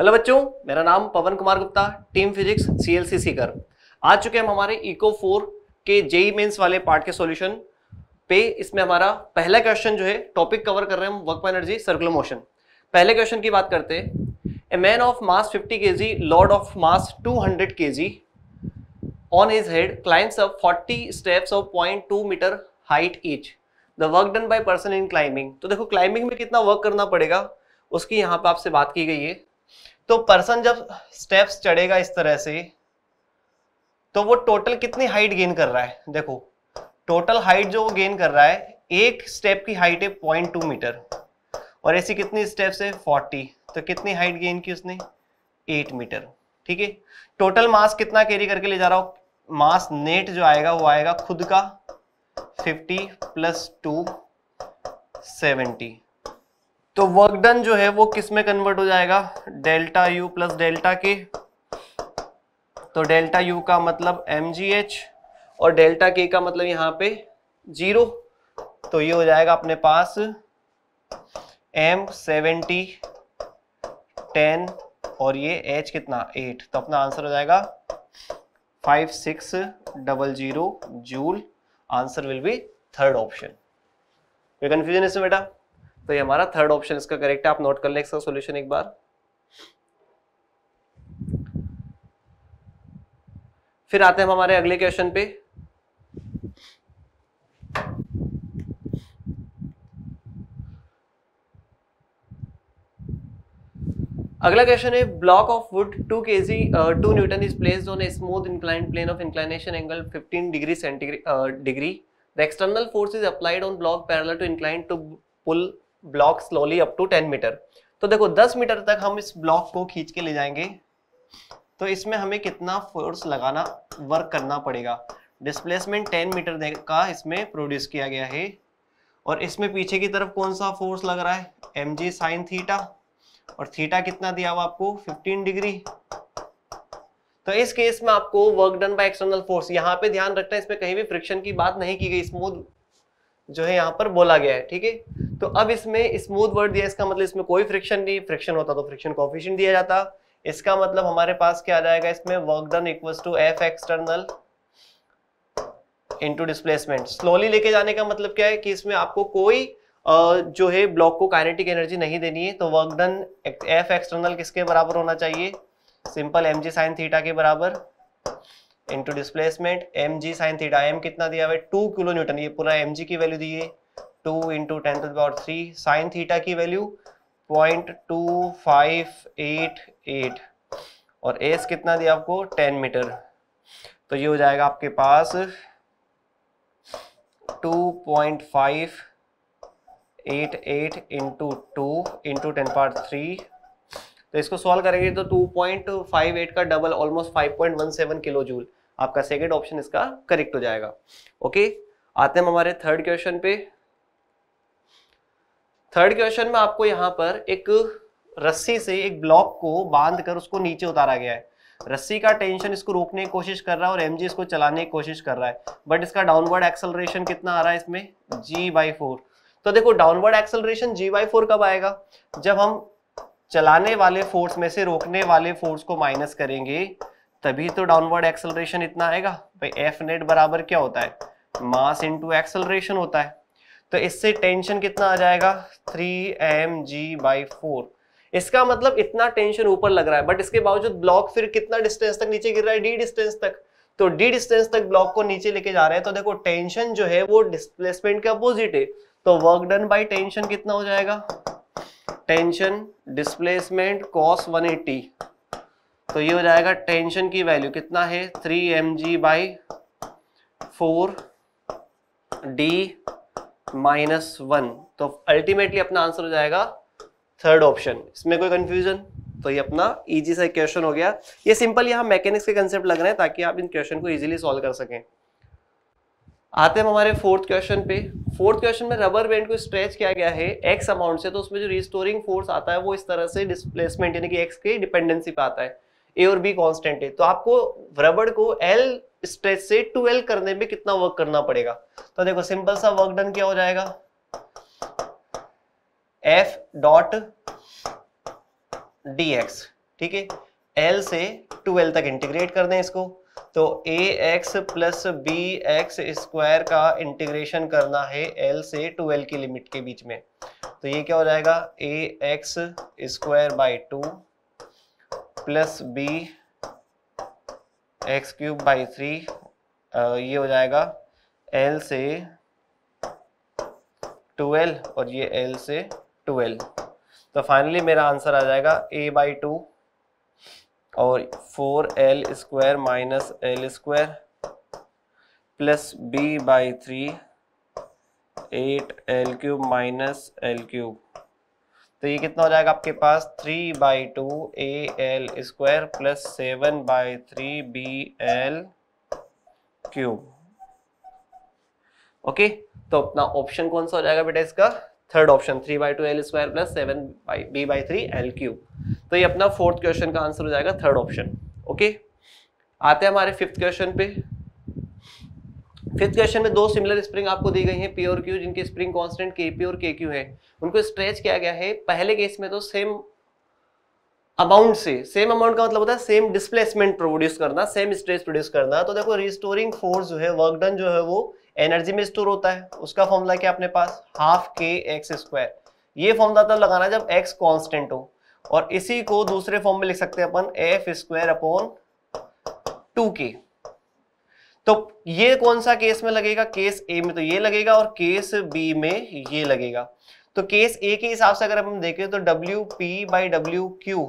Hello बच्चों मेरा नाम Pawan Kumar Gupta team physics C L C कर आ चुके हम हमारे इको फोर के जेई मेन्स e वाले पार्ट के सॉल्यूशन पे इसमें हमारा पहला क्वेश्चन जो है टॉपिक कवर कर रहे हैं हम वर्क एनर्जी सर्कुलर मोशन पहले क्वेश्चन की बात करते हैं a man of mass 50 K G load of mass 200 hundred K G on his head climbs up forty steps of point two metre height each the work done by person in climbing तो देखो climbing में कितना work करना पड़ेगा उसकी यहाँ पे आपसे बात की गई है तो पर्सन जब स्टेप्स चढ़ेगा इस तरह से तो वो टोटल कितनी हाइट गेन कर रहा है देखो टोटल हाइट जो वो गेन कर रहा है एक स्टेप की हाइट है पॉइंट टू मीटर और ऐसी कितनी स्टेप्स है फोर्टी तो कितनी हाइट गेन की उसने एट मीटर ठीक है टोटल मास कितना कैरी करके ले जा रहा हूं मास नेट जो आएगा वो आएगा खुद का फिफ्टी प्लस टू सेवेंटी तो वर्क डन जो है वो किस में कन्वर्ट हो जाएगा डेल्टा यू प्लस डेल्टा के तो डेल्टा यू का मतलब एम जी एच और डेल्टा के का मतलब यहां पे जीरो तो ये हो जाएगा अपने पास एम सेवेंटी टेन और ये एच कितना एट तो अपना आंसर हो जाएगा five six double zero joule answer will be third option कोई कंफ्यूजन इसमें बेटा तो ये हमारा थर्ड ऑप्शन इसका करेक्ट है आप नोट कर लें इसका सोल्यूशन एक बार फिर आते हैं हमारे अगले क्वेश्चन पे अगला क्वेश्चन है block of wood two K G two newton is placed on a smooth inclined plane of inclination angle 15 degree centigrade degree the external force is applied on block parallel to inclined to pull block slowly up to ten metre तो देखो दस metre तक हम इस block को खींच के ले जाएंगे तो इसमें हमें कितना फोर्स लगाना वर्क करना पड़ेगा डिस्प्लेसमेंट टेन मीटर का इसमें प्रोड्यूस किया गया है और इसमें पीछे की तरफ कौन सा फोर्स लग रहा है एम जी साइन थीटा और थीटा कितना दिया हुआ आपको 15 डिग्री तो इस केस में आपको work done by external force यहाँ पे ध्यान रखना है इसमें कहीं भी फ्रिक्शन की बात नहीं की गई स्मूथ जो है यहाँ पर बोला गया है ठीक है तो अब इसमें स्मूथ वर्ड दिया इसका मतलब इसमें कोई फ्रिक्शन नहीं फ्रिक्शन होता तो फ्रिक्शन कॉफिशियंट दिया जाता इसका मतलब हमारे पास क्या आ जाएगा इसमें work done equal to F external into displacement slowly लेके जाने का मतलब क्या है कि इसमें आपको कोई जो है ब्लॉक को काइनेटिक एनर्जी नहीं देनी है तो वर्क डन एफ एक्सटर्नल किसके बराबर होना चाहिए simple M G sine theta के बराबर into displacement M G sine theta M कितना दिया हुआ है टू किलो न्यूटन ये पूरा एम जी की वैल्यू दी है two into ten to power three sine theta की value point two five eight eight और एस कितना दिया आपको टेन मीटर तो ये हो जाएगा आपके पास two point five eight eight into two into ten power three तो इसको सॉल्व करेंगे तो 2.58 का डबल ऑलमोस्ट 5.17 किलो जूल आपका सेकेंड ऑप्शन इसका करेक्ट हो जाएगा ओके आते हम हमारे थर्ड क्वेश्चन पे थर्ड क्वेश्चन में आपको यहां पर एक रस्सी से एक ब्लॉक को बांध कर उसको नीचे उतारा गया है रस्सी का टेंशन इसको रोकने की कोशिश कर रहा है और एम इसको चलाने की कोशिश कर रहा है बट इसका डाउनवर्ड एक्सलरेशन कितना आ रहा है इसमें जी बाई फोर तो देखो downward acceleration G by four कब आएगा जब हम चलाने वाले फोर्स में से रोकने वाले फोर्स को माइनस करेंगे तभी तो डाउनवर्ड एक्सेलरेशन इतना आएगा भाई एफ नेट बराबर क्या होता है मास इंटू एक्सेलरेशन होता है तो इससे टेंशन कितना आ जाएगा three M G by four इसका मतलब इतना टेंशन ऊपर लग रहा है बट इसके बावजूद ब्लॉक फिर कितना डिस्टेंस तक नीचे गिर रहा है डी डिस्टेंस तक तो डी डिस्टेंस तक ब्लॉक को नीचे लेके जा रहे हैं तो देखो टेंशन जो है वो डिस्प्लेसमेंट के अपोजिट है तो वर्क डन बाय टेंशन कितना हो जाएगा टेंशन डिस्प्लेसमेंट कॉस 180 तो ये हो जाएगा टेंशन की वैल्यू कितना है three M G by four D minus one तो अल्टीमेटली अपना आंसर हो जाएगा थर्ड ऑप्शन इसमें कोई कंफ्यूजन तो ये अपना इजी सा क्वेश्चन हो गया ये सिंपल यहां मैकेनिक्स के कंसेप्ट लग रहे हैं ताकि आप इन क्वेश्चन को इजीली सॉल्व कर सकें आते हैं हमारे फोर्थ क्वेश्चन पे फोर्थ क्वेश्चन में रबर बैंड को स्ट्रेच किया गया है एक्स अमाउंट से तो उसमें जो रिस्टोरिंग फोर्स आता है वो इस तरह से डिस्प्लेसमेंट यानी कि एक्स के डिपेंडेंसी पे आता है ए और बी कॉन्स्टेंट है तो आपको रबड़ को एल स्ट्रेस से टू एल करने में कितना वर्क करना पड़ेगा तो देखो सिंपल सा वर्क डन क्या हो जाएगा एफ डॉट डी एक्स ठीक है एल से टू एल तक इंटीग्रेट कर दें इसको तो A X plus B X square का इंटीग्रेशन करना है एल से टू एल की लिमिट के बीच में तो ये क्या हो जाएगा A X square by two plus B X cube by three ये हो जाएगा एल से टूवेल्व और ये एल से ट्वेल्व तो फाइनली मेरा आंसर आ जाएगा ए बाई टू और four L square minus L square plus B by three eight L cube minus L cube तो ये कितना हो जाएगा आपके पास three by two A L square plus seven by three B L cube okay तो अपना ऑप्शन कौन सा हो जाएगा बेटा इसका third option three by two L square plus seven by B by three L cube तो ये अपना फोर्थ क्वेश्चन का आंसर हो जाएगा थर्ड ऑप्शन ओके आते हैं हमारे फिफ्थ क्वेश्चन पे फिफ्थ क्वेश्चन में दो सिमिलर स्प्रिंग आपको दी गई हैं पी और क्यू जिनके स्प्रिंग कांस्टेंट के पी और के क्यू है उनको स्ट्रेच किया गया है पहले केस में तो सेम अमाउंट से सेम अमाउंट का मतलब होता है सेम डिस्प्लेसमेंट प्रोड्यूस करना सेम स्ट्रेस प्रोड्यूस करना तो देखो रिस्टोरिंग फोर्स जो है वर्क डन जो है वो एनर्जी में स्टोर होता है उसका फॉर्मूला क्या अपने पास हाफ के एक्स स्क्वायर ये फॉर्मूला तब लगाना जब एक्स कॉन्स्टेंट हो और इसी को दूसरे फॉर्म में लिख सकते हैं अपन F square upon two K तो ये कौन सा केस में लगेगा केस ए में तो ये लगेगा और केस बी में ये लगेगा तो केस ए के हिसाब से अगर हम देखें तो W P by W Q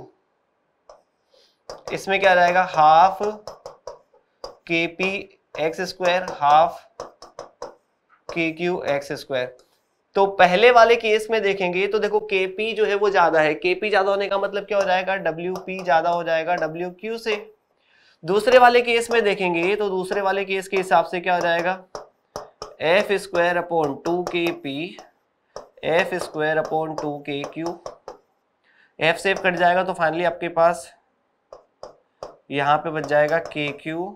इसमें क्या रहेगा half K P X square half K Q X square तो पहले वाले केस में देखेंगे तो देखो के पी जो है वो ज्यादा है के पी ज्यादा होने का मतलब क्या हो जाएगा डब्ल्यू पी ज्यादा हो जाएगा डब्ल्यू क्यू से दूसरे वाले केस में देखेंगे तो दूसरे वाले केस के हिसाब से क्या हो जाएगा F square upon two K P F square upon two K Q F सेव कट जाएगा तो फाइनली आपके पास यहां पे बच जाएगा K Q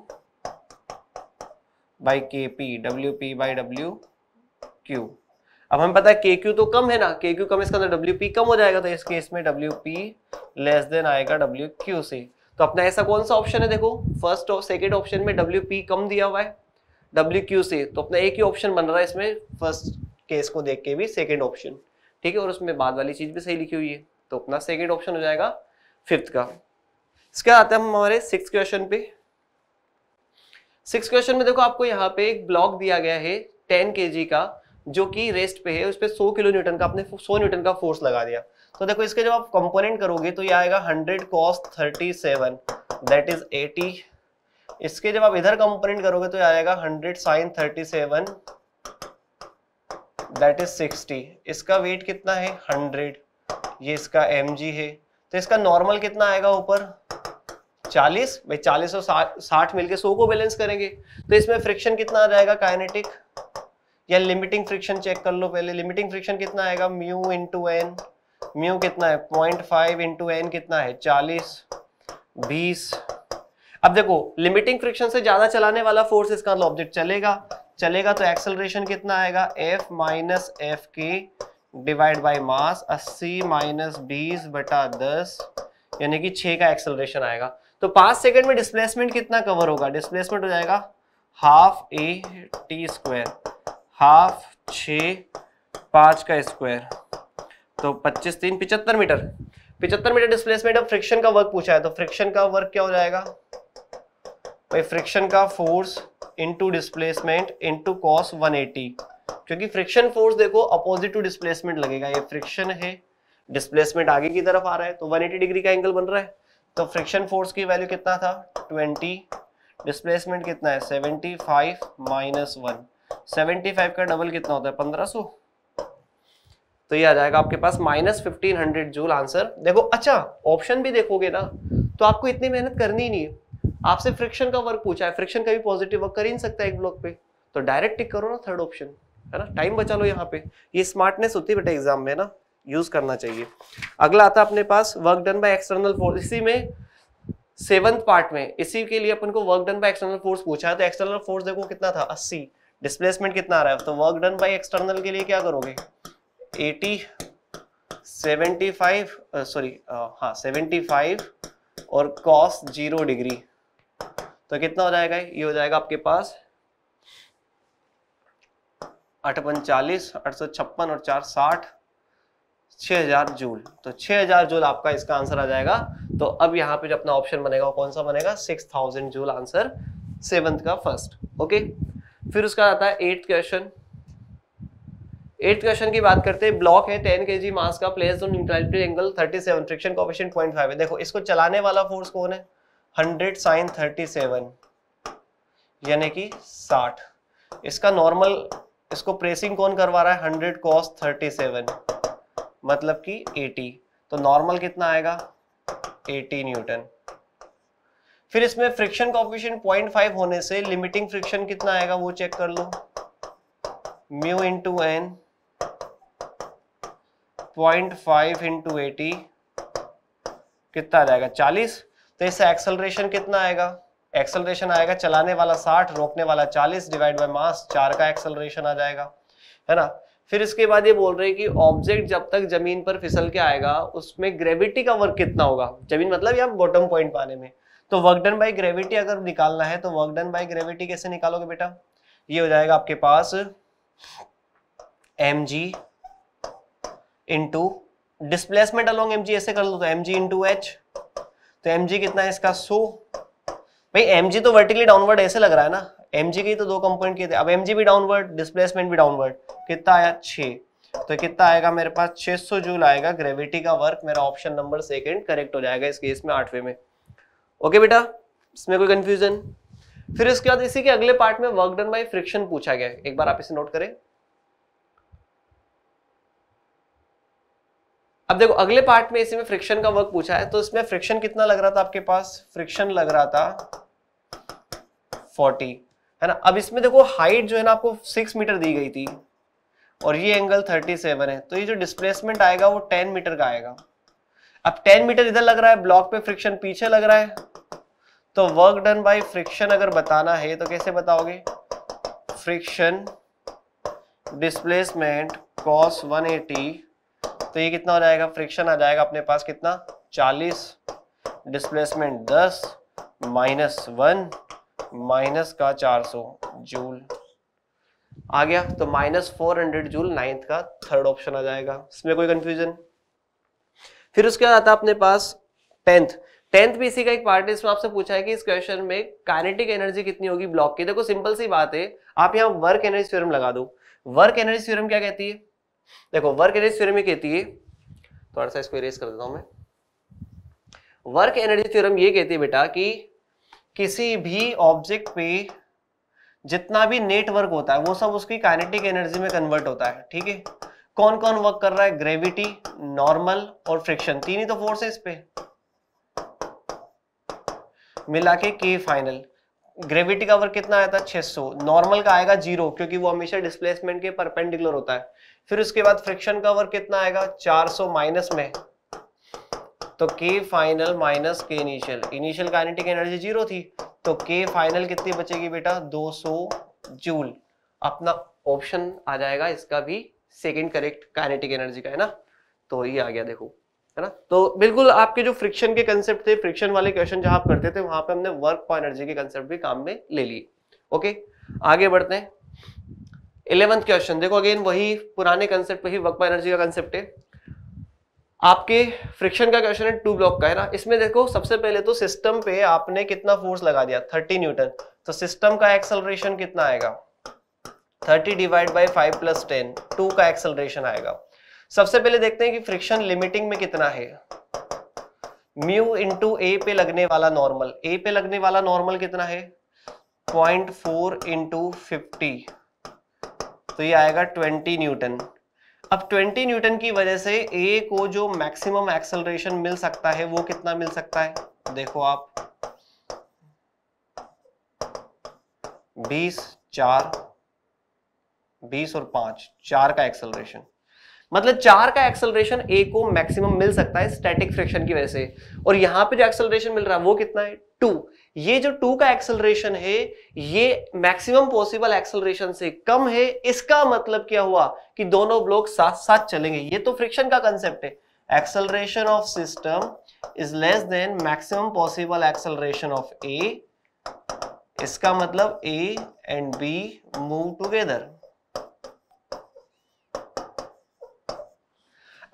by K P W P by W Q अब हमें पता है के क्यू तो कम है ना के क्यू कम इसके अंदर डब्ल्यू पी कम हो जाएगा तो इस केस में डब्ल्यू पी लेस देन आएगा डब्ल्यू क्यू से तो अपना ऐसा कौन सा ऑप्शन है देखो फर्स्ट और सेकेंड ऑप्शन में डब्ल्यू पी कम दिया हुआ है डब्ल्यू क्यू से तो अपना एक ही ऑप्शन बन रहा है इसमें फर्स्ट केस को देख के भी सेकेंड ऑप्शन ठीक है और उसमें बाद वाली चीज़ भी सही लिखी हुई है तो अपना सेकेंड ऑप्शन हो जाएगा फिफ्थ का इसके आते हैं हम हमारे सिक्स क्वेश्चन पे सिक्स क्वेश्चन में देखो आपको यहाँ पे एक ब्लॉक दिया गया है टेन के का जो कि रेस्ट पे है उस पर सौ किलो न्यूटन का आपने सौ न्यूटन का फोर्स लगा दिया तो देखो इसके जब आप कंपोनेंट करोगे तो ये आएगा hundred cos thirty seven that is eighty इसके जब आप इधर कंपोनेंट करोगे तो ये आएगा hundred sine thirty seven that is sixty इसका वेट कितना है हंड्रेड ये इसका एम है तो इसका नॉर्मल कितना आएगा ऊपर चालीस भाई चालीस और साठ मिलके 100 को बैलेंस करेंगे तो इसमें फ्रिक्शन कितना आ जाएगा काइनेटिक या लिमिटिंग फ्रिक्शन चेक कर लो पहले लिमिटिंग फ्रिक्शन कितना आएगा म्यू इंटू एन म्यू कितना है पॉइंट फाइव इंटू एन कितना है चालीस बीस अब देखो लिमिटिंग फ्रिक्शन से ज्यादा चलाने वाला फोर्स इसका ऑब्जेक्ट चलेगा चलेगा तो एक्सेलरेशन कितना आएगा F minus F K divide by mass अस्सी माइनस बीस बटा दस यानी कि 6 का एक्सेलरेशन आएगा तो पांच सेकंड में डिस्प्लेसमेंट कितना कवर होगा डिस्प्लेसमेंट हो जाएगा half A T square half छ पाँच का स्क्वायर तो 25 तीन पिछहत्तर मीटर पिछहत्तर मीटर डिस्प्लेसमेंट अब फ्रिक्शन का वर्क पूछा है तो फ्रिक्शन का वर्क क्या हो जाएगा भाई फ्रिक्शन का force into displacement into cos 180 क्योंकि फ्रिक्शन फोर्स देखो अपोजिट टू डिस्प्लेसमेंट लगेगा ये फ्रिक्शन है डिस्प्लेसमेंट आगे की तरफ आ रहा है तो 180 डिग्री का एंगल बन रहा है तो फ्रिक्शन फोर्स की वैल्यू कितना था ट्वेंटी डिस्प्लेसमेंट कितना है 75 माइनस वन सेवेंटी फाइव का डबल कितना होता है 1500 तो ये आ जाएगा आपके पास minus fifteen hundred joule answer देखो अच्छा ऑप्शन भी देखोगे ना तो आपको इतनी मेहनत करनी नहीं है आपसे फ्रिक्शन का वर्क पूछा है फ्रिक्शन का भी पॉजिटिव वर्क कर ही नहीं सकता एक ब्लॉक पे तो डायरेक्ट टिक करो ना थर्ड ऑप्शन है ना टाइम बचा लो यहाँ पे ये स्मार्टनेस होती है बेटा एग्जाम में ना यूज करना चाहिए अगला आता अपने पास work done by external force इसी में सेवंथ पार्ट में इसी के लिए अपन को work done by external force पूछा है तो एक्सटर्नल फोर्स देखो कितना था अस्सी डिस्प्लेसमेंट कितना आ रहा है तो वर्क डन बाय एक्सटर्नल के लिए क्या करोगे एटी सेवेंटी फाइव सॉरी हाँ सेवेंटी फाइव और कॉस जीरो डिग्री तो कितना हो जाएगा ये हो जाएगा आपके पास अठपन चालीस आठ सौ छप्पन और चार साठ छः हजार जूल तो छः हजार जूल आपका इसका आंसर आ जाएगा तो अब यहाँ पे जो अपना ऑप्शन बनेगा वो कौन सा बनेगा six thousand joule answer seventh का फर्स्ट ओके फिर उसका आता है एट्थ क्वेश्चन एट क्वेश्चन की बात करते हैं ब्लॉक है टेन के जी मास का प्लेस ऑन न्यूट्रलिटी angle thirty seven friction coefficient point five है देखो इसको चलाने वाला फोर्स कौन है हंड्रेड साइन थर्टी सेवन यानी कि साठ इसका नॉर्मल इसको प्रेसिंग कौन करवा रहा है हंड्रेड कॉस थर्टी सेवन मतलब कि एटी तो नॉर्मल कितना आएगा एटी न्यूटन फिर इसमें फ्रिक्शन कॉपिशन पॉइंट फाइव होने से लिमिटिंग फ्रिक्शन कितना आएगा वो चेक कर लो mu into N point five into eighty कितना आ जाएगा चालीस तो इससे एक्सलरेशन कितना आएगा एक्सलरेशन आएगा चलाने वाला साठ रोकने वाला चालीस डिवाइड बाई मास चार का एक्सलरेशन आ जाएगा है ना फिर इसके बाद ये बोल रहे हैं कि ऑब्जेक्ट जब तक जमीन पर फिसल के आएगा उसमें ग्रेविटी का वर्क कितना होगा जमीन मतलब या बॉटम पॉइंट पाने में तो वर्क डन बाय ग्रेविटी अगर निकालना है तो वर्क डन बाय ग्रेविटी कैसे निकालोगे बेटा ये हो जाएगा आपके पास M G into displacement along M ऐसे कर लो तो एम जी इंटू एच तो एम कितना है इसका सो भाई एम तो वर्टिकली डाउनवर्ड ऐसे लग रहा है ना एम जी की तो दो कंपोनेंट किए थे अब एम भी डाउनवर्ड डिस्प्लेसमेंट भी डाउनवर्ड कितना आया छ तो कितना आएगा मेरे पास 600 जूल आएगा ग्रेविटी का वर्क मेरा ऑप्शन नंबर सेकंड करेक्ट हो जाएगा इस केस में आठवें में ओके बेटा इसमें कोई कंफ्यूजन फिर इसके बाद इसी के अगले पार्ट में वर्क डन बाय फ्रिक्शन पूछा गया एक बार आप इसे नोट करें अब देखो अगले पार्ट में इसी में फ्रिक्शन का वर्क पूछा है तो इसमें फ्रिक्शन कितना लग रहा था आपके पास फ्रिक्शन लग रहा था 40 है ना अब इसमें देखो हाइट जो है ना आपको 6 मीटर दी गई थी और ये एंगल 37 है तो ये जो डिस्प्लेसमेंट आएगा वो 10 मीटर का आएगा अब 10 मीटर इधर लग रहा है ब्लॉक पे फ्रिक्शन पीछे लग रहा है तो वर्क डन बाय फ्रिक्शन अगर बताना है तो कैसे बताओगे friction displacement cos one eighty तो ये कितना हो जाएगा फ्रिक्शन आ जाएगा अपने पास कितना 40 डिस्प्लेसमेंट 10 माइनस वन माइनस का 400 जूल आ गया तो minus four hundred joule ninth का थर्ड ऑप्शन आ जाएगा इसमें कोई कंफ्यूजन फिर उसके बाद आता अपने पास टेंथ टेंथ भी इसी का एक पार्ट है इसमें आपसे पूछा है कि इस क्वेश्चन में काइनेटिक एनर्जी कितनी होगी ब्लॉक की देखो सिंपल सी बात है आप यहाँ वर्क एनर्जी थ्योरम लगा दो वर्क एनर्जी थ्योरम क्या कहती है देखो वर्क एनर्जी थ्योरम ये कहती है थोड़ा सा इसको इरेज कर देता हूं मैं वर्क एनर्जी थ्योरम ये कहती है बेटा कि किसी भी ऑब्जेक्ट पे जितना भी नेटवर्क होता है वो सब उसकी काइनेटिक एनर्जी में कन्वर्ट होता है ठीक है कौन कौन वर्क कर रहा है ग्रेविटी नॉर्मल और फ्रिक्शन तीन ही तो फोर्स है इस पे मिला के के फाइनल ग्रेविटी का वर्क कितना आया था 600 नॉर्मल का आएगा जीरो क्योंकि वो हमेशा डिस्प्लेसमेंट के परपेंडिकुलर होता है फिर उसके बाद फ्रिक्शन का वर्क कितना आएगा 400 माइनस में तो K final minus K initial initial kinetic energy zero थी तो के फाइनल कितनी बचेगी बेटा 200 जूल अपना ऑप्शन आ जाएगा इसका भी सेकंड करेक्ट काइनेटिक एनर्जी का है ना तो ये आ गया देखो है ना तो बिल्कुल आपके जो फ्रिक्शन के कंसेप्ट थे फ्रिक्शन वाले क्वेश्चन जहां आप करते थे वहां पे हमने वर्क फॉर एनर्जी के कंसेप्ट भी काम में ले लिए ओके आगे बढ़ते हैं इलेवंथ क्वेश्चन देखो अगेन वही पुराने कंसेप्ट वही वर्क एनर्जी का कंसेप्ट है आपके फ्रिक्शन का क्वेश्चन है टू ब्लॉक का है ना इसमें देखो सबसे पहले तो सिस्टम पे आपने कितना फोर्स लगा दिया 30 न्यूटन तो सिस्टम का एक्सलरेशन कितना आएगा 30 divide by 5 plus ten two का एक्सलरेशन आएगा सबसे पहले देखते हैं कि फ्रिक्शन लिमिटिंग में कितना है म्यू इन ए पे लगने वाला नॉर्मल ए पे लगने वाला नॉर्मल कितना है पॉइंट फोर इंटू फिफ्टी तो ये आएगा 20 न्यूटन अब 20 न्यूटन की वजह से ए को जो मैक्सिमम एक्सेलरेशन मिल सकता है वो कितना मिल सकता है देखो आप 20 चार 20 और 5 चार का एक्सेलरेशन मतलब चार का एक्सेलरेशन ए को मैक्सिमम मिल सकता है स्टैटिक फ्रिक्शन की वजह से और यहां पे जो एक्सेलरेशन मिल रहा है वो कितना है टू ये जो टू का एक्सेलरेशन है ये मैक्सिमम पॉसिबल एक्सेलरेशन से कम है इसका मतलब क्या हुआ कि दोनों ब्लॉक साथ साथ चलेंगे ये तो फ्रिक्शन का कंसेप्ट है acceleration of system is less than maximum possible acceleration of A इसका मतलब A and B move together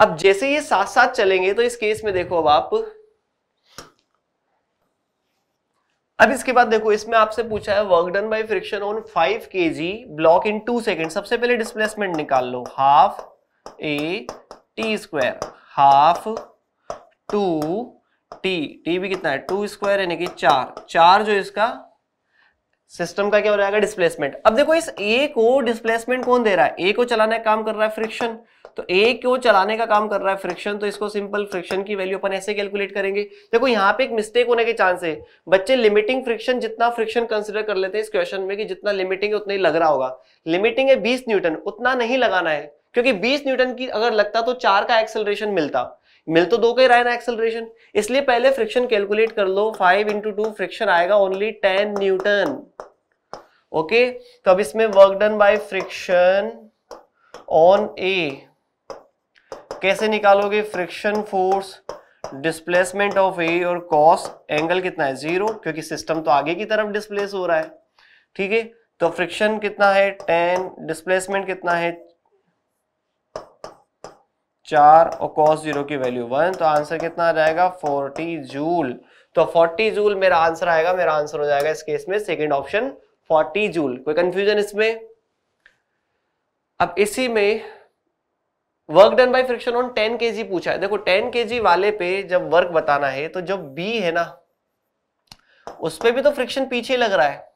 अब जैसे ये साथ साथ चलेंगे तो इस केस में देखो अब आप अब इसके बाद देखो इसमें आपसे पूछा है work done by friction on 5 G block in two second सबसे पहले डिस्प्लेसमेंट निकाल लो half A T square half two T T भी कितना है टू स्क्वायर यानी कि चार चार जो इसका सिस्टम का क्या हो जाएगा डिस्प्लेसमेंट अब देखो इस ए को डिस्प्लेसमेंट कौन दे रहा है ए को चलाने का काम कर रहा है फ्रिक्शन तो ए क्यों चलाने का काम कर रहा है फ्रिक्शन तो इसको सिंपल फ्रिक्शन की वैल्यू अपन ऐसे कैलकुलेट करेंगे देखो यहाँ पे एक मिस्टेक होने के चांस है बच्चे लिमिटिंग फ्रिक्शन जितना फ्रिक्शन कंसिडर कर लेते हैं इस क्वेश्चन में कि जितना लिमिटिंग है उतना ही लग रहा होगा लिमिटिंग है बीस न्यूटन उतना नहीं लगाना है क्योंकि बीस न्यूटन की अगर लगता तो चार का एक्सेलरेशन मिलता मिल तो दो का ही रहा है ना एक्सेलरेशन इसलिए पहले फ्रिक्शन कैलकुलेट कर लो फाइव इंटू टू फ्रिक्शन आएगा ओनली टेन न्यूटन ओके तो अब इसमें work done by friction on A कैसे निकालोगे friction force displacement of A और कॉस एंगल कितना है जीरो क्योंकि सिस्टम तो आगे की तरफ डिस्प्लेस हो रहा है ठीक है तो फ्रिक्शन कितना है टेन डिस्प्लेसमेंट कितना है चार और कॉस जीरो की वैल्यू वन तो आंसर कितना आ जाएगा फोर्टी जूल तो फोर्टी जूल मेरा आंसर आएगा मेरा आंसर हो जाएगा इस केस में सेकेंड ऑप्शन फोर्टी जूल कोई कंफ्यूजन इसमें अब इसी में work done by friction on 10 kg पूछा है देखो 10 केजी वाले पे जब वर्क बताना है तो जब बी है ना उस पर भी तो फ्रिक्शन पीछे लग रहा है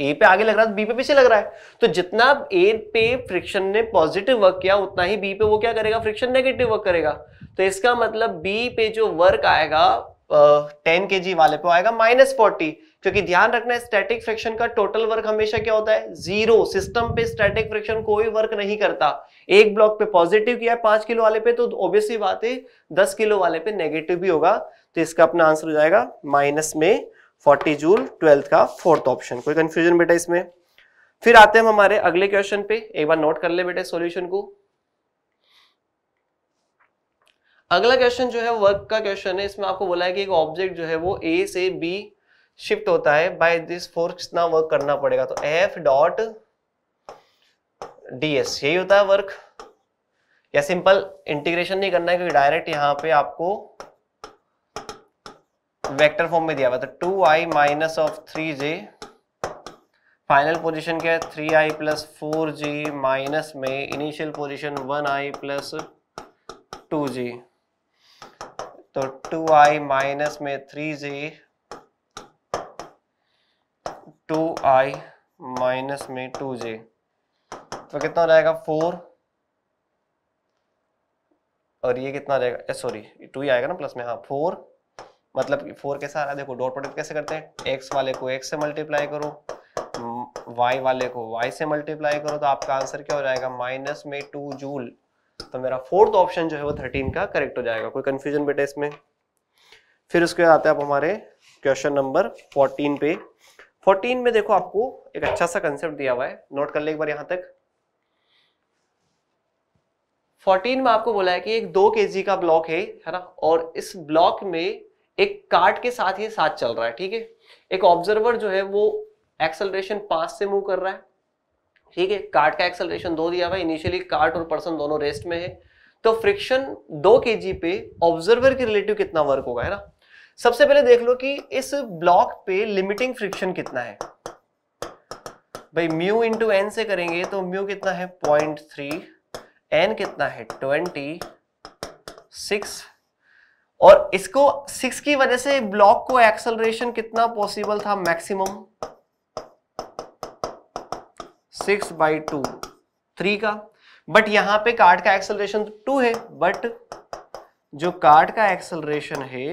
ए पे आगे लग रहा है बी पे पीछे लग रहा है तो जितना ए पे फ्रिक्शन ने पॉजिटिव वर्क किया उतना ही बी पे वो क्या करेगा फ्रिक्शन नेगेटिव वर्क करेगा तो इसका मतलब बी पे जो वर्क आएगा टेन के जी वाले पे आएगा माइनस फोर्टी क्योंकि ध्यान रखना है स्टैटिक फ्रिक्शन का टोटल वर्क हमेशा क्या होता है जीरो सिस्टम पे स्टैटिक फ्रिक्शन कोई वर्क नहीं करता एक ब्लॉक पे पॉजिटिव किया है पांच किलो वाले पे तो ऑब्वियसली बात है दस किलो वाले पे नेगेटिव भी होगा तो इसका अपना आंसर हो जाएगा माइनस में फोर्टी जूल ट्वेल्थ का फोर्थ ऑप्शन कोई कंफ्यूजन बेटा इसमें फिर आते हैं हम हमारे अगले क्वेश्चन पे एक बार नोट कर ले बेटा सॉल्यूशन को अगला क्वेश्चन जो है वर्क का क्वेश्चन है इसमें आपको बोला है कि एक ऑब्जेक्ट जो है वो ए से बी शिफ्ट होता है बाय दिस फोर्स कितना वर्क करना पड़ेगा तो एफ डॉट डीएस यही होता है वर्क या सिंपल इंटीग्रेशन नहीं करना है क्योंकि डायरेक्ट यहां पे आपको वेक्टर फॉर्म में दिया हुआ था two I minus of three J final position क्या है three I plus four G minus में initial position one I plus two G तो टू आई माइनस में three G two I minus में टू जी तो कितना रहेगा four और ये कितना रहेगा सॉरी टू ही आएगा ना प्लस में हाँ फोर मतलब कि फोर कैसा आ रहा है देखो डॉट प्रोडक्ट कैसे करते हैं एक्स वाले को एक्स से मल्टीप्लाई करो वाई hmm, वाले को वाई से मल्टीप्लाई करो तो आपका आंसर क्या हो जाएगा माइनस में टू जूल तो मेरा फोर्थ ऑप्शन जो है वो थर्टीन का करेक्ट हो जाएगा कोई कंफ्यूजन बेटा इसमें फिर उसके बाद आते हैं आप हमारे क्वेश्चन नंबर फोर्टीन पे 14 में देखो आपको एक अच्छा सा कंसेप्ट दिया हुआ है नोट कर ले एक बार यहां तक 14 में आपको बोला है कि एक दो के का ब्लॉक है है ना और इस ब्लॉक में एक कार्ट के साथ ये साथ चल रहा है ठीक है एक ऑब्जर्वर जो है वो एक्सलरेशन पांच से मूव कर रहा है ठीक है कार्ट का एक्सलरेशन दो दिया हुआ है इनिशियली कार्ट और पर्सन दोनों रेस्ट में है तो फ्रिक्शन दो के पे ऑब्जर्वर के रिलेटिव कितना वर्क होगा है ना सबसे पहले देख लो कि इस ब्लॉक पे लिमिटिंग फ्रिक्शन कितना है भाई म्यू इंटू एन से करेंगे तो म्यू कितना है पॉइंट थ्री एन कितना है ट्वेंटी सिक्स और इसको सिक्स की वजह से ब्लॉक को एक्सलरेशन कितना पॉसिबल था maximum six by two three का बट यहां पे कार्ड का एक्सलरेशन टू है बट जो कार्ड का एक्सलरेशन है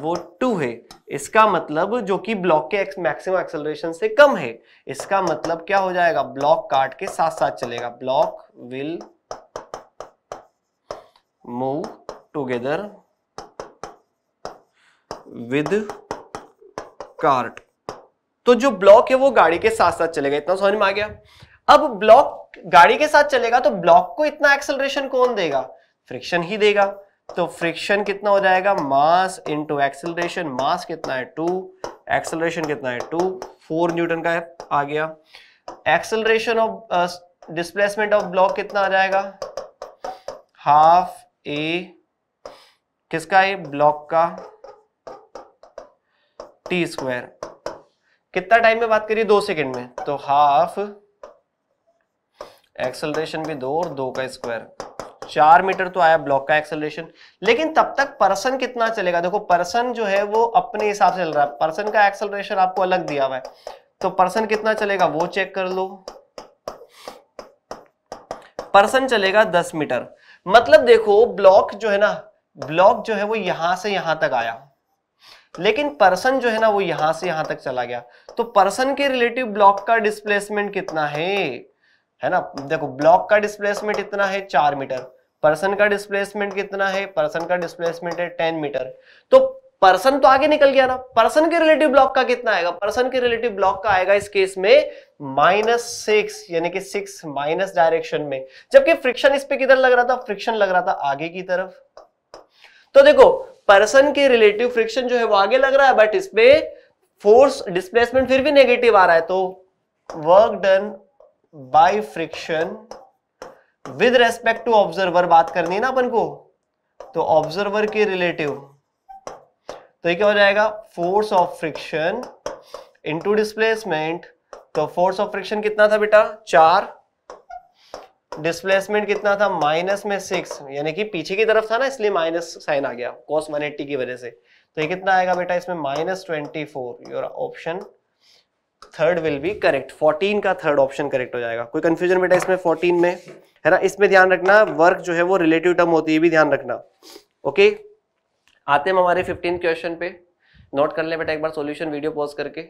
वो टू है इसका मतलब जो कि ब्लॉक के मैक्सिमम एक्सेलरेशन से कम है इसका मतलब क्या हो जाएगा ब्लॉक कार्ड के साथ साथ चलेगा block will move together with cart तो जो ब्लॉक है वो गाड़ी के साथ साथ चलेगा इतना समझ में आ गया अब ब्लॉक गाड़ी के साथ चलेगा तो ब्लॉक को इतना एक्सेलरेशन कौन देगा फ्रिक्शन ही देगा तो फ्रिक्शन कितना हो जाएगा मास इंटू एक्सेलरेशन मास कितना है टू एक्सेलरेशन कितना है टू फोर न्यूटन का आ गया acceleration of displacement of block कितना आ जाएगा हाफ ए किसका है ब्लॉक का टी स्क्वायर कितना टाइम में बात करिए दो सेकंड में तो हाफ एक्सेलरेशन भी दो और दो का स्क्वायर चार मीटर तो आया ब्लॉक का एक्सेलरेशन लेकिन तब तक पर्सन कितना चलेगा देखो पर्सन जो है वो अपने हिसाब से चल रहा है पर्सन का एक्सेलरेशन आपको अलग दिया हुआ है तो पर्सन कितना चलेगा वो चेक कर लो पर्सन चलेगा दस मीटर मतलब देखो ब्लॉक जो है ना ब्लॉक जो है वो यहां से यहां तक आया लेकिन पर्सन जो है ना वो यहां से यहां तक चला गया तो पर्सन के रिलेटिव ब्लॉक का डिस्प्लेसमेंट कितना है है ना देखो ब्लॉक का डिस्प्लेसमेंट इतना है चार मीटर पर्सन का डिस्प्लेसमेंट कितना है पर्सन का डिस्प्लेसमेंट है टेन मीटर तो पर्सन तो आगे निकल गया ना पर्सन के रिलेटिव ब्लॉक का कितना आएगा पर्सन के रिलेटिव ब्लॉक का आएगा इस केस में माइनस सिक्स यानी कि सिक्स माइनस डायरेक्शन में जबकि फ्रिक्शन इस पे किधर लग रहा था फ्रिक्शन लग रहा था आगे की तरफ तो देखो पर्सन के रिलेटिव फ्रिक्शन जो है वो आगे लग रहा है बट इसमें फोर्स डिस्प्लेसमेंट फिर भी नेगेटिव आ रहा है तो work done by friction with respect to observer बात करनी है ना अपन को तो ऑब्जर्वर के रिलेटिव तो ये क्या हो जाएगा force of friction into displacement तो फोर्स ऑफ फ्रिक्शन कितना था बेटा चार डिस्प्लेसमेंट कितना था माइनस में सिक्स यानी कि पीछे की तरफ था ना इसलिए माइनस साइन आ गया कॉस 180 की वजह से तो ये कितना आएगा बेटा इसमें minus twenty four your option third will be correct 14 का थर्ड ऑप्शन करेक्ट हो जाएगा कोई कंफ्यूजन बेटा इसमें 14 में है ना इसमें ध्यान रखना वर्क जो है वो रिलेटिव टर्म होती है भी ध्यान रखना ओके आते हम हमारे 15 क्वेश्चन पे नोट कर ले बेटा एक बार सॉल्यूशन वीडियो पॉज करके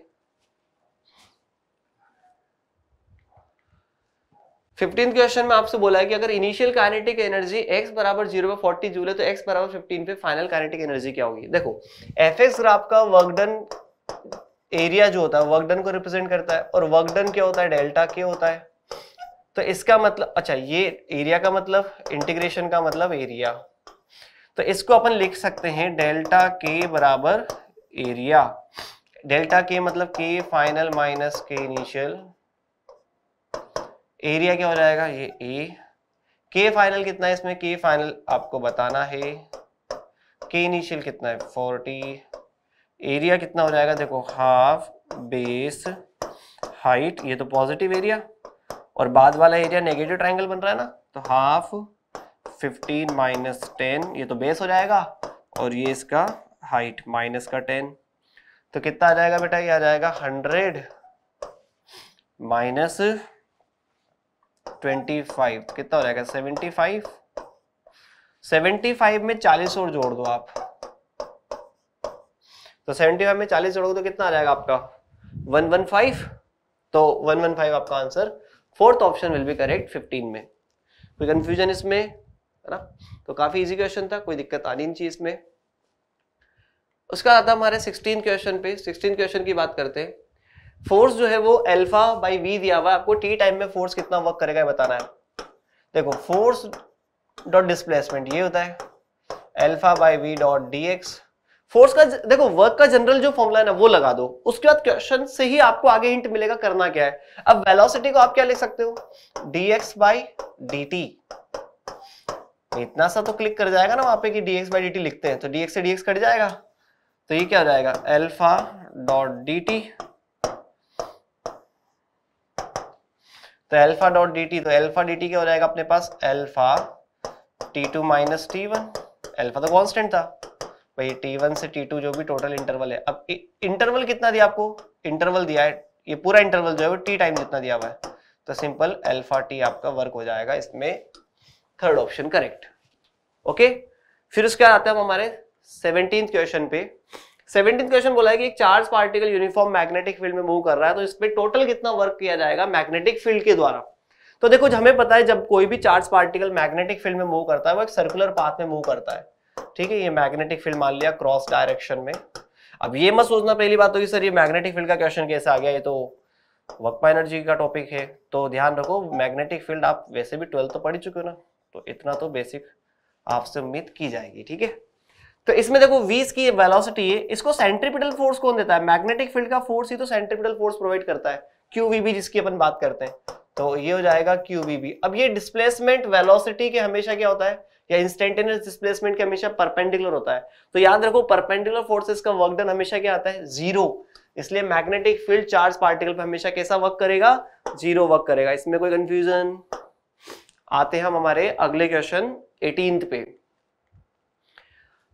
15 क्वेश्चन में आपसे बोला है कि अगर इनिशियल काइनेटिक एनर्जी x बराबर जीरो पे फोर्टी जूल है तो x बराबर 15 पे फाइनल काइनेटिक एनर्जी क्या होगी देखो एफ एक्स ग्राफ का वर्क डन एरिया जो होता है वर्क डन को रिप्रेजेंट करता है और वर्क डन क्या होता है डेल्टा के होता है तो इसका मतलब अच्छा ये एरिया का मतलब इंटीग्रेशन का मतलब एरिया तो इसको अपन लिख सकते हैं डेल्टा के बराबर एरिया डेल्टा के मतलब K final minus K initial area क्या हो जाएगा ये ए के फाइनल कितना है इसमें के फाइनल आपको बताना है के इनिशियल कितना है फोर्टी एरिया कितना हो जाएगा देखो हाफ बेस हाइट ये तो पॉजिटिव एरिया और बाद वाला एरिया नेगेटिव ट्राइंगल बन रहा है ना तो हाफ 15 माइनस टेन ये तो बेस हो जाएगा और ये इसका हाइट माइनस का 10 तो कितना आ जाएगा बेटा ये आ जाएगा 100 माइनस 25 कितना हो जाएगा 75 75 में 40 और जोड़ दो आप तो फाइव में चालीस जोड़ोगे तो कितना आ जाएगा आपका वन वन फाइव तो वन वन फाइव आपका answer fourth option will be correct fifteen में कोई कंफ्यूजन इसमें है ना तो काफी इजी क्वेश्चन था कोई दिक्कत आनी नहीं चाहिए इसमें उसका आता हमारे सिक्सटीन क्वेश्चन पे सिक्सटीन क्वेश्चन की बात करते हैं फोर्स जो है वो अल्फा बाई वी दिया हुआ है आपको टी टाइम में फोर्स कितना वर्क करेगा बताना है देखो फोर्स डॉट डिस्प्लेसमेंट ये होता है alpha by V dot D X force का देखो वर्क का जनरल जो फॉर्मूला है ना वो लगा दो उसके बाद क्वेश्चन से ही आपको आगे हिंट मिलेगा करना क्या है अब वेलोसिटी को आप क्या ले सकते हो D X by D T इतना सा तो क्लिक कर जाएगा ना वहां पे कि dx बाई डी लिखते हैं तो dx से dx कट जाएगा तो ये क्या हो जाएगा एल्फा डॉट डी टी तो एल्फा डॉट डी टी तो एल्फा डी टी क्या हो जाएगा अपने पास alpha T two minus T one alpha तो कॉन्स्टेंट था भाई टी वन से टी टू जो भी टोटल इंटरवल है अब इंटरवल कितना दिया आपको इंटरवल दिया है ये पूरा इंटरवल जो है वो टी टाइम जितना दिया हुआ है तो सिंपल एल्फा टी आपका वर्क हो जाएगा इसमें थर्ड ऑप्शन करेक्ट ओके फिर उसके बाद आता है हमारे सेवनटीन क्वेश्चन पे सेवनटीन क्वेश्चन बोला है कि एक charge particle uniform magnetic field में मूव कर रहा है तो इस पर टोटल कितना वर्क किया जाएगा मैग्नेटिक फील्ड के द्वारा तो देखो हमें पता है जब कोई भी चार्ज पार्टिकल मैग्नेटिक फील्ड में मूव करता है वो एक सर्कुलर पाथ में मूव करता है ठीक है ये मैग्नेटिक फील्ड मान लिया क्रॉस डायरेक्शन में अब ये मत सोचना पहली बात तो कि सर ये मैग्नेटिक फील्ड का क्वेश्चन कैसे आ गया ये तो वक्पा एनर्जी का टॉपिक है तो ध्यान रखो मैग्नेटिक फील्ड आप वैसे भी ट्वेल्थ तो पढ़ ही चुके हो ना तो इतना तो बेसिक आपसे उम्मीद की जाएगी ठीक है तो इसमें देखो वीस की वेलोसिटी है इसको सेंट्रिपिटल फोर्स कौन देता है मैग्नेटिक फील्ड का फोर्स ही तो सेंट्रिपिटल फोर्स प्रोवाइड करता है क्यू जिसकी अपन बात करते हैं तो ये हो जाएगा क्यू अब ये डिस्प्लेसमेंट वेलोसिटी के हमेशा क्या होता है या इंस्टेंटेनियस डिस्प्लेसमेंट के हमेशा परपेंडिकुलर होता है तो याद रखो परपेंडिकुलर फोर्सेस का वर्क डन हमेशा क्या आता है जीरो इसलिए मैग्नेटिक फील्ड चार्ज पार्टिकल पर हमेशा कैसा वर्क करेगा जीरो वर्क करेगा इसमें कोई कंफ्यूजन आते हम हमारे अगले क्वेश्चन एटीन पे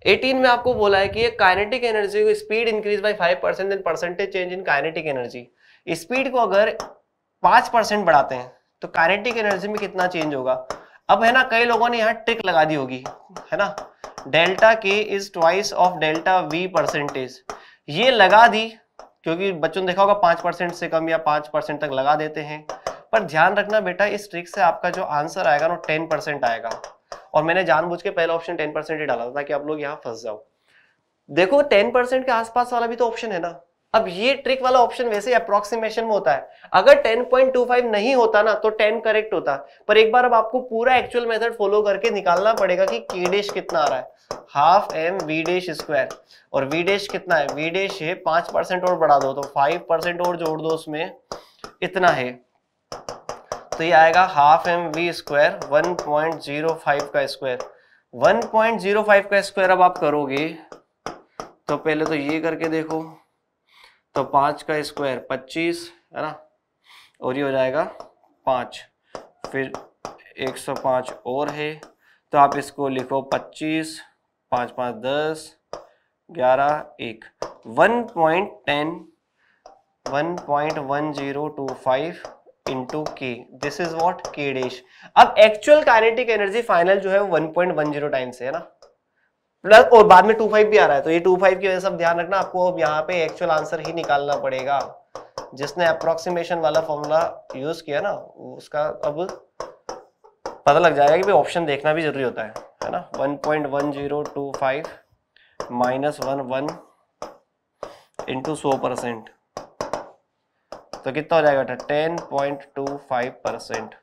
18 में आपको बोला है कि ये काइनेटिक एनर्जी को speed increase by 5 percent then percentage change in kinetic energy speed को अगर 5 परसेंट बढ़ाते हैं तो काइनेटिक एनर्जी में कितना चेंज होगा अब है ना कई लोगों ने यहाँ ट्रिक लगा दी होगी है ना delta K is twice of delta V percentage ये लगा दी क्योंकि बच्चों ने देखा होगा पांच परसेंट से कम या पांच परसेंट तक लगा देते हैं पर ध्यान रखना बेटा इस ट्रिक से आपका जो आंसर आएगा ना टेन परसेंट आएगा और मैंने जानबूझ के पहला ऑप्शन टेन परसेंट ही डाला था कि आप लोग यहाँ फंस जाओ देखो टेन परसेंट के आसपास वाला भी तो ऑप्शन है ना अब ये ट्रिक वाला ऑप्शन वैसे अप्रोक्सीमेशन में होता है अगर 10.25 नहीं होता ना तो 10 करेक्ट होता पर एक बार अब आपको पूरा एक्चुअल मेथड फॉलो करके निकालना पड़ेगा कि के डेश कितना आ रहा है half M V dash square और वी डेश कितना है वी डेश है पांच परसेंट और बढ़ा दो तो फाइव परसेंट और जोड़ दो उसमें इतना है तो ये आएगा half M we square one point zero five का square one point zero five का स्क्वायर अब आप करोगे तो पहले तो ये करके देखो तो पाँच का स्क्वायर पच्चीस है ना और ये हो जाएगा पाँच फिर एक सौ पाँच और है तो आप इसको लिखो पच्चीस पाँच पाँच दस ग्यारह एक one point ten one point one zero two five into K this is what K dash अब एक्चुअल काइनेटिक एनर्जी फाइनल जो है one point one zero times है ना प्लस और बाद में टू फाइव भी आ रहा है तो ये टू फाइव की वजह से ध्यान रखना आपको अब यहाँ पे एक्चुअल आंसर ही निकालना पड़ेगा जिसने अप्रोक्सीमेशन वाला फॉर्मूला यूज किया ना उसका अब पता लग जाएगा कि भाई ऑप्शन देखना भी जरूरी होता है है ना five minus one one into सो परसेंट तो कितना हो जाएगा ten point two five percent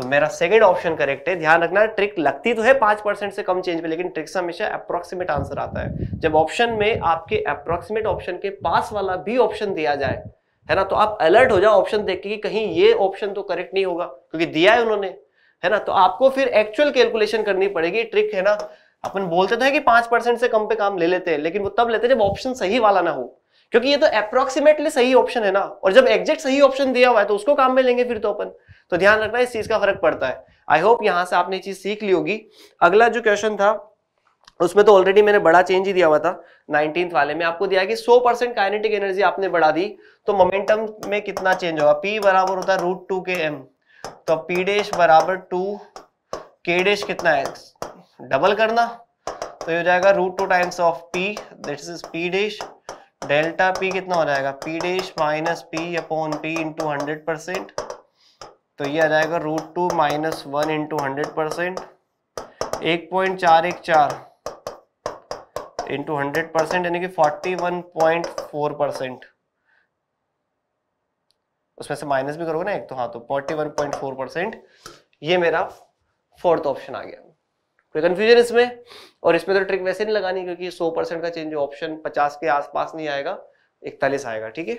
तो मेरा सेकंड ऑप्शन करेक्ट है ध्यान रखना ट्रिक लगती तो है पांच परसेंट से कम चेंज में लेकिन ट्रिक से हमेशा अप्रोक्सीमेट आंसर आता है जब ऑप्शन में आपके अप्रोक्सीमेट ऑप्शन के पास वाला भी ऑप्शन दिया जाए है ना तो आप अलर्ट हो जाओ ऑप्शन देख के कि कहीं ये ऑप्शन तो करेक्ट नहीं होगा क्योंकि दिया है उन्होंने है ना तो आपको फिर एक्चुअल कैलकुलेशन करनी पड़ेगी ट्रिक है ना अपन बोलते तो है कि पांच परसेंट से कम पे काम ले लेते हैं लेकिन वो तब लेते हैं जब ऑप्शन सही वाला ना हो क्योंकि ये तो अप्रोक्सीमेटली सही ऑप्शन है ना और जब एग्जैक्ट सही ऑप्शन दिया हुआ है तो उसको काम में लेंगे फिर तो अपन तो ध्यान रखना इस चीज का फर्क पड़ता है आई होप यहां से आपने चीज सीख ली होगी अगला जो क्वेश्चन था उसमें तो ऑलरेडी मैंने बड़ा चेंज ही दिया हुआ था नाइनटीन वाले में आपको दिया कि 100 परसेंट काइनेटिक एनर्जी आपने बढ़ा दी तो मोमेंटम में कितना चेंज होगा पी बराबर होता है रूट टू के एम तो पी डेश बराबर टू के डेश कितना है डबल करना तो ये हो जाएगा root two times of P that is P dash delta P कितना हो जाएगा P dash minus P upon P into hundred percent तो ये आ जाएगा root two minus one into hundred percent एक पॉइंट चार एक चार इंटू हंड्रेड परसेंट यानी कि forty one point four percent उसमें से माइनस भी करोगे ना एक तो हाँ तो forty one point four percent ये मेरा फोर्थ ऑप्शन आ गया कोई कंफ्यूजन इसमें और इसमें तो ट्रिक वैसे नहीं लगानी क्योंकि सौ परसेंट का चेंज ऑप्शन पचास के आसपास नहीं आएगा इकतालीस आएगा ठीक है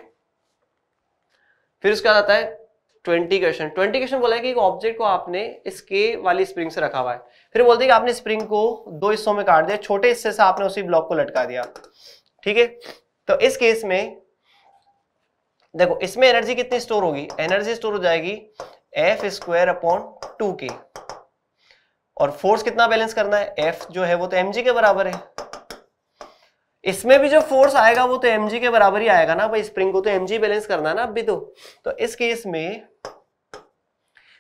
फिर उसके बाद आता है ट्वेंटी क्वेश्चन ट्वेंटी क्वेश्चन बोला है कि एक ऑब्जेक्ट को आपने इस के वाली स्प्रिंग से रखा हुआ है फिर बोलते हैं कि आपने स्प्रिंग को दो हिस्सों में काट दिया छोटे हिस्से से आपने उसी ब्लॉक को लटका दिया ठीक है तो इस केस में देखो इसमें एनर्जी कितनी स्टोर होगी एनर्जी स्टोर हो जाएगी एफ स्क्वायर अपॉन टू के और फोर्स कितना बैलेंस करना है एफ जो है वो तो एम के बराबर है इसमें भी जो फोर्स आएगा वो तो एम के बराबर ही आएगा ना भाई स्प्रिंग को तो एम बैलेंस करना है ना अभी तो तो इस केस में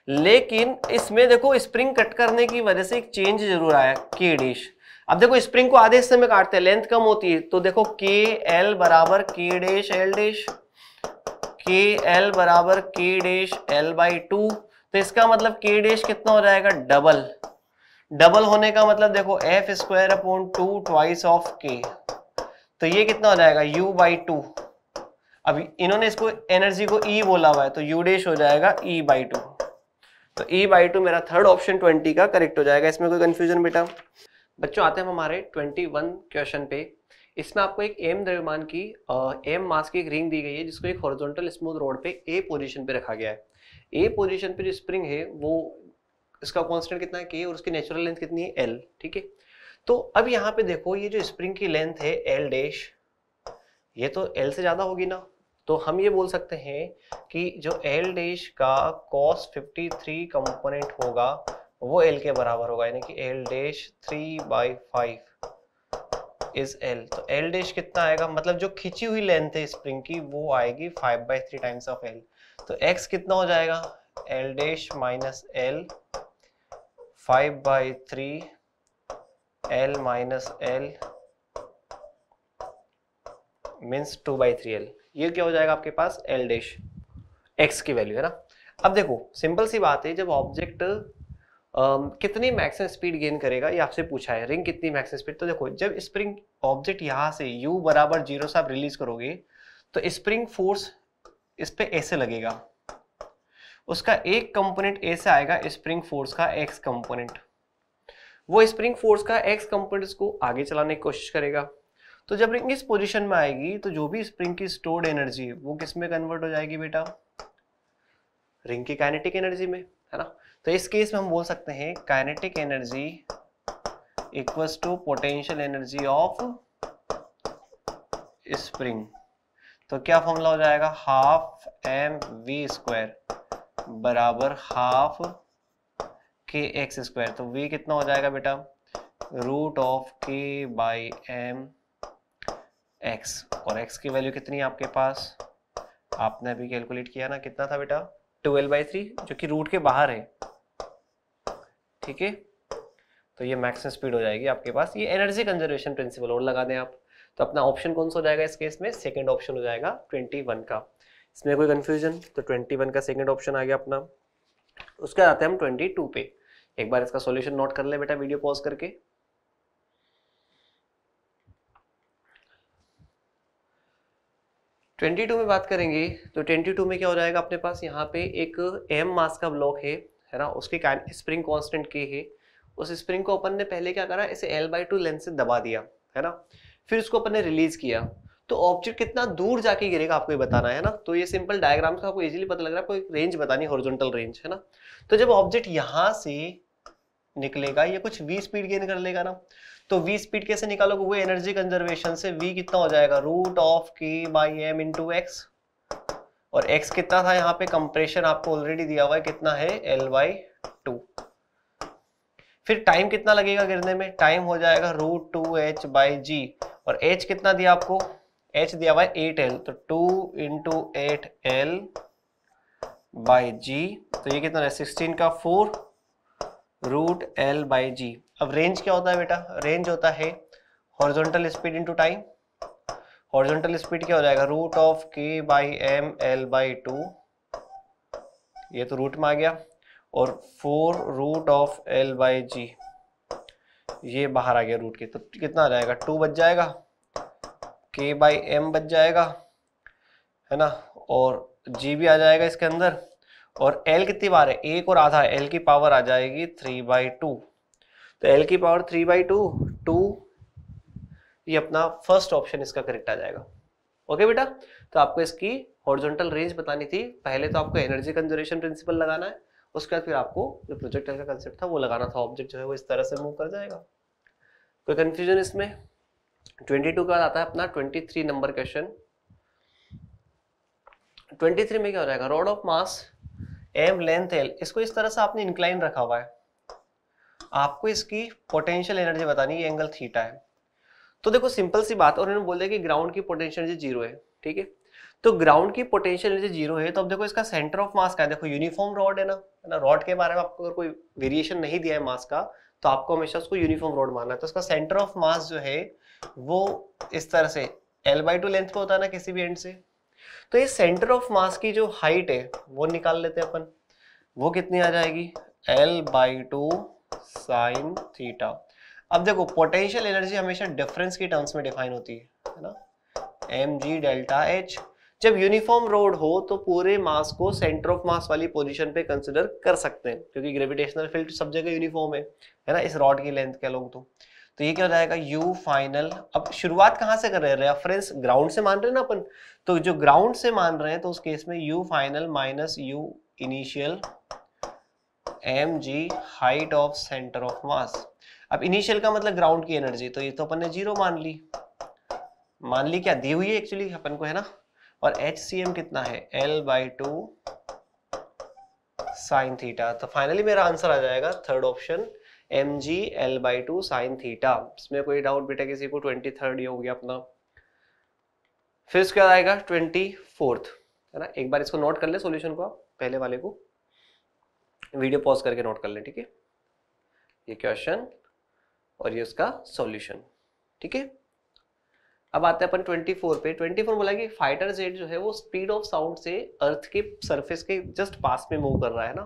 लेकिन इसमें देखो स्प्रिंग कट करने की वजह से एक चेंज जरूर आया के डिश अब देखो स्प्रिंग को आधे हिस्से में काटते हैं लेंथ कम होती है तो देखो के एल बराबर K dash L dash K L बराबर K dash L by two तो इसका मतलब के डिश कितना हो जाएगा डबल डबल होने का मतलब देखो F square upon two twice of K तो ये कितना हो जाएगा u बाई टू अब इन्होंने इसको एनर्जी को E बोला हुआ है तो U डेश हो जाएगा E बाई टू तो E बाई टू मेरा थर्ड ऑप्शन ट्वेंटी का करेक्ट हो जाएगा इसमें कोई कंफ्यूजन बेटा बच्चों आते हैं हमारे ट्वेंटी वन क्वेश्चन पे इसमें आपको एक एम द्रव्यमान की एम मास की एक रिंग दी गई है जिसको एक हॉरिजॉन्टल स्मूथ रोड पे ए पोजिशन पे रखा गया है ए पोजिशन पे जो स्प्रिंग है वो इसका कॉन्स्टेंट कितना है के और उसकी नेचुरल लेंथ कितनी है एल ठीक है तो अब यहां पे देखो ये जो स्प्रिंग की लेंथ है एल डैश ये तो एल से ज़्यादा होगी ना तो हम ये बोल सकते हैं कि जो एल डैश का कॉस 53 कंपोनेंट होगा वो एल के बराबर होगा यानी कि L dash three by five is L तो एल डैश कितना आएगा मतलब जो खिंची हुई लेंथ है स्प्रिंग की वो आएगी five by three times of L तो एक्स कितना हो जाएगा L dash minus L five by three L minus L means two by three L ये क्या हो जाएगा आपके पास एल डैश एक्स की वैल्यू है ना अब देखो सिंपल सी बात है जब ऑब्जेक्ट um, कितनी मैक्सिमम स्पीड गेन करेगा ये आपसे पूछा है रिंग कितनी मैक्सिमम स्पीड तो देखो जब स्प्रिंग ऑब्जेक्ट यहाँ से u बराबर जीरो से आप रिलीज करोगे तो स्प्रिंग फोर्स इस पर ऐसे लगेगा उसका एक कंपोनेंट ऐसे आएगा स्प्रिंग फोर्स का एक्स कंपोनेंट वो स्प्रिंग फोर्स का एक्स कंपोनेंट को आगे चलाने की कोशिश करेगा तो जब रिंग इस पोजीशन में आएगी तो जो भी स्प्रिंग की स्टोर्ड एनर्जी है वो किस में कन्वर्ट हो जाएगी बेटा रिंग की काइनेटिक एनर्जी में है ना तो इस केस में हम बोल सकते हैं kinetic energy equals to potential energy of spring तो क्या फॉर्मूला हो जाएगा हाफ एम वी स्क्वायर बराबर हाफ के एक्स स्क्वायर तो वी कितना हो जाएगा बेटा root of K by M X और एक्स की वैल्यू कितनी है आपके पास आपने अभी कैलकुलेट किया ना कितना था बेटा ट्वेल्व बाई थ्री जो कि रूट के बाहर है ठीक है तो ये मैक्सिमम स्पीड हो जाएगी आपके पास ये एनर्जी कंजर्वेशन प्रिंसिपल और लगा दें आप तो अपना ऑप्शन कौन सा हो जाएगा इस केस में सेकेंड ऑप्शन हो जाएगा ट्वेंटी वन का इसमें कोई कन्फ्यूजन तो ट्वेंटी वन का सेकेंड ऑप्शन आ गया अपना उसके आते हैं हम ट्वेंटी टू पे एक बार इसका सॉल्यूशन नोट कर ले बेटा वीडियो पॉज करके ट्वेंटी टू में बात करेंगे तो ट्वेंटी टू में क्या हो जाएगा अपने पास यहाँ पे एक एम मास का ब्लॉक है है ना उसके स्प्रिंग कांस्टेंट के है उस स्प्रिंग को अपन ने पहले क्या करा इसे एल बाई टू लेंथ से दबा दिया है ना फिर उसको अपन ने रिलीज किया तो ऑब्जेक्ट कितना दूर जाके गिरेगा आपको ये बताना है ना तो ये सिंपल डायग्राम से आपको इजीली पता लग रहा है आपको एक रेंज बतानी हॉरिजॉन्टल रेंज है ना तो जब ऑब्जेक्ट यहाँ से निकलेगा ये कुछ वी स्पीड गेन कर लेगा ना तो वी स्पीड कैसे निकालोगे वो एनर्जी कंजर्वेशन से वी कितना हो जाएगा root of K by M into X और एक्स कितना था यहाँ पे कंप्रेशन आपको ऑलरेडी दिया हुआ है कितना है एल बाई टू फिर टाइम कितना लगेगा गिरने में टाइम हो जाएगा root two H by G और एच कितना दिया आपको एच दिया हुआ है एट एल तो two into eight L by G तो ये कितना है सिक्सटीन का फोर रूट एल बाई जी अब रेंज क्या होता है बेटा रेंज होता है horizontal speed into time horizontal speed क्या हो जाएगा root of K by M L by two ये तो रूट में आ गया और four root of L by G ये बाहर आ गया रूट के तो कितना आ जाएगा टू बच जाएगा के बाई एम बच जाएगा है ना और जी भी आ जाएगा इसके अंदर और एल कितनी बार है एक और आधा एल की पावर आ जाएगी थ्री बाई टू तो एल की power three by two two ये अपना फर्स्ट ऑप्शन इसका करेक्ट आ जाएगा ओके बेटा तो आपको इसकी हॉरिजॉन्टल रेंज बतानी थी पहले तो आपको एनर्जी कंजर्वेशन प्रिंसिपल लगाना है उसके बाद फिर आपको जो प्रोजेक्टाइल का कंसेप्ट था वो लगाना था ऑब्जेक्ट जो है वो इस तरह से मूव कर जाएगा कोई कंफ्यूजन इसमें ट्वेंटी टू के बाद आता है अपना ट्वेंटी थ्री नंबर क्वेश्चन ट्वेंटी थ्री में क्या हो जाएगा rod of mass M length L इसको इस तरह से आपने इंक्लाइन रखा हुआ है आपको इसकी पोटेंशियल एनर्जी बतानी है एंगल थीटा है तो देखो सिंपल सी बात और इन्होंने बोल दिया कि ग्राउंड की पोटेंशियल एनर्जी जीरो है ठीक है तो ग्राउंड की पोटेंशियल एनर्जी जीरो है तो अब देखो इसका सेंटर ऑफ मास का है देखो यूनिफॉर्म रॉड है ना है ना रॉड के बारे में आपको अगर कोई वेरिएशन नहीं दिया है मास का तो आपको हमेशा उसको यूनिफॉर्म रॉड मानना है तो इसका सेंटर ऑफ मास जो है वो इस तरह से एल बाई टू लेंथ को होता है ना किसी भी एंड से तो ये सेंटर ऑफ मास की जो हाइट है वो निकाल लेते हैं अपन वो कितनी आ जाएगी L by two sine theta अब देखो पोटेंशियल एनर्जी हमेशा डिफरेंस की टर्म्स में डिफाइन होती है है ना एम जी डेल्टा एच जब यूनिफॉर्म रोड हो तो पूरे मास को सेंटर ऑफ मास वाली पोजीशन पे कंसिडर कर सकते हैं क्योंकि ग्रेविटेशनल फील्ड सब जगह यूनिफॉर्म है है ना इस रॉड की लेंथ क्या लोग तो तो ये क्या हो जाएगा यू फाइनल अब शुरुआत कहां से कर रहे हैं रेफरेंस ग्राउंड से मान रहे हैं ना अपन तो जो ग्राउंड से मान रहे हैं तो उस केस में U final minus U initial M G height of centre of mass अब इनिशियल का मतलब ग्राउंड की एनर्जी तो ये तो अपन ने जीरो मान ली मान ली क्या दी हुई है एक्चुअली अपन को है ना और एच सी एम कितना है L by two sine theta तो फाइनली मेरा आंसर आ जाएगा third option M G L by two sine theta इसमें कोई डाउट बेटा किसी को ट्वेंटी थर्ड ये हो गया अपना फिर उसके बाद आएगा ट्वेंटी फोर्थ है ना एक बार इसको नोट कर ले सॉल्यूशन को आप पहले वाले को वीडियो पॉज करके नोट कर ले ठीक है ये क्वेश्चन और ये उसका सॉल्यूशन ठीक है अब आते हैं अपन 24 पे 24 बोला कि फाइटर जेट जो है वो स्पीड ऑफ साउंड से अर्थ के सरफेस के जस्ट पास में मूव कर रहा है ना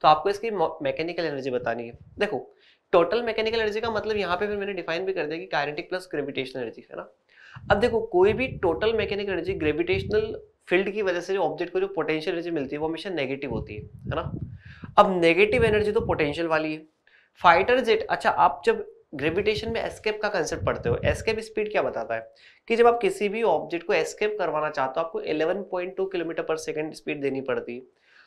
तो आपको इसकी मैकेनिकल एनर्जी बतानी है देखो टोटल मैकेनिकल एनर्जी का मतलब यहाँ पे फिर मैंने डिफाइन भी कर दिया कि काइनेटिक प्लस ग्रेविटेशनल एनर्जी है ना अब देखो कोई भी total mechanical energy gravitational field की वजह से जो ऑब्जेक्ट को जो पोटेंशियल एनर्जी मिलती है वो हमेशा नेगेटिव होती है है ना अब नेगेटिव एनर्जी तो पोटेंशियल वाली है फाइटर जेट अच्छा आप जब ग्रेविटेशन में एस्केप का कंसेप्ट पढ़ते हो एस्केप स्पीड क्या बताता है कि जब आप किसी भी ऑब्जेक्ट को एस्केप करवाना चाहते हो आपको 11.2 किलोमीटर पर सेकंड स्पीड देनी पड़ती है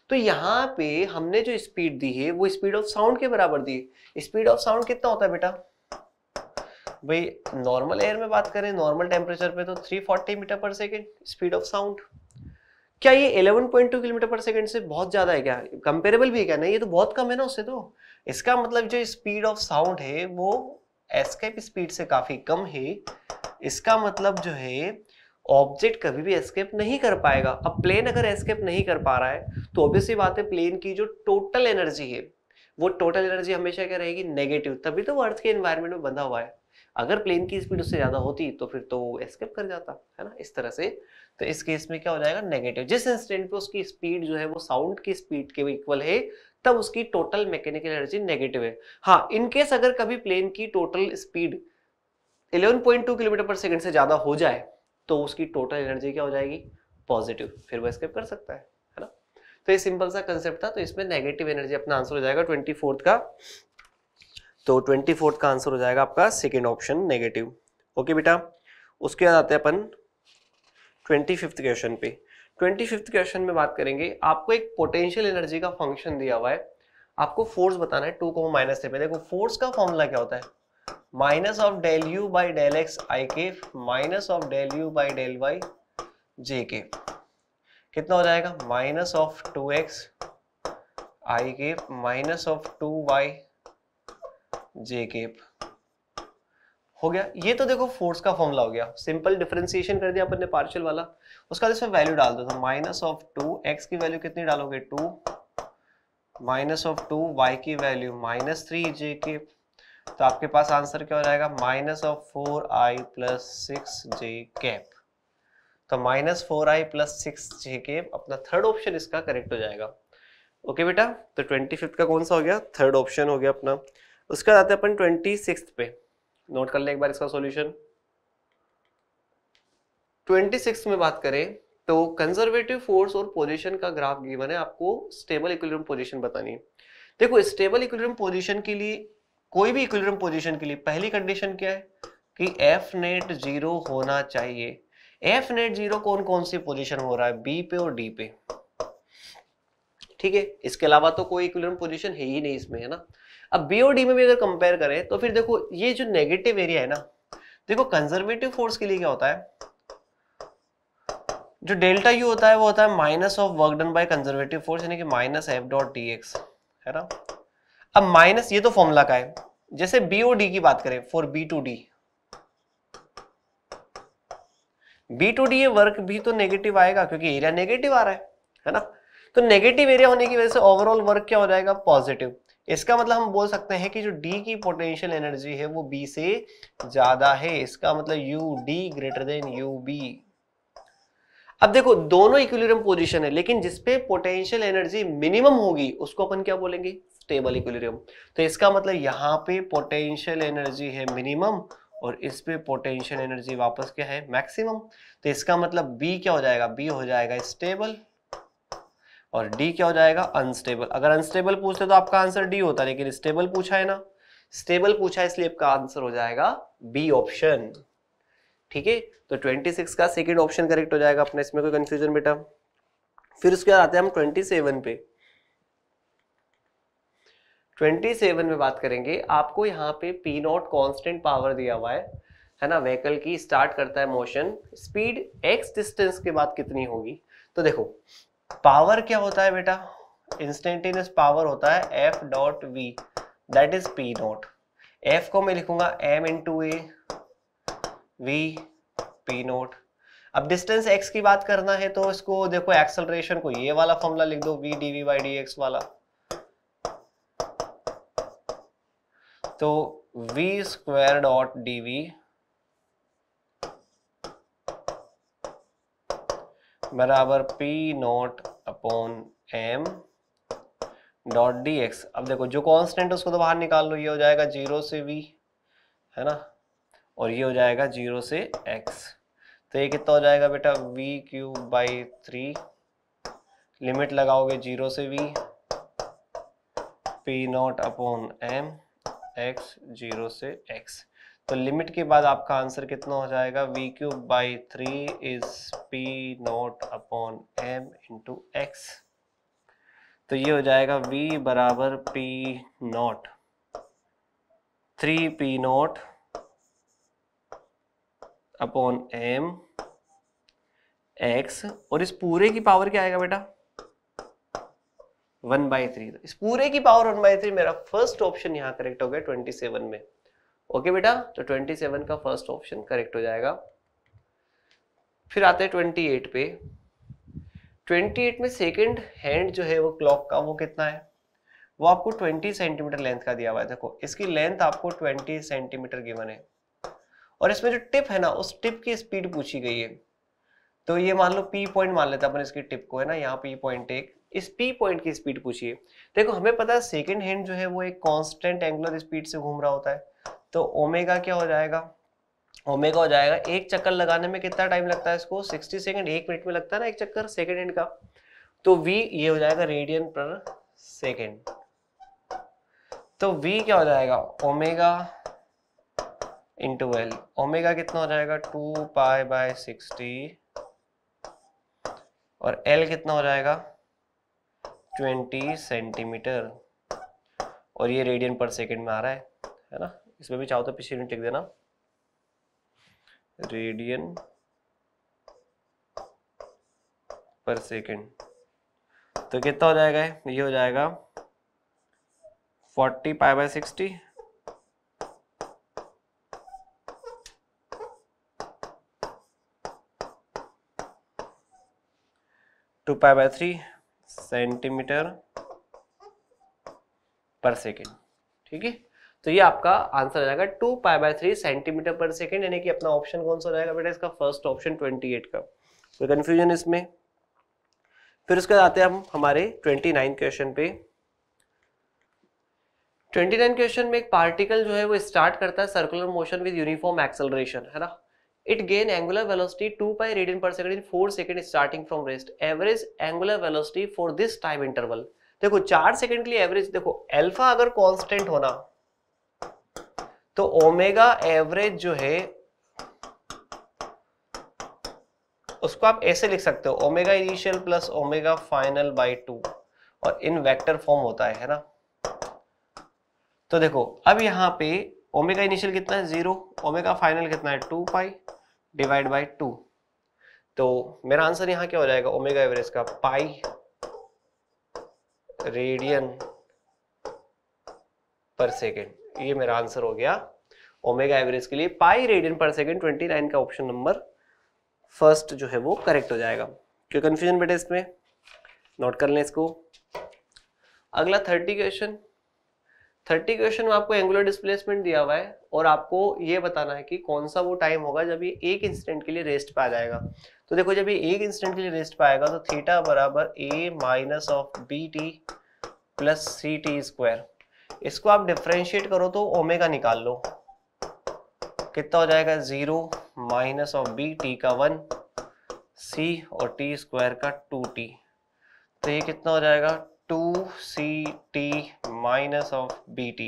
तो यहाँ पे हमने जो स्पीड दी है वो स्पीड ऑफ साउंड के बराबर दी है स्पीड ऑफ साउंड कितना होता है बेटा भाई नॉर्मल एयर में बात करें नॉर्मल टेम्परेचर पे तो 340 metre per second speed of sound क्या ये 11.2 किलोमीटर पर सेकेंड से बहुत ज़्यादा है क्या कंपेरेबल भी है क्या नहीं ये तो बहुत कम है ना उससे तो इसका मतलब जो स्पीड ऑफ साउंड है वो एस्केप स्पीड से काफ़ी कम है इसका मतलब जो है ऑब्जेक्ट कभी भी एस्केप नहीं कर पाएगा अब प्लेन अगर एस्केप नहीं कर पा रहा है तो ऑब्वियसली बात है प्लेन की जो टोटल एनर्जी है वो टोटल एनर्जी हमेशा क्या रहेगी नेगेटिव तभी तो वो अर्थ के एनवायरमेंट में बंधा हुआ है अगर प्लेन की स्पीड उससे ज़्यादा होती तो फिर तो वो एस्केप कर जाता है ना इस तरह से तो इस केस में क्या हो जाएगा नेगेटिव जिस इंस्टेंट पे उसकी स्पीड जो है वो साउंड की स्पीड के इक्वल है तब उसकी टोटल मैकेनिकल एनर्जी नेगेटिव है हाँ इनकेस अगर कभी प्लेन की टोटल स्पीड 11.2 किलोमीटर पर सेकंड से ज़्यादा हो जाए तो उसकी टोटल एनर्जी क्या हो जाएगी पॉजिटिव फिर वो एस्केप कर सकता है है ना तो ये सिंपल सा कंसेप्ट था तो इसमें नेगेटिव एनर्जी अपना आंसर हो जाएगा ट्वेंटी का तो ट्वेंटी का आंसर हो जाएगा आपका सेकेंड ऑप्शन नेगेटिव ओके बेटा उसके बाद आते हैं अपन ट्वेंटी फिफ्थ क्वेश्चन पे ट्वेंटी फिफ्थ क्वेश्चन में बात करेंगे आपको एक पोटेंशियल एनर्जी का फंक्शन दिया हुआ है आपको फोर्स बताना है टू को माइनस थ्री देखो फोर्स का फॉर्मूला क्या होता है minus of del U by del X I के minus of del U by del Y J के कितना हो जाएगा minus of two X I के minus of two Y J के हो गया ये तो देखो फोर्स का फॉर्मूला हो गया सिंपल डिफ्रेंसिएशन कर दिया अपन ने पार्शियल वाला उसका इसमें वैल्यू डाल दो तो माइनस ऑफ टू एक्स की वैल्यू कितनी डालोगे two minus of two Y की वैल्यू माइनस थ्री जे के तो आपके पास आंसर क्या हो जाएगा minus of four I plus six J cap तो minus four I plus six J cap अपना थर्ड ऑप्शन इसका करेक्ट हो जाएगा ओके okay बेटा तो ट्वेंटी फिफ्थ का कौन सा हो गया थर्ड ऑप्शन हो गया अपना उसके बाद आते हैं अपन ट्वेंटी सिक्स पे नोट कर ले एक बार इसका सॉल्यूशन ट्वेंटी सिक्स में बात करें तो कंजर्वेटिव फोर्स और पोजीशन का ग्राफ गिवन है आपको स्टेबल इक्विलिब्रियम पोजीशन बतानी है देखो स्टेबल इक्विलिब्रियम पोजीशन के लिए कोई भी इक्विलिब्रियम पोजीशन के लिए पहली कंडीशन क्या है कि एफ नेट जीरो होना चाहिए एफ नेट जीरो कौन कौन सी पोजीशन हो रहा है बी पे और डी पे ठीक है इसके अलावा तो कोई इक्विलिब्रियम पोजीशन है ही नहीं इसमें है ना अब बी और डी में भी अगर कंपेयर करें तो फिर देखो ये जो नेगेटिव एरिया है ना देखो कंजर्वेटिव फोर्स के लिए क्या होता है जो डेल्टा यू होता है वो होता है minus of work done by conservative force यानी कि minus F dot D X है ना अब माइनस ये तो फॉर्मूला का है जैसे बी ओ डी की बात करें for B to D B to D ये वर्क भी तो नेगेटिव आएगा क्योंकि एरिया नेगेटिव आ रहा है है ना तो नेगेटिव एरिया होने की वजह से ओवरऑल वर्क क्या हो जाएगा पॉजिटिव इसका मतलब हम बोल सकते हैं कि जो डी की पोटेंशियल एनर्जी है वो बी से ज्यादा है इसका मतलब U D greater than U B अब देखो दोनों इक्विलिब्रियम पोजीशन है लेकिन जिसपे पोटेंशियल एनर्जी मिनिमम होगी उसको अपन क्या बोलेंगे स्टेबल इक्विलिब्रियम तो इसका मतलब यहाँ पे पोटेंशियल एनर्जी है मिनिमम और इस पे पोटेंशियल एनर्जी वापस क्या है मैक्सिमम तो इसका मतलब बी क्या हो जाएगा बी हो जाएगा स्टेबल और डी क्या हो जाएगा अनस्टेबल अगर अनस्टेबल पूछते तो आपका आंसर डी होता लेकिन स्टेबल पूछा है ना स्टेबल पूछा इसलिए आपका आंसर हो जाएगा बी ऑप्शन ठीक है तो 26 का सेकंड ऑप्शन करेक्ट हो जाएगा अपने इसमें कोई कंफ्यूजन बेटा फिर उसके बाद आते हैं हम 27 पे 27 में बात करेंगे आपको यहाँ पे पी नॉट कॉन्स्टेंट पावर दिया हुआ है है ना व्हीकल की स्टार्ट करता है मोशन स्पीड एक्स डिस्टेंस के बाद कितनी होगी तो देखो पावर क्या होता है बेटा इंस्टेंटेनियस पावर होता है F dot V that is P naught F को मैं लिखूंगा M into A V P naught अब डिस्टेंस एक्स की बात करना है तो इसको देखो एक्सलरेशन को ये वाला फॉर्मूला लिख दो V D we by D X वाला तो v square dot D V बराबर P naught upon M dot D X अब देखो जो कांस्टेंट है उसको तो बाहर निकाल लो ये हो जाएगा जीरो से v है ना और ये हो जाएगा जीरो से x तो ये कितना हो जाएगा बेटा V cube by three limit लगाओगे जीरो से v p naught upon M X zero से एक्स तो लिमिट के बाद आपका आंसर कितना हो जाएगा V cube by three is P naught upon M into X तो ये हो जाएगा v बराबर P naught three P naught upon M X और इस पूरे की पावर क्या आएगा बेटा वन बाई थ्री इस पूरे की पावर वन बाई थ्री मेरा फर्स्ट ऑप्शन यहाँ करेक्ट हो गया ट्वेंटी सेवन में ओके बेटा तो ट्वेंटी सेवन का फर्स्ट ऑप्शन करेक्ट हो जाएगा फिर आते हैं ट्वेंटी एट पे ट्वेंटी एट में सेकेंड हैंड जो है वो क्लॉक का वो कितना है वो आपको ट्वेंटी सेंटीमीटर लेंथ का दिया हुआ है देखो इसकी लेंथ आपको ट्वेंटी सेंटीमीटर गिवन है और इसमें जो टिप है ना उस टिप की स्पीड पूछी गई है तो ये मान लो पी पॉइंट मान लेते हैं अपन इसकी टिप को है ना यहाँ पी पॉइंट एक इस पी पॉइंट की स्पीड पूछिए देखो हमें पता है सेकेंड हैंड जो है वो एक कॉन्स्टेंट एंगुलर स्पीड से घूम रहा होता है तो ओमेगा क्या हो जाएगा ओमेगा हो जाएगा एक चक्कर लगाने में कितना टाइम लगता है इसको 60 सेकंड एक मिनट में लगता है ना एक चक्कर सेकंड हैंड का तो v ये हो जाएगा रेडियन पर सेकंड तो v क्या हो जाएगा ओमेगा इंटू एल ओमेगा कितना हो जाएगा टू पाई बाय सिक्सटी और l कितना हो जाएगा ट्वेंटी सेंटीमीटर और ये रेडियन पर सेकेंड में आ रहा है है ना इसमें भी चाहो तो पीछे यूनिट लिख देना रेडियन पर सेकेंड तो कितना हो जाएगा ये हो जाएगा forty pi by sixty two pi by three centimetre पर सेकेंड ठीक है तो ये आपका आंसर आ जाएगा two pi by three centimetre पर सेकेंड यानी कि अपना ऑप्शन कौन सा रहेगा बेटा इसका फर्स्ट ऑप्शन ट्वेंटी एट का कोई तो इसमें फिर उसके बाद आते हैं हम हमारे ट्वेंटी नाइन क्वेश्चन पे ट्वेंटी नाइन क्वेश्चन में एक पार्टिकल जो है वो स्टार्ट करता है circular motion with uniform acceleration है ना It gain angular velocity 2 pi radian per second in 4 second starting from rest. Average angular velocity for this time interval. देखो चार सेकंड के लिए एवरेज देखो अल्फा अगर कांस्टेंट होना तो ओमेगा एवरेज जो है उसको आप ऐसे लिख सकते हो omega initial plus omega final by two और इन वेक्टर फॉर्म होता है, है ना तो देखो अब यहां पे ओमेगा इनिशियल कितना है जीरो ओमेगा फाइनल कितना है two pi divide by two तो मेरा आंसर यहाँ क्या हो जाएगा ओमेगा एवरेज का पाई रेडियन पर सेकेंड ये मेरा आंसर हो गया ओमेगा एवरेज के लिए पाई रेडियन पर सेकेंड ट्वेंटी नाइन का ऑप्शन नंबर फर्स्ट जो है वो करेक्ट हो जाएगा क्यों कंफ्यूजन बेटे इसमें नोट कर लें इसको अगला थर्टी क्वेश्चन थर्टी क्वेश्चन में आपको एंगुलर डिस्प्लेसमेंट दिया हुआ है और आपको ये बताना है कि कौन सा वो टाइम होगा जब ये एक इंस्टेंट के लिए रेस्ट पे आ जाएगा तो देखो जब ये एक इंस्टेंट के लिए रेस्ट पे आएगा तो थीटा बराबर A minus of B T plus C T square इसको आप डिफ्रेंशिएट करो तो ओमेगा निकाल लो कितना हो जाएगा zero minus of B T का वन सी और टी स्क्वायर का टू टी तो ये कितना हो जाएगा two C T minus of B T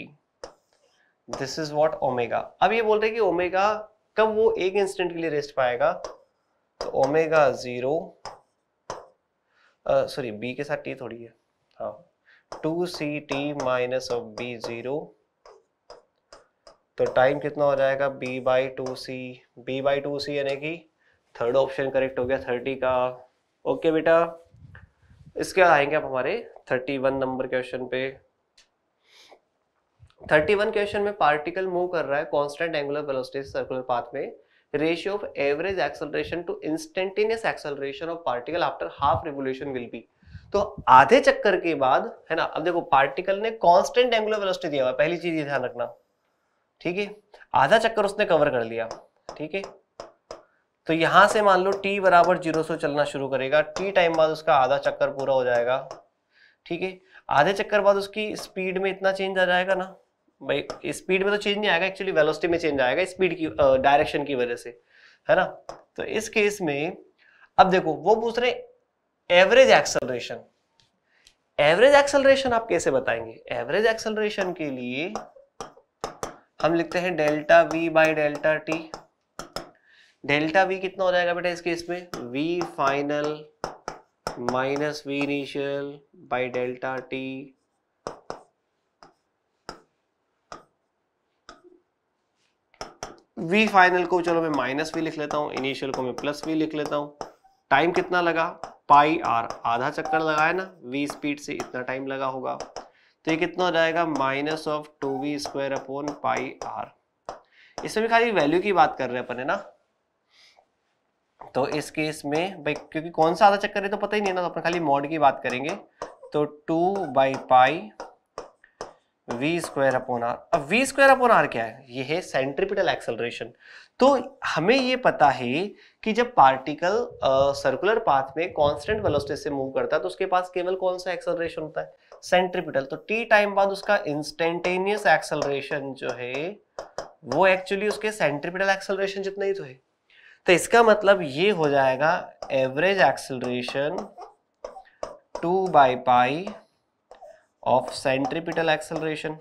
this is what omega अब ये बोल रहे हैं कि ओमेगा कब वो एक इंस्टेंट के लिए रेस्ट पाएगा तो ओमेगा जीरो सॉरी बी के साथ टी थोड़ी है हाँ two C T minus of B zero तो टाइम कितना हो जाएगा B by two C B by two C यानी कि थर्ड ऑप्शन करेक्ट हो गया थर्टी का ओके बेटा इसके बाद आएंगे आप हमारे थर्टी वन नंबर क्वेश्चन पे थर्टी वन क्वेश्चन में पार्टिकल मूव कर रहा है constant angular velocity circular path में ratio of average acceleration to instantaneous acceleration of particle after half revolution will be तो आधे चक्कर के बाद है ना अब देखो पार्टिकल ने कॉन्स्टेंट एंगुलर वेलोसिटी दिया हुआ पहली चीज ये ध्यान रखना ठीक है आधा चक्कर उसने कवर कर लिया ठीक है तो यहां से मान लो t बराबर जीरो से चलना शुरू करेगा t टाइम बाद उसका आधा चक्कर पूरा हो जाएगा ठीक है आधे चक्कर बाद उसकी स्पीड में इतना चेंज आ जाएगा ना भाई स्पीड में तो चेंज नहीं आएगा एक्चुअली वेलोसिटी में चेंज आएगा स्पीड की डायरेक्शन की वजह से है ना तो इस केस में अब देखो वो पूछ रहे एवरेज एक्सलरेशन एवरेज एक्सलरेशन आप कैसे बताएंगे एवरेज एक्सलरेशन के लिए हम लिखते हैं delta V by delta T delta V कितना हो जाएगा बेटा इस केस में V final minus V initial by delta T V final को चलो मैं माइनस भी लिख लेता हूँ इनिशियल को मैं प्लस भी लिख लेता हूँ टाइम कितना लगा पाई आर आधा चक्कर लगाया ना वी स्पीड से इतना टाइम लगा होगा तो ये कितना हो जाएगा minus of two V square upon pi R इसमें भी खाली वैल्यू की बात कर रहे हैं अपन है ना तो इस केस में भाई क्योंकि कौन सा आधा चक्कर है तो पता ही नहीं है ना तो अपन खाली मॉड की बात करेंगे तो two by pi V square upon R अब वी स्क्वायर अपॉन आर क्या है ये है सेंट्रिपिटल एक्सेलरेशन तो हमें ये पता है कि जब पार्टिकल सर्कुलर पाथ में कांस्टेंट वेलोसिटी से मूव करता है तो उसके पास केवल कौन सा एक्सेलरेशन होता है सेंट्रिपिटल तो टी टाइम बाद उसका इंस्टेंटेनियस एक्सेलरेशन जो है वो एक्चुअली उसके सेंट्रिपिटल एक्सेलरेशन जितना ही तो है तो इसका मतलब ये हो जाएगा average acceleration two by pi of centripetal acceleration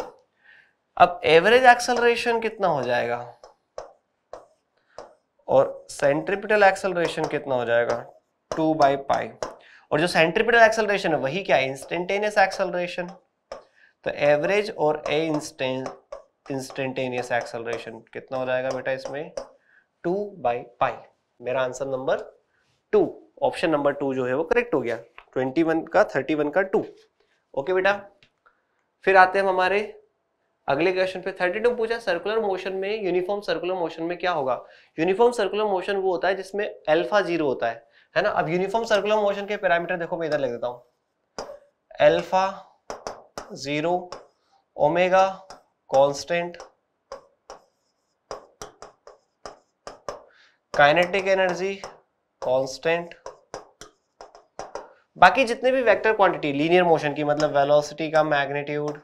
अब एवरेज एक्सेलरेशन कितना हो जाएगा और सेंट्रीपिटल एक्सेलरेशन कितना हो जाएगा टू बाई पाई और जो सेंट्रीपिटल एक्सेलरेशन है वही क्या है इंस्टेंटेनियस एक्सेलरेशन तो एवरेज और ए इंस्टेंटेनियस एक्सेलरेशन कितना हो जाएगा बेटा इसमें टू बाई पाई मेरा answer number two option number two जो है वो करेक्ट हो गया ट्वेंटी वन का थर्टी वन का टू ओके बेटा फिर आते हैं हमारे अगले क्वेश्चन पे थर्टी टू पूछा सर्कुलर मोशन में यूनिफॉर्म सर्कुलर मोशन में क्या होगा यूनिफॉर्म सर्कुलर मोशन वो होता है जिसमें अल्फा जीरो होता है है ना अब यूनिफॉर्म सर्कुलर मोशन के पैरामीटर देखो मैं इधर लिख देता हूं alpha zero omega constant kinetic energy constant बाकी जितने भी वेक्टर क्वांटिटी लीनियर मोशन की मतलब वेलोसिटी का मैग्नीट्यूड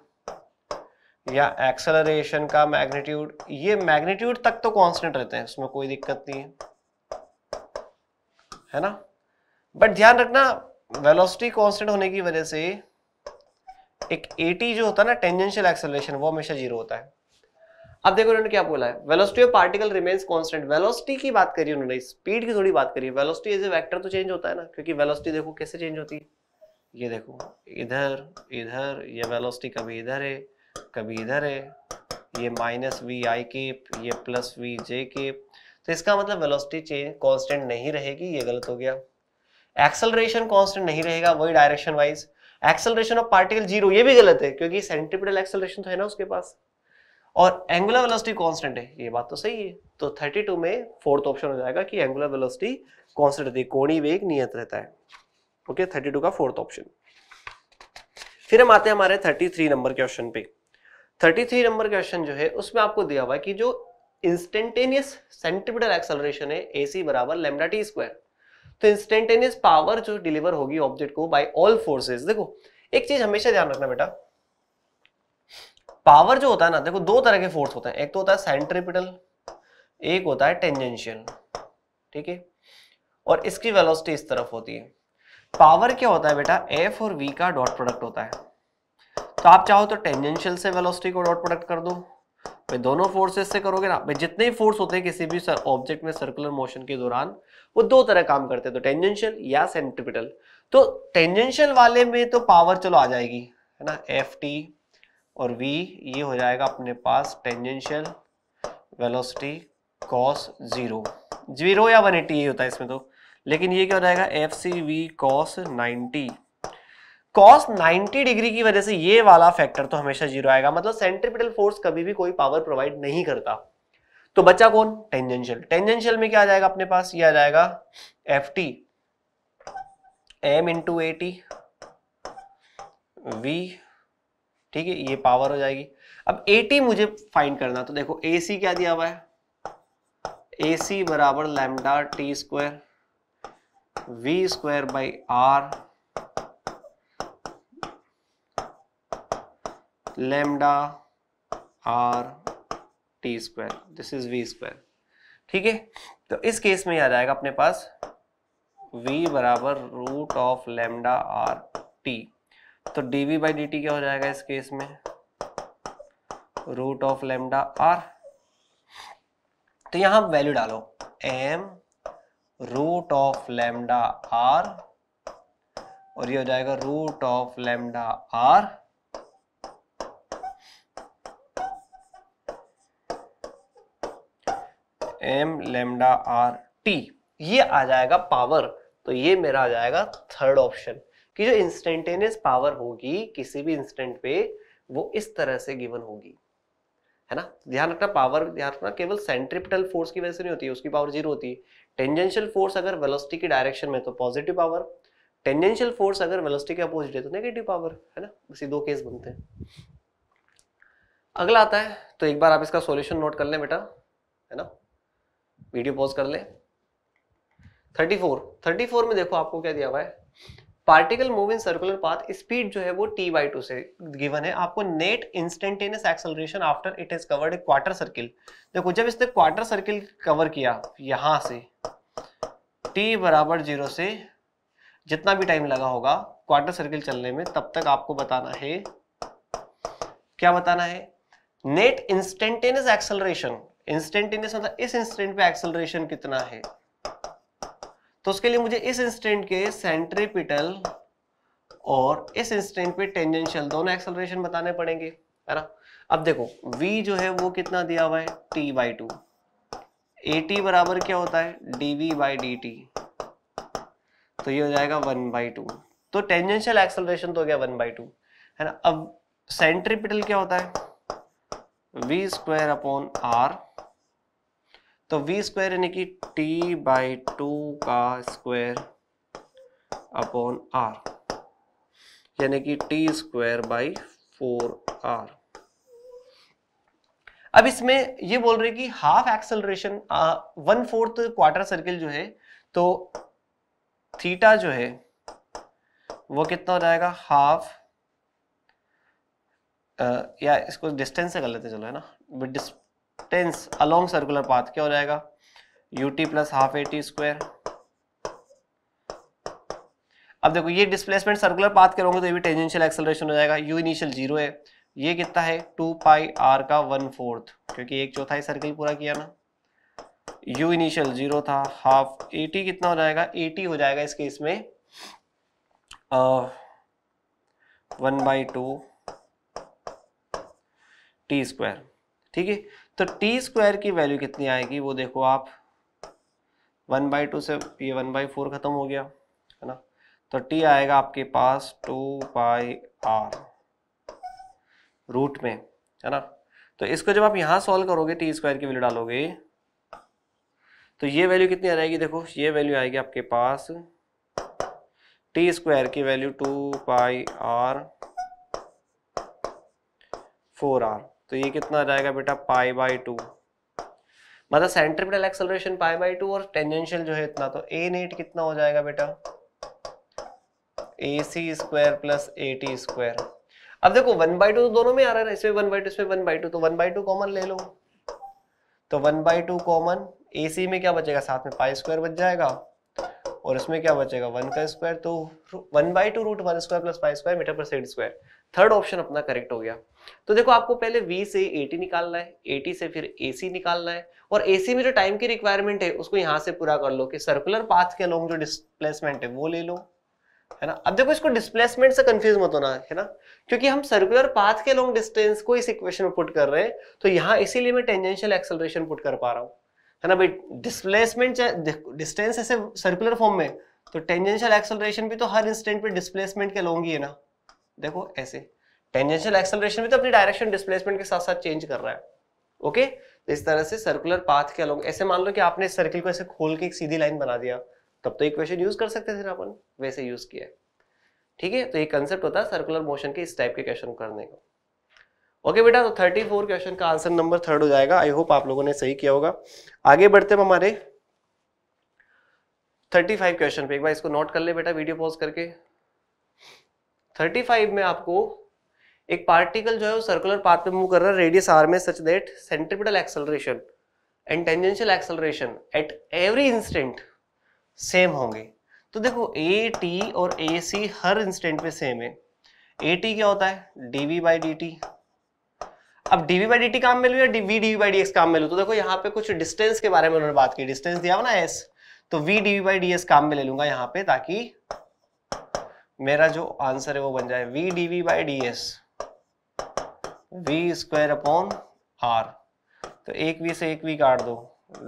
या एक्सेलरेशन का मैग्नीट्यूड ये मैग्नीट्यूड तक तो कांस्टेंट रहते हैं उसमें कोई दिक्कत नहीं है है ना बट ध्यान रखना वेलोसिटी कांस्टेंट होने की वजह से एक एटी जो होता है ना टेंजेंशियल एक्सेलरेशन वो हमेशा जीरो होता है अब देखो उन्होंने क्या बोला है velocity of particle remains constant velocity की बात करी उन्होंने स्पीड की थोड़ी बात करी वेलोसिटी एज ए वेक्टर तो चेंज होता है ना क्योंकि वेलोसिटी देखो कैसे चेंज होती है ये देखो इधर इधर ये वेलोसिटी कभी इधर है कभी इधर है ये माइनस वी आई केप ये प्लस वी जे केप तो इसका मतलब वेलोसिटी चेंज कॉन्स्टेंट नहीं रहेगी ये गलत हो गया एक्सेलरेशन कॉन्स्टेंट नहीं रहेगा वही direction wise acceleration of particle zero ये भी गलत है क्योंकि सेंट्रीपिटल एक्सेलरेशन तो है ना उसके पास और एंगुलर वेलोसिटी कांस्टेंट है ये बात तो सही है तो 32 में फोर्थ ऑप्शन हो जाएगा कि एंगुलर वेलोसिटी कांस्टेंट रहती है कोणी वेग नियत रहता है ओके okay, 32 का फोर्थ ऑप्शन फिर हम आते हैं हमारे 33 नंबर क्वेश्चन पे 33 नंबर क्वेश्चन जो है उसमें आपको दिया हुआ है कि जो इंस्टेंटेनियस सेंटीमीटर एक्सेलरेशन है ए सी बराबर लेमडा टी स्क्वायर तो इंस्टेंटेनियस पावर जो डिलीवर होगी ऑब्जेक्ट को बाय ऑल फोर्सेस देखो एक चीज हमेशा ध्यान रखना बेटा पावर जो होता है ना देखो दो तरह के फोर्स होते हैं एक तो होता है सेंट्रिपिटल एक होता है टेंजेंशियल ठीक है और इसकी वेलोसिटी इस तरफ होती है पावर क्या होता है बेटा एफ और वी का डॉट प्रोडक्ट होता है तो आप चाहो तो टेंजेंशियल से वेलोसिटी को डॉट प्रोडक्ट कर दो भाई दोनों फोर्सेस से करोगे ना भाई जितने ही फोर्स होते हैं किसी भी ऑब्जेक्ट में सर्कुलर मोशन के दौरान वो दो तरह काम करते हैं तो टेंजेंशियल या सेंट्रिपिटल तो टेंजेंशियल वाले में तो पावर चलो आ जाएगी है ना एफ टी और v ये हो जाएगा अपने पास tangential velocity cos zero zero या 180 ये होता है इसमें तो लेकिन ये क्या हो जाएगा F C V cos ninety cos 90 degree की वजह से ये वाला फैक्टर तो हमेशा जीरो आएगा मतलब सेंट्रिपिटल फोर्स कभी भी कोई पावर प्रोवाइड नहीं करता तो बच्चा कौन टेंजेंशियल टेंजेंशियल में क्या आ जाएगा अपने पास ये आ जाएगा F T M into A T V ठीक है ये पावर हो जाएगी अब ए टी मुझे फाइंड करना तो देखो ए सी क्या दिया हुआ है ए सी बराबर lambda T square V square by R lambda R T square this is V square ठीक है तो इस केस में आ जाएगा अपने पास v बराबर root of lambda R T तो D we by D T क्या हो जाएगा इस केस में रूट ऑफ लेमडा आर तो यहां वैल्यू डालो M root of lambda R और ये हो जाएगा root of lambda R M lambda R T ये आ जाएगा पावर तो ये मेरा आ जाएगा थर्ड ऑप्शन कि जो इंस्टेंटेनियस पावर होगी किसी भी इंस्टेंट पे वो इस तरह से गिवन होगी है ना ध्यान रखना पावर ध्यान रखना केवल सेंट्रिपिटल फोर्स की वजह से नहीं होती है उसकी पावर जीरो होती है टेंजेंशियल फोर्स अगर वेलोसिटी की डायरेक्शन में तो पॉजिटिव पावर टेंजेंशियल फोर्स अगर वेलोसिटी के अपोजिट है तो नेगेटिव पावर है ना इसी दो केस बनते हैं अगला आता है तो एक बार आप इसका सॉल्यूशन नोट कर लें बेटा है ना वीडियो पॉज कर ले 34 34 में देखो आपको क्या दिया हुआ है particle move in circular path speed जो है वो t बाई टू से गिवन है आपको net instantaneous acceleration after it is covered a quarter circle देखो जब इसने क्वार्टर सर्किल कवर किया यहां से t बराबर जीरो से जितना भी टाइम लगा होगा क्वार्टर सर्किल चलने में तब तक आपको बताना है क्या बताना है नेट इंस्टेंटेनियस एक्सलरेशन इंस्टेंटेनियस मतलब इस इंस्टेंट पे एक्सलरेशन कितना है तो उसके लिए मुझे इस इंस्टेंट के सेंट्रीपिटल और इस इंस्टेंट पे टेंजेंशियल दोनों एक्सेलरेशन बताने पड़ेंगे है ना अब देखो v जो है वो कितना दिया हुआ है t बाई टू ए बराबर क्या होता है d we by D T तो ये हो जाएगा वन बाई टू तो टेंजेंशियल एक्सेलरेशन तो हो गया वन बाई टू है ना अब सेंट्रीपिटल क्या होता है वी स्क्वायर अपॉन आर तो वी स्क्वायर यानी कि टी बाई टू का स्क्वायर अपॉन आर यानी कि t square by four r अब इसमें ये बोल रहे कि half acceleration one fourth quarter circle जो है तो थीटा जो है वो कितना हो जाएगा हाफ या इसको डिस्टेंस से कर लेते चलो है ना टेंस अलोंग सर्कुलर पाथ क्या हो जाएगा u t plus half A T square अब देखो ये डिस्प्लेसमेंट सर्कुलर पाथ करोगे तो ये भी टेंजेंशियल एक्सेलरेशन हो जाएगा यू इनिशियल जीरो है ये कितना है टू पाई आर का वन फोर्थ क्योंकि एक चौथाई सर्कल पूरा किया ना यू इनिशियल जीरो था हाफ एटी कितना हो जाएगा एटी हो जाएगा इस केस में one by two T square ठीक है तो टी स्क्वायर की वैल्यू कितनी आएगी वो देखो आप वन बाई टू से ये वन बाई फोर ख़त्म हो गया है ना तो टी आएगा आपके पास टू बाई आर रूट में है ना तो इसको जब आप यहां सॉल्व करोगे टी स्क्वायर की वैल्यू डालोगे तो ये वैल्यू कितनी आ जाएगी देखो ये वैल्यू आएगी आपके पास टी स्क्वायर की value two pi r four r तो ये कितना आ जाएगा बेटा पाई बाई टू मतलब centripetal acceleration pi by two और टेंजेंशियल जो है इतना तो ए नेट कितना हो जाएगा बेटा a c square plus A T square अब देखो वन बाई टू तो दोनों में आ रहा है इसमें वन बाई टू इसमें वन बाई टू तो वन बाई टू कॉमन ले लो तो one by two common a c में क्या बचेगा साथ में पाई स्क्वायर बच जाएगा और इसमें क्या बचेगा वन का स्क्वायर तो one by two root one square plus pi square metre per cent square third option अपना करेक्ट हो गया तो देखो आपको पहले V से 80 निकालना है 80 से फिर AC निकालना है और AC में जो टाइम की रिक्वायरमेंट है उसको यहां से पूरा कर लो कि सर्कुलर पाथ के अलोंग जो डिस्प्लेसमेंट है वो ले लो है ना अब देखो इसको डिस्प्लेसमेंट से कंफ्यूज मत होना है ना क्योंकि हम सर्कुलर पाथ के लॉन्ग डिस्टेंस को इस इक्वेशन में पुट कर रहे हैं तो यहाँ इसीलिए मैं टेंजेंशियल एक्सेलरेशन पुट कर पा रहा हूँ है ना भाई डिस्प्लेसमेंट डिस्टेंस ऐसे सर्कुलर फॉर्म में तो टेंजेंशियल एक्सेलरेशन भी तो हर इंस्टेंट पे डिस्प्लेसमेंट के लॉन्ग ही है ना देखो ऐसे टेंजेंशियल एक्सेलरेशन भी तो अपनी डायरेक्शन डिस्प्लेसमेंट के साथ साथ चेंज कर रहा है ओके तो इस तरह से सर्कुलर पाथ के अलोंग ऐसे मान लो कि आपने सर्किल को ऐसे खोल के एक सीधी लाइन बना दिया तब तो इक्वेशन यूज कर सकते थे अपन वैसे यूज किया ठीक है तो ये कंसेप्ट होता है सर्कुलर मोशन के इस टाइप के क्वेश्चन करने का ओके बेटा तो 34 क्वेश्चन का आंसर नंबर थर्ड हो जाएगा आई होप आप लोगों ने सही किया होगा आगे बढ़ते हैं हमारे 35 क्वेश्चन पे एक बार इसको नोट कर ले बेटा वीडियो पॉज करके 35 में आपको एक पार्टिकल जो है वो सर्कुलर पाथ पे मूव कर रहा है रेडियस आर में such that centripetal acceleration and tangential acceleration at every instant same होंगे तो देखो ए टी और ए सी हर इंस्टेंट पे सेम है ए टी क्या होता है d we by D t अब d we by D t काम मिलू लू या d v d v by D x काम मिलू तो देखो यहाँ पे कुछ डिस्टेंस के बारे में उन्होंने बात की डिस्टेंस दिया हो ना एस तो v D we by d s काम में ले लूंगा यहाँ पे ताकि मेरा जो आंसर है वो बन जाए v D we by d s v square upon r तो एक वी से एक वी काट दो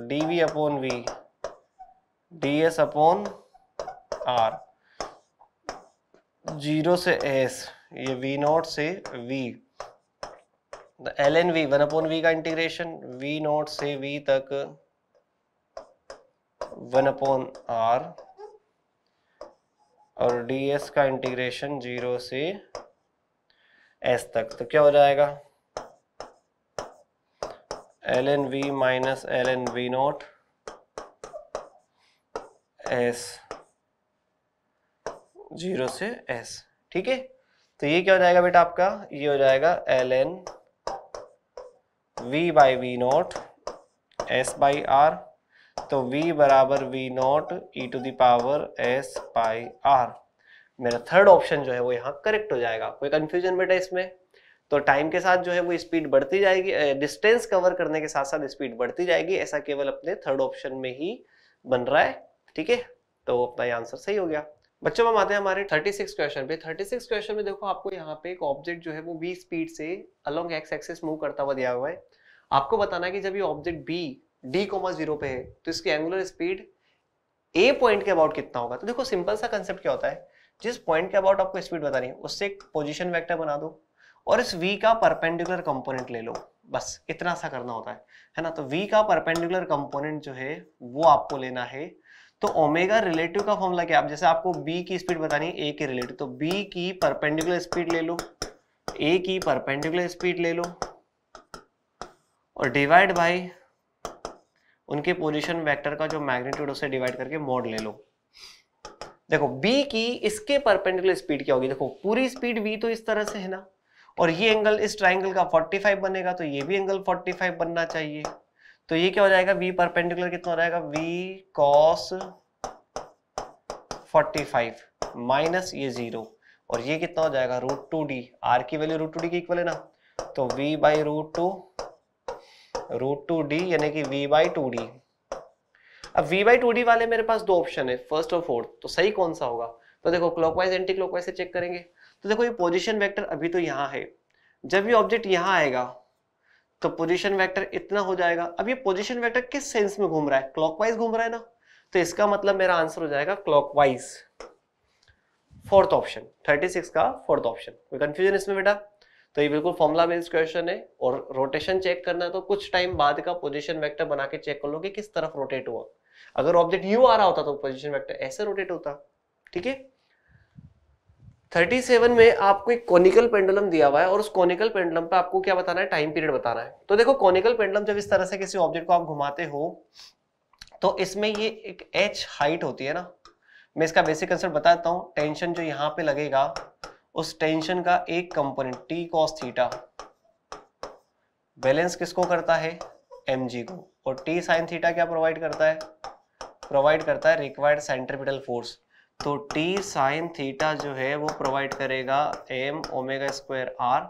d v upon v d s upon r zero से एस ये वी नॉट से v l n v one upon v का इंटीग्रेशन वी नॉट से वी तक वन अपॉन आर और डी एस का इंटीग्रेशन जीरो से एस तक तो क्या हो जाएगा l n we minus l n v naught s zero से एस ठीक है तो ये क्या हो जाएगा बेटा आपका ये हो जाएगा l n v by v naught s by r तो v बराबर v naught e to the power s by r मेरा थर्ड ऑप्शन जो है वो यहाँ करेक्ट हो जाएगा कोई कन्फ्यूजन बेटा इसमें तो टाइम के साथ जो है वो स्पीड बढ़ती जाएगी डिस्टेंस कवर करने के साथ साथ स्पीड बढ़ती जाएगी ऐसा केवल अपने थर्ड ऑप्शन में ही बन रहा है ठीक है तो अपना ये आंसर सही हो गया बच्चों हम आते हैं हमारे 36 क्वेश्चन पे 36 क्वेश्चन में देखो आपको यहाँ पे एक ऑब्जेक्ट जो है वो बी स्पीड से अलोंग एक्स एक्सेस मूव करता हुआ दिया हुआ है आपको बताना है कि जब ये object b d comma zero पे है तो इसकी एंगुलर स्पीड ए पॉइंट के अबाउट कितना होगा तो देखो सिंपल सा कंसेप्ट क्या होता है जिस पॉइंट के अबाउट आपको स्पीड बता रही है उससे एक पोजिशन वैक्टर बना दो और इस वी का परपेंडिकुलर कंपोनेंट ले लो बस इतना सा करना होता है है ना तो वी का परपेंडिकुलर कंपोनेंट जो है वो आपको लेना है तो ओमेगा रिलेटिव का फॉर्मूला क्या आप जैसे आपको बी की स्पीड बतानी है ए के रिलेटिव तो बी की परपेंडिकुलर स्पीड ले लो ए की परपेंडिकुलर स्पीड ले लो और डिवाइड बाई उनके पोजीशन वेक्टर का जो मैग्नीट्यूड उसे डिवाइड करके मोड ले लो देखो b की इसके परपेंडिकुलर स्पीड क्या होगी देखो पूरी स्पीड v तो इस तरह से है ना और ये एंगल इस ट्राइंगल का 45 बनेगा तो ये भी एंगल 45 बनना चाहिए तो ये क्या हो जाएगा v परपेंडिकुलर कितना हो जाएगा v cos 45 माइनस ये जीरो और ये कितना हो जाएगा रूट टू डी आर की वैल्यू रूट टू डी की इक्वल है ना तो v by root two root two d यानी कि वी बाई टू डी अब v बाई टू वाले मेरे पास दो ऑप्शन है फर्स्ट और फोर्थ तो सही कौन सा होगा तो देखो क्लॉकवाइज एंटी क्लॉकवाइज से चेक करेंगे तो देखो ये पोजिशन वैक्टर अभी तो यहाँ है जब ये ऑब्जेक्ट यहाँ आएगा तो पोजिशन वैक्टर इतना हो जाएगा अब ये पोजिशन वैक्टर किस सेंस में घूम रहा है क्लॉकवाइज घूम रहा है ना तो इसका मतलब मेरा आंसर हो जाएगा क्लॉकवाइज फोर्थ ऑप्शन 36 का फोर्थ ऑप्शन कोई कंफ्यूजन इसमें बेटा तो ये बिल्कुल फॉर्मुला बेस्ड क्वेश्चन है और रोटेशन चेक करना है तो कुछ टाइम बाद का पोजीशन वेक्टर बना के चेक कर लो कि किस तरफ रोटेट हुआ अगर ऑब्जेक्ट यू आ रहा होता तो पोजिशन वैक्टर ऐसे रोटेट होता ठीक है 37 में आपको एक कॉनिकल पेंडुलम दिया हुआ है और उस कॉनिकल पेंडुलम पे आपको क्या बताना है टाइम पीरियड बताना है तो देखो कॉनिकल पेंडुलम जब इस तरह से किसी ऑब्जेक्ट को आप घुमाते हो तो इसमें ये एक एच हाइट होती है ना मैं इसका बेसिक कंसेप्ट बताता हूँ टेंशन जो यहाँ पे लगेगा उस टेंशन का एक component t cos theta balance किसको करता है एम को और टी साइन थीटा क्या प्रोवाइड करता है प्रोवाइड करता है रिक्वायर्ड सेंट्रिपिटल फोर्स तो टी साइन थीटा जो है वो प्रोवाइड करेगा m omega square r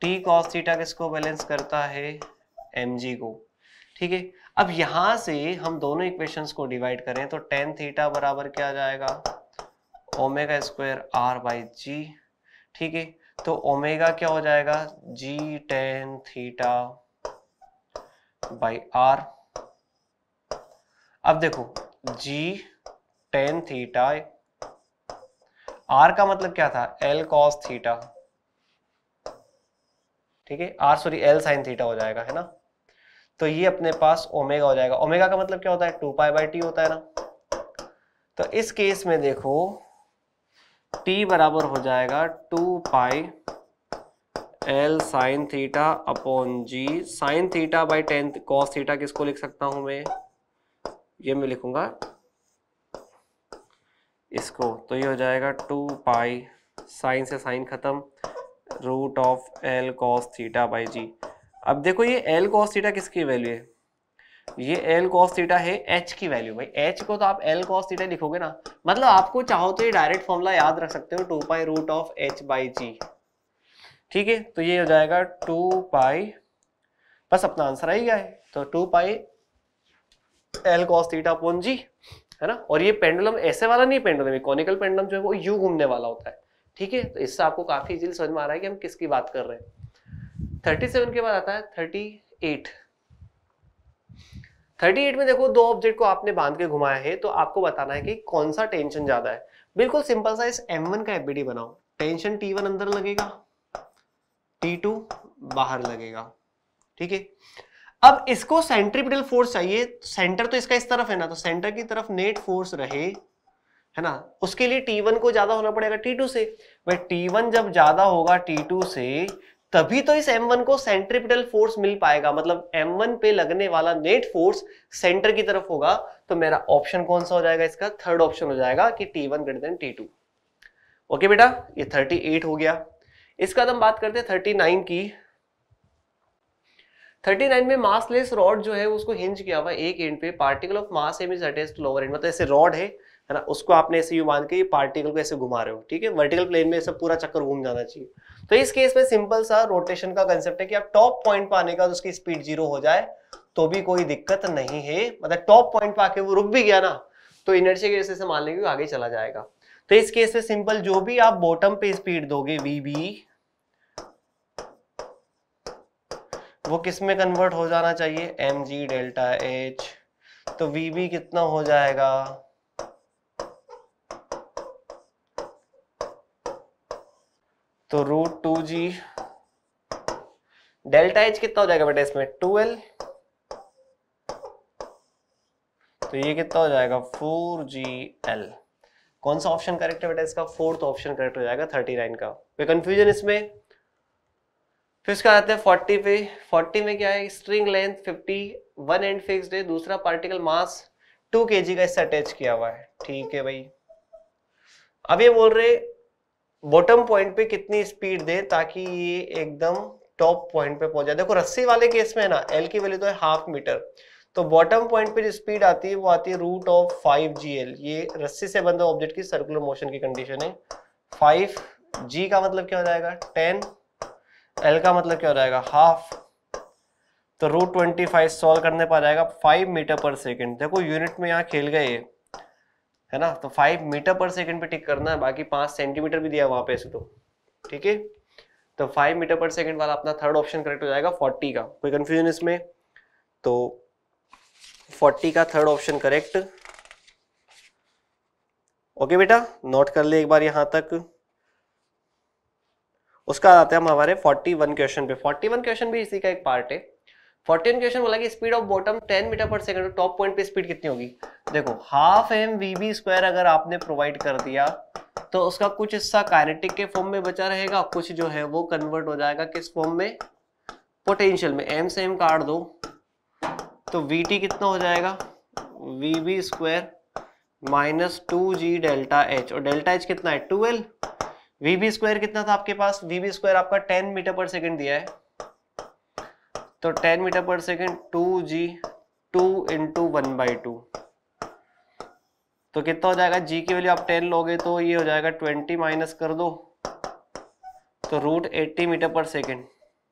t cos theta किसको बैलेंस करता है एम जी को ठीक है अब यहां से हम दोनों इक्वेशंस को डिवाइड करें तो टेन थीटा बराबर क्या जाएगा omega square r by g ठीक है तो ओमेगा क्या हो जाएगा g tan theta by r अब देखो जी टेन थीटा आर का मतलब क्या था एल कॉस थीटा ठीक है r sorry l sine theta हो जाएगा है ना तो ये अपने पास ओमेगा हो जाएगा ओमेगा का मतलब क्या होता है टू पाई बाई टी होता है ना तो इस केस में देखो टी बराबर हो जाएगा two pi l sine theta upon g sine theta by tan cos theta किसको लिख सकता हूं मैं ये मैं लिखूंगा इसको तो ये हो जाएगा टू पाई साइन से साइन ख़त्म root of l cos theta by जी अब देखो ये एल कॉस थीटा किसकी वैल्यू है ये एल कॉस थीटा है एच की वैल्यू भाई एच को तो आप एल कॉस थीटा लिखोगे ना मतलब आपको चाहो तो ये डायरेक्ट फॉर्मूला याद रख सकते हो two pi root of h by g ठीक है तो ये हो जाएगा टू पाई बस अपना आंसर आ ही गया है तो two pi l cos theta upon g है ना और ये पेंडुलम ऐसे वाला नहीं पेंडुलम इकोनिकल पेंडुलम जो है वो यू घूमने वाला होता है ठीक है तो इससे आपको काफी इजीली समझ में आ रहा है कि हम किसकी बात कर रहे हैं थर्टी सेवन के बाद आता है थर्टी एट थर्टी एट में देखो दो ऑब्जेक्ट को आपने बांध के घुमाया है तो आपको बताना है कि कौन सा टेंशन ज्यादा है बिल्कुल सिंपल सा इस एम वन का एफबीडी बनाओ टेंशन टी वन अंदर लगेगा टी टू बाहर लगेगा ठीक है अब इसको सेंट्रीपिटल फोर्स चाहिए सेंटर तो इसका इस तरफ है ना तो सेंटर की तरफ नेट फोर्स रहे है ना उसके लिए T1 को ज्यादा होना पड़ेगा T2 से भाई T1 जब ज्यादा होगा T2 से तभी तो इस M1 को सेंट्रीपिटल फोर्स मिल पाएगा मतलब M1 पे लगने वाला नेट फोर्स सेंटर की तरफ होगा तो मेरा ऑप्शन कौन सा हो जाएगा इसका थर्ड ऑप्शन हो जाएगा कि t one greater than two okay बेटा ये 38 हो गया इसका तो हम बात करते हैं 39 की 39 में मासलेस रॉड जो है उसको हिंज किया हुआ एक एंड पे particle of mass m is attached lower end मतलब ऐसे रॉड है है ना उसको आपने ऐसे यू मान के पार्टिकल को ऐसे घुमा रहे हो ठीक है वर्टिकल प्लेन में ऐसे पूरा चक्कर घूम जाना चाहिए तो इस केस में सिंपल सा रोटेशन का कंसेप्ट है कि आप टॉप पॉइंट पर आने का उसकी स्पीड जीरो हो जाए तो भी कोई दिक्कत नहीं है मतलब टॉप पॉइंट पर आके वो रुक भी गया ना तो इनर्जी के वजह से मान लेंगे आगे चला जाएगा तो इस केस में सिंपल जो भी आप बॉटम पे स्पीड दोगे वी बी वो किस में कन्वर्ट हो जाना चाहिए एम जी डेल्टा एच तो वी बी कितना हो जाएगा तो root two g delta h कितना हो जाएगा बेटा इसमें टू एल तो ये कितना हो जाएगा फोर जी एल कौन सा ऑप्शन करेक्ट है बेटा इसका फोर्थ ऑप्शन करेक्ट हो जाएगा थर्टी नाइन का कोई कंफ्यूजन इसमें फिर इसका आते हैं फोर्टी पे फोर्टी में क्या है string length fifty one end fix है दूसरा पार्टिकल मास टू के जी का इससे अटैच किया हुआ है ठीक है भाई अब ये बोल रहे बॉटम पॉइंट पे कितनी स्पीड दे ताकि ये एकदम टॉप पॉइंट पे पहुंच जाए देखो रस्सी वाले केस में है ना एल की वैल्यू तो है हाफ मीटर तो बॉटम पॉइंट पे जो स्पीड आती है वो आती है root of five g l ये रस्सी से बंधा ऑब्जेक्ट की सर्कुलर मोशन की कंडीशन है फाइव जी का मतलब क्या हो जाएगा टेन एल का मतलब क्या हो जाएगा हाफ तो रूट ट्वेंटी फाइव सॉल्व करने पर जाएगा फाइव मीटर पर सेकेंड देखो यूनिट में यहाँ खेल गए है ना तो फाइव मीटर पर सेकेंड पे टिक करना है बाकी पांच सेंटीमीटर भी दिया वहां पे इसको तो ठीक है तो फाइव मीटर पर सेकेंड वाला अपना थर्ड ऑप्शन करेक्ट हो जाएगा फोर्टी का कोई कंफ्यूजन इसमें तो फोर्टी का थर्ड ऑप्शन करेक्ट ओके बेटा नोट कर ले एक बार यहां तक उसका आते हैं हम हमारे 41 क्वेश्चन पे 41 क्वेश्चन भी इसी का एक पार्ट है 41 क्वेश्चन बोला कि speed of bottom 10 metre per second top point पे स्पीड कितनी होगी देखो half M v b square अगर आपने प्रोवाइड कर दिया तो उसका कुछ हिस्सा काइनेटिक के फॉर्म में बचा रहेगा कुछ जो है वो कन्वर्ट हो जाएगा किस फॉर्म में पोटेंशियल में एम से एम काट दो तो वी टी कितना हो जाएगा v b square minus two g delta h और डेल्टा एच कितना है ट्वेल्व वी बी स्क्वायर कितना था आपके पास वी बी स्क्वायर आपका टेन मीटर पर सेकेंड दिया है तो ten metre per second two g two into one by two तो कितना हो जाएगा जी की वैल्यू आप टेन लोगे तो ये हो जाएगा ट्वेंटी माइनस कर दो तो root eighty metre per second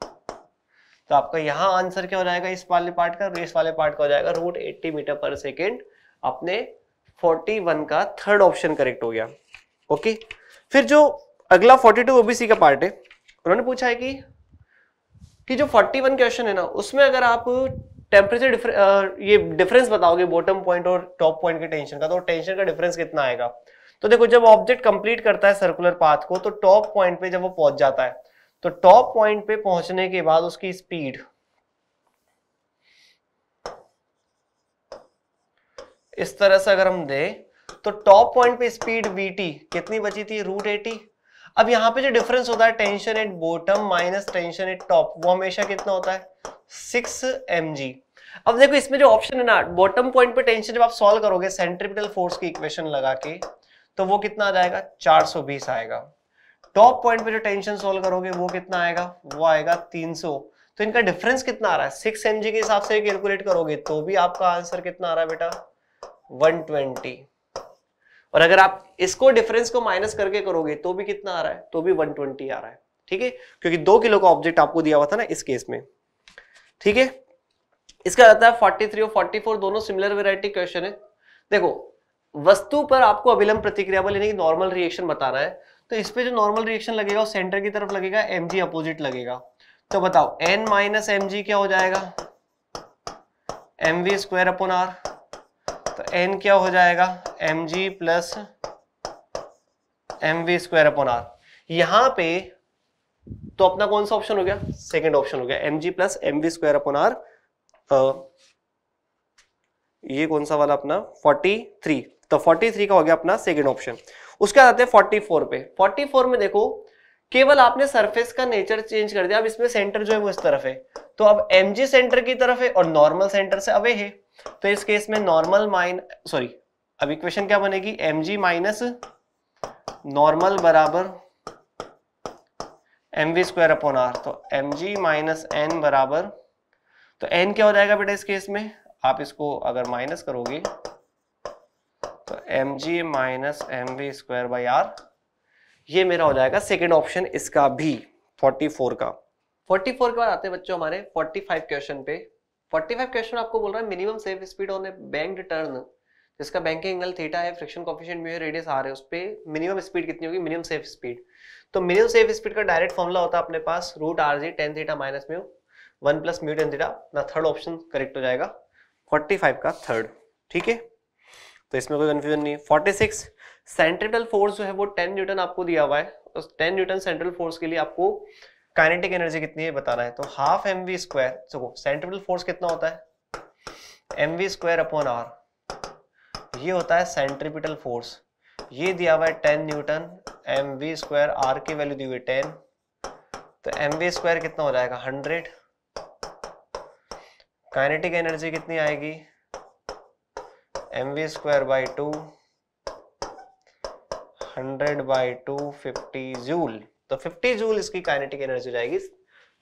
तो आपका यहां आंसर क्या हो जाएगा इस वाले पार्ट का इस वाले पार्ट का हो जाएगा root eighty metre per second अपने फोर्टी वन का थर्ड ऑप्शन करेक्ट हो गया ओके फिर जो अगला 42 ओबीसी का पार्ट है उन्होंने पूछा है कि कि जो 41 क्वेश्चन है ना उसमें अगर आप टेम्परेचर ये डिफरेंस बताओगे बॉटम पॉइंट और टॉप पॉइंट के टेंशन का तो टेंशन का डिफरेंस कितना आएगा तो देखो जब ऑब्जेक्ट कंप्लीट करता है सर्कुलर पाथ को तो टॉप पॉइंट पे जब वो पहुंच जाता है तो टॉप पॉइंट पे पहुंचने के बाद उसकी स्पीड इस तरह से अगर हम दे तो टॉप पॉइंट पे स्पीड वी कितनी बची थी रूट एटी अब यहाँ पे जो डिफरेंस होता है tension at bottom minus tension at top वो हमेशा कितना होता है सिक्स एम अब देखो इसमें जो ऑप्शन है ना बॉटम पॉइंट पे टेंशन जब आप सॉल्व करोगे सेंट्रिपिटल फोर्स की इक्वेशन लगा के तो वो कितना आ जाएगा 420 आएगा टॉप पॉइंट पे जो टेंशन सॉल्व करोगे वो कितना आएगा वो आएगा 300 तो इनका डिफरेंस कितना आ रहा है सिक्स एम के हिसाब से कैलकुलेट करोगे तो भी आपका आंसर कितना आ रहा है बेटा 120 और अगर आप इसको डिफरेंस को माइनस करके करोगे तो भी कितना आ रहा है तो भी 120 आ रहा है ठीक है क्योंकि दो किलो का ऑब्जेक्ट आपको दिया हुआ था ना इस केस में ठीक है इसका रहता है 43 और 44 दोनों सिमिलर वेराइटी क्वेश्चन है देखो वस्तु पर आपको अभिलंब प्रतिक्रिया बल यानी नॉर्मल रिएक्शन बताना है तो इस पर जो नॉर्मल रिएक्शन लगेगा वो सेंटर की तरफ लगेगा एम अपोजिट लगेगा तो बताओ एन माइनस एम क्या हो जाएगा m we square upon r तो एन क्या हो जाएगा M g plus m we square upon r यहां पे तो अपना कौन सा ऑप्शन हो गया सेकेंड ऑप्शन हो गया m g plus m we square upon r ये कौन सा वाला अपना 43 तो 43 का हो गया अपना सेकेंड ऑप्शन उसके बाद आते हैं 44 पे 44 में देखो केवल आपने सरफेस का नेचर चेंज कर दिया अब इसमें सेंटर जो है वो इस तरफ है तो अब एम सेंटर की तरफ है और नॉर्मल सेंटर से अवे है तो इस केस में नॉर्मल माइन सॉरी अब इक्वेशन क्या बनेगी एम जी माइनस नॉर्मल बराबर m we square upon r तो एम जी माइनस एन बराबर तो एन क्या हो जाएगा बेटा इस केस में आप इसको अगर माइनस करोगे तो M g minus m we square by r ये मेरा हो जाएगा सेकेंड ऑप्शन इसका भी 44 का 44 के बाद आते हैं बच्चों हमारे 45 क्वेश्चन पे 45 क्वेश्चन आपको बोल रहा है minimum safe speed on a bank turn जिसका बैंक एंगल थीटा है फ्रिक्शन कॉफिशिएंट म्यू रेडियस आ रहे हैं उस पर मिनिमम स्पीड कितनी होगी मिनिमम सेफ स्पीड तो मिनिमम सेफ स्पीड का डायरेक्ट फॉर्मुला होता है अपने पास root r g tan theta minus mu one plus mu tan theta ना थर्ड ऑप्शन करेक्ट हो जाएगा फोर्टी फाइव का थर्ड ठीक है तो इसमें कोई कन्फ्यूजन नहीं है फोर्टी सिक्स सेंट्रल फोर्स जो है वो टेन न्यूटन आपको दिया हुआ है तो टेन न्यूटन सेंट्रल फोर्स के लिए आपको काइनेटिक एनर्जी कितनी है बताना है तो half M we square so central force कितना होता है m we square upon r ये होता है सेंट्रीपिटल फोर्स ये दिया हुआ है ten newton m we square r की वैल्यू दी हुई टेन तो एम वी स्क्वायर कितना हो जाएगा हंड्रेड काइनेटिक एनर्जी कितनी आएगी M we square by two hundred by two fifty joule तो 50 जूल इसकी काइनेटिक एनर्जी हो जाएगी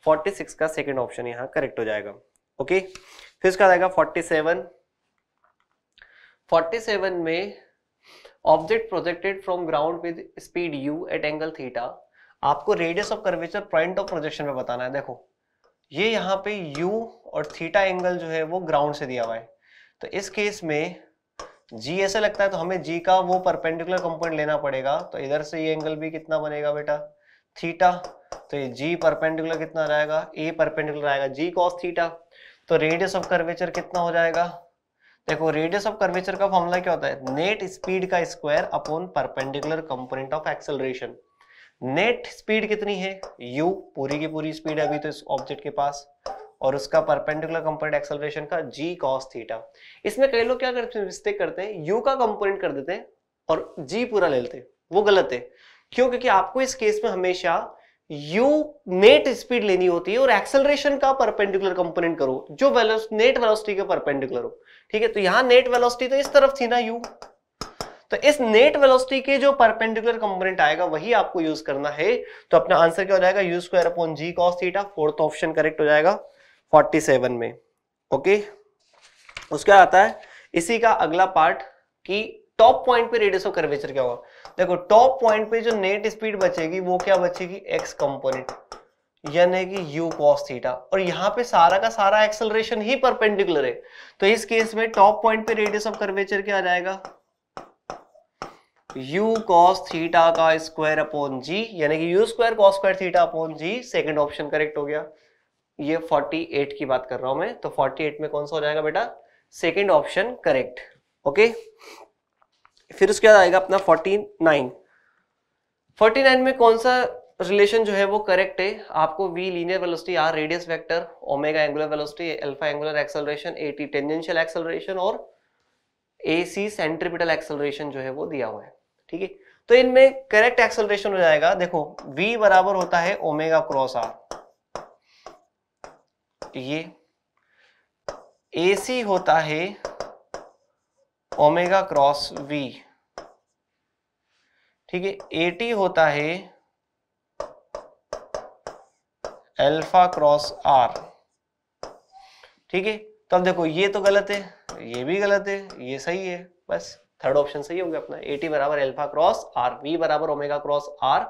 46 का सेकंड ऑप्शन यहाँ करेक्ट हो जाएगा ओके फिर इसका आएगा 47 47 में object projected from ground with speed U at angle theta आपको radius of curvature point of projection में बताना है देखो ये यहाँ पे u और थीटा एंगल जो है वो ग्राउंड से दिया हुआ है तो इस केस में g ऐसे लगता है तो हमें g का वो परपेंडिकुलर कंपोनेंट लेना पड़ेगा तो इधर से ये एंगल भी कितना बनेगा बेटा थीटा तो ये जी परपेंडिकुलर कितना रहेगा ए परपेंडिकुलर आएगा जी कॉस थीटा तो रेडियस ऑफ कर्वेचर कितना हो जाएगा देखो रेडियस ऑफ कर्वेचर का फॉर्मूला क्या होता है नेट स्पीड का square upon perpendicular component of acceleration net speed कितनी है u पूरी की पूरी स्पीड है अभी तो इस ऑब्जेक्ट के पास और उसका परपेंडिकुलर कंपोनेंट एक्सेलरेशन का g cos थीटा इसमें कई लोग क्या करते हैं मिस्टेक करते हैं u का कंपोनेंट कर देते हैं और g पूरा ले लेते हैं वो गलत है क्यों क्योंकि आपको इस केस में हमेशा यू नेट स्पीड लेनी होती है और एक्सेलरेशन का परपेंडिकुलर कंपोनेंट करो जो नेट वेलोसिटी के परपेंडिकुलर हो ठीक है तो यहां नेट वेलोसिटी तो इस तरफ थी ना यू तो इस नेट वेलोसिटी के जो परपेंडिकुलर कंपोनेंट आएगा वही आपको यूज करना है तो अपना आंसर क्या हो जाएगा U square upon G cos theta fourth option correct हो जाएगा 47 में ओके उसका आता है इसी का अगला पार्ट कि टॉप पॉइंट पे रेडियस ऑफ कर्वेचर क्या होगा देखो टॉप पॉइंट पे जो नेट स्पीड बचेगी वो क्या बचेगी एक्स कंपोनेंट यानी कि u cos थीटा और यहाँ पे सारा का सारा एक्सलरेशन ही परपेंडिकुलर है तो इस केस में टॉप पॉइंट पे रेडियस ऑफ कर्वेचर क्या आ जाएगा u cos थीटा का स्क्वायर अपॉन जी यानी कि u square cos square theta upon G second option correct हो गया ये 48 की बात कर रहा हूं मैं तो 48 में कौन सा हो जाएगा बेटा second option correct okay okay? फिर उसके बाद आएगा अपना फोर्टी नाइन फोर्टी नाइन में कौन सा रिलेशन जो है वो करेक्ट है आपको V linear velocity R radius vector omega angular velocity alpha angular acceleration A T tangential acceleration और ए सी सेंट्रीपिटल एक्सेलरेशन जो है वो दिया हुआ है ठीक है तो इनमें करेक्ट एक्सेलरेशन हो जाएगा देखो v बराबर होता है ओमेगा क्रॉस आर ये ए सी होता है ओमेगा क्रॉस वी ठीक है ए टी होता है अल्फा क्रॉस आर ठीक है तो अब देखो ये तो गलत है ये भी गलत है ये सही है बस थर्ड ऑप्शन सही हो गया अपना ए टी बराबर एल्फा क्रॉस आर वी बराबर ओमेगा क्रॉस आर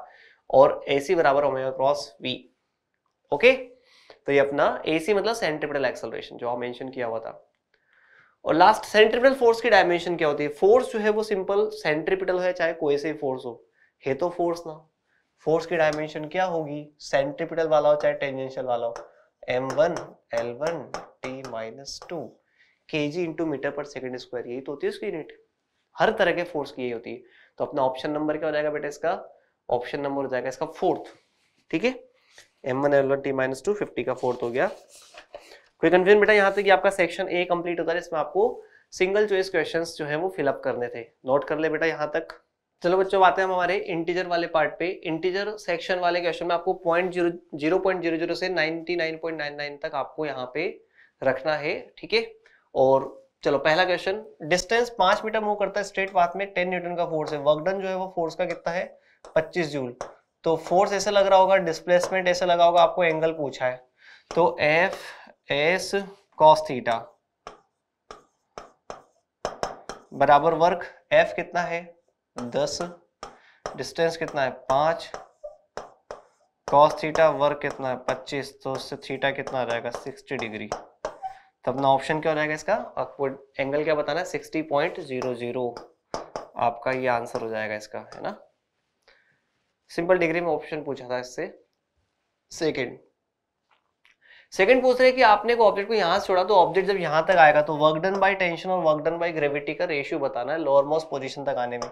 और ए सी बराबर ओमेगा क्रॉस वी ओके तो ये अपना ए सी मतलब सेंट्रिपिटल एक्सेलरेशन जो हम मेंशन किया हुआ था और लास्ट सेंट्रिपिटल फोर्स की डायमेंशन क्या होती है फोर्स जो है वो सिंपल सेंट्रिपिटल है चाहे कोई से फोर्स हो है तो फोर्स ना फोर्स की डायमेंशन क्या होगी सेंट्रिपिटल वाला हो चाहे टेंजेंशियल वाला हो M one L one T minus two K G into metre per second square यही तो होती है उसकी यूनिट हर तरह के फोर्स की यही होती है तो अपना ऑप्शन नंबर क्या हो जाएगा बेटा इसका ऑप्शन नंबर हो जाएगा इसका फोर्थ ठीक है M one L one T minus two fifty का फोर्थ हो गया कोई कंफ्यूजन बेटा यहाँ तक कि आपका सेक्शन ए कंप्लीट होता है इसमें आपको सिंगल चॉइस क्वेश्चंस जो है वो फिलअप करने थे नोट कर ले बेटा यहाँ तक चलो बच्चों आते हैं हम हमारे इंटीजर वाले पार्ट पे इंटीजर सेक्शन वाले क्वेश्चन में आपको point zero point zero zero से ninety nine point nine nine तक आपको यहाँ पे रखना है ठीक है और चलो पहला क्वेश्चन डिस्टेंस पांच मीटर मूव करता है स्ट्रेट पाथ में टेन न्यूटन का फोर्स है वर्कडन जो है वो फोर्स का कितना है पच्चीस जूल तो फोर्स ऐसा लग रहा होगा डिस्प्लेसमेंट ऐसा लगा होगा आपको एंगल पूछा है तो एफ एस कॉस थीटा बराबर वर्क एफ कितना है दस डिस्टेंस कितना है पांच कॉस थीटा वर्क कितना है पच्चीस तो उससे थीटा कितना रहेगा सिक्सटी डिग्री तो अपना ऑप्शन क्या हो जाएगा इसका अपवर्ड एंगल क्या बताना है सिक्सटी पॉइंट जीरो जीरो आपका ये आंसर हो जाएगा इसका है ना सिंपल डिग्री में ऑप्शन पूछा था इससे सेकेंड सेकंड पूछ रहे हैं कि आपने को ऑब्जेक्ट को यहाँ से छोड़ा तो ऑब्जेक्ट जब यहाँ तक आएगा तो वर्क डन बाय टेंशन और वर्क डन बाय ग्रेविटी का रेशियो बताना है लोअर मोस्ट पोजिशन तक आने में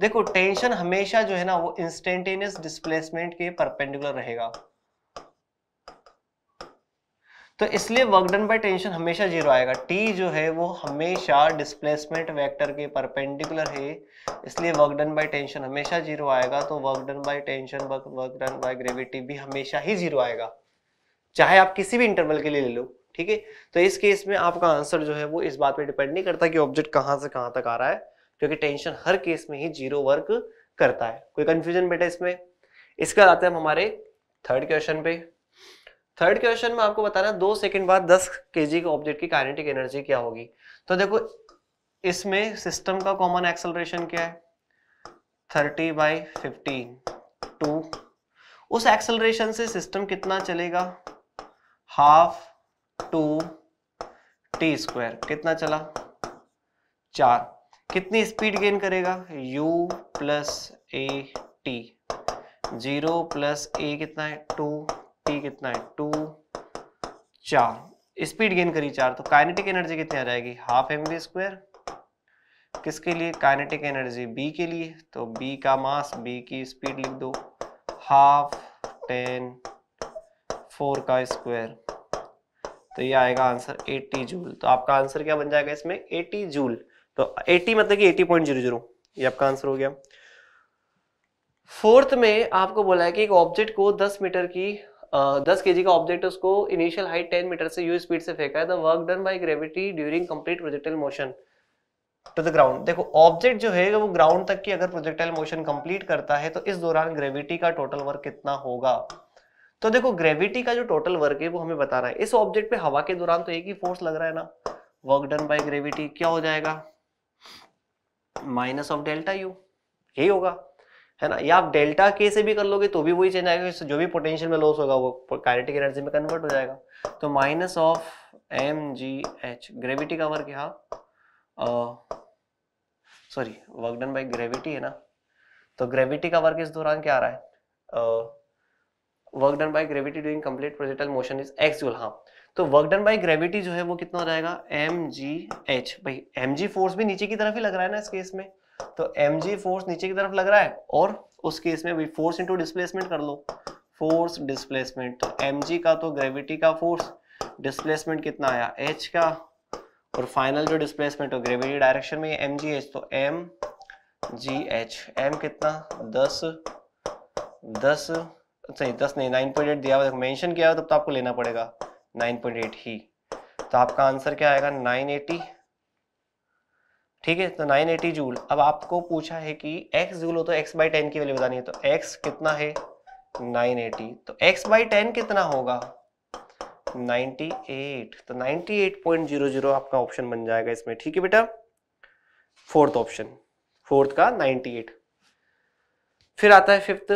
देखो टेंशन हमेशा जो है ना वो इंस्टेंटेनियस डिस्प्लेसमेंट के परपेंडिकुलर रहेगा तो इसलिए वर्क डन बाय टेंशन हमेशा जीरो आएगा टी जो है वो हमेशा डिस्प्लेसमेंट वेक्टर के परपेंडिकुलर है इसलिए वर्क डन बाय टेंशन हमेशा जीरो आएगा तो work done by tension work work done by gravity भी हमेशा ही जीरो आएगा चाहे आप किसी भी इंटरवल के लिए ले लो ठीक है तो इस केस में आपका आंसर जो है वो इस बात पे डिपेंड नहीं करता कि ऑब्जेक्ट कहाँ से कहाँ तक आ रहा है क्योंकि टेंशन हर केस में ही जीरो वर्क करता है कोई कंफ्यूजन बेटा इसमें इसके बाद आते हैं हम हमारे थर्ड क्वेश्चन पे थर्ड क्वेश्चन में आपको बताना दो सेकंड बाद दस के जी के ऑब्जेक्ट की काइनेटिक एनर्जी क्या होगी तो देखो इसमें सिस्टम का कॉमन एक्सेलरेशन क्या है थर्टी बाई फिफ्टीन टू उस एक्सेलरेशन से सिस्टम कितना चलेगा हाफ टू टी स्क्वायर कितना चला चार कितनी स्पीड गेन करेगा u plus A T zero plus A कितना है टू टी कितना है टू चार स्पीड गेन करी चार तो काइनेटिक एनर्जी कितनी आ जाएगी हाफ एम वी स्क्वायर किसके लिए काइनेटिक एनर्जी बी के लिए तो बी का मास बी की स्पीड लिख दो हाफ टेन फोर का स्क्वायर तो ये आएगा आंसर 80 जूल तो आपका आंसर क्या बन जाएगा इसमें 80 जूल तो 80 मतलब कि 80.00 ये आपका आंसर हो गया फोर्थ में आपको बोला है कि एक ऑब्जेक्ट को 10 मीटर की दस के जी का ऑब्जेक्ट उसको इनिशियल हाइट 10 मीटर से यू स्पीड से फेंका है the work done by gravity during complete projectile motion to the ground देखो ऑब्जेक्ट जो है वो ग्राउंड तक की अगर प्रोजेक्टाइल मोशन कंप्लीट करता है तो इस दौरान ग्रेविटी का टोटल वर्क कितना होगा तो देखो ग्रेविटी का जो टोटल वर्क है वो हमें बता रहा है इस ऑब्जेक्ट पे हवा के दौरान तो एक ही फोर्स लग रहा है ना वर्क डन बाय ग्रेविटी क्या हो जाएगा माइनस ऑफ डेल्टा यू यही होगा है ना या आप डेल्टा के से भी कर लोगे तो भी वही चेंज आएगा जो भी पोटेंशियल में लॉस होगा वो काइनेटिक एनर्जी में कन्वर्ट हो जाएगा तो minus of M G H gravity का वर्क यहाँ sorry work done by gravity है ना तो ग्रेविटी का वर्क इस दौरान क्या आ रहा है uh, work done by gravity during complete projectile motion is X joule हाँ तो वर्क डन बाय ग्रेविटी जो है वो कितना हो जाएगा एम जी एच भाई एम जी फोर्स भी नीचे की तरफ ही लग रहा है ना इस केस में तो एम जी फोर्स नीचे की तरफ लग रहा है और उस केस में भाई फोर्स इनटू डिस्प्लेसमेंट कर लो फोर्स डिस्प्लेसमेंट तो एम जी का तो ग्रेविटी का फोर्स डिस्प्लेसमेंट कितना आया एच का और फाइनल जो डिस्प्लेसमेंट हो ग्रेविटी डायरेक्शन में एम जी एच तो एम जी एच एम कितना दस दस सही दस नहीं नाइन पॉइंट एट दिया हुआ मेंशन किया हुआ तब तो आपको लेना पड़ेगा नाइन पॉइंट एट ही तो आपका आंसर क्या आएगा नाइन एटी ठीक है तो नाइन एटी जूल अब आपको पूछा है कि एक्स जूल हो तो एक्स बाई टेन की वैल्यू बतानी है तो एक्स कितना है नाइन एटी तो एक्स बाई टेन कितना होगा एट तो एट पॉइंट जीरो जीरो आपका ऑप्शन बन जाएगा इसमें ठीक है बेटा फोर्थ ऑप्शन फोर्थ का एट फिर आता है फिफ्थ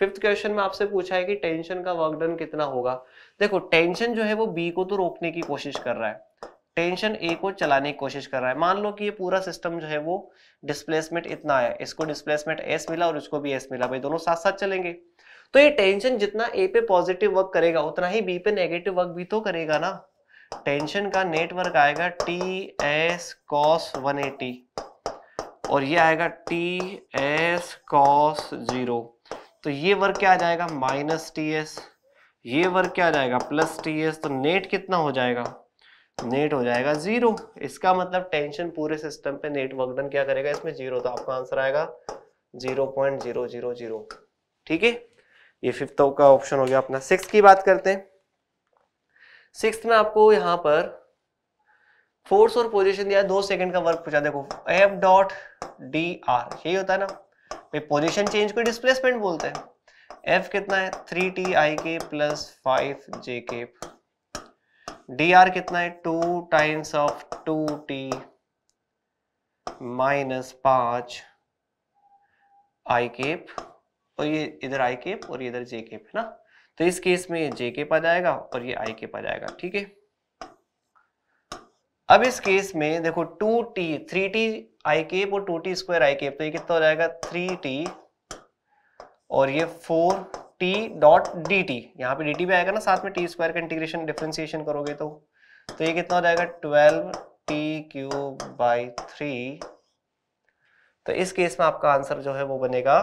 फिफ्थ क्वेश्चन में आपसे पूछा है कि टेंशन का वर्क डन कितना होगा देखो टेंशन जो है वो बी को तो रोकने की कोशिश कर रहा है टेंशन ए को चलाने की कोशिश कर रहा है मान लो कि ये पूरा सिस्टम जो है वो डिस्प्लेसमेंट इतना आया इसको डिस्प्लेसमेंट एस मिला और इसको भी एस मिला भाई दोनों साथ साथ चलेंगे तो ये टेंशन जितना ए पे पॉजिटिव वर्क करेगा उतना ही बी पे नेगेटिव वर्क भी तो करेगा ना टेंशन का नेटवर्क आएगा टी एस कॉस वन और ये आएगा टी एस कॉस जीरो तो ये वर्ग क्या आ जाएगा माइनस टी एस ये वर्ग क्या आ जाएगा प्लस टी एस तो नेट कितना हो जाएगा नेट हो जाएगा जीरो इसका मतलब टेंशन पूरे सिस्टम पे नेट वर्कडन क्या करेगा इसमें जीरो तो आपका आंसर आएगा zero point zero zero zero ठीक है ये फिफ्थ का ऑप्शन हो गया अपना सिक्स की बात करते हैं सिक्स में आपको यहां पर फोर्स और पोजीशन दिया दो सेकंड का वर्क पूछा देखो एफ डॉट डी आर यही होता है ना पोजिशन चेंज को डिस्प्लेसमेंट बोलते हैं एफ कितना है थ्री टी आई के प्लस फाइव जे के डी आर कितना है two times of two T minus पांच आई केप और ये इधर आई केप और इधर जे केप है ना तो इस केस में जे केप आ जाएगा और ये आई केप आ जाएगा ठीक है अब इस केस में देखो two T three T I cap और two T square I cap तो ये कितना हो जाएगा थ्री टी और ये four T dot D T यहाँ पे डी टी भी आएगा ना साथ में टी स्क्वायर का इंटीग्रेशन डिफ्रेंसिएशन करोगे तो तो ये कितना हो जाएगा twelve T cube by three तो इस केस में आपका आंसर जो है वो बनेगा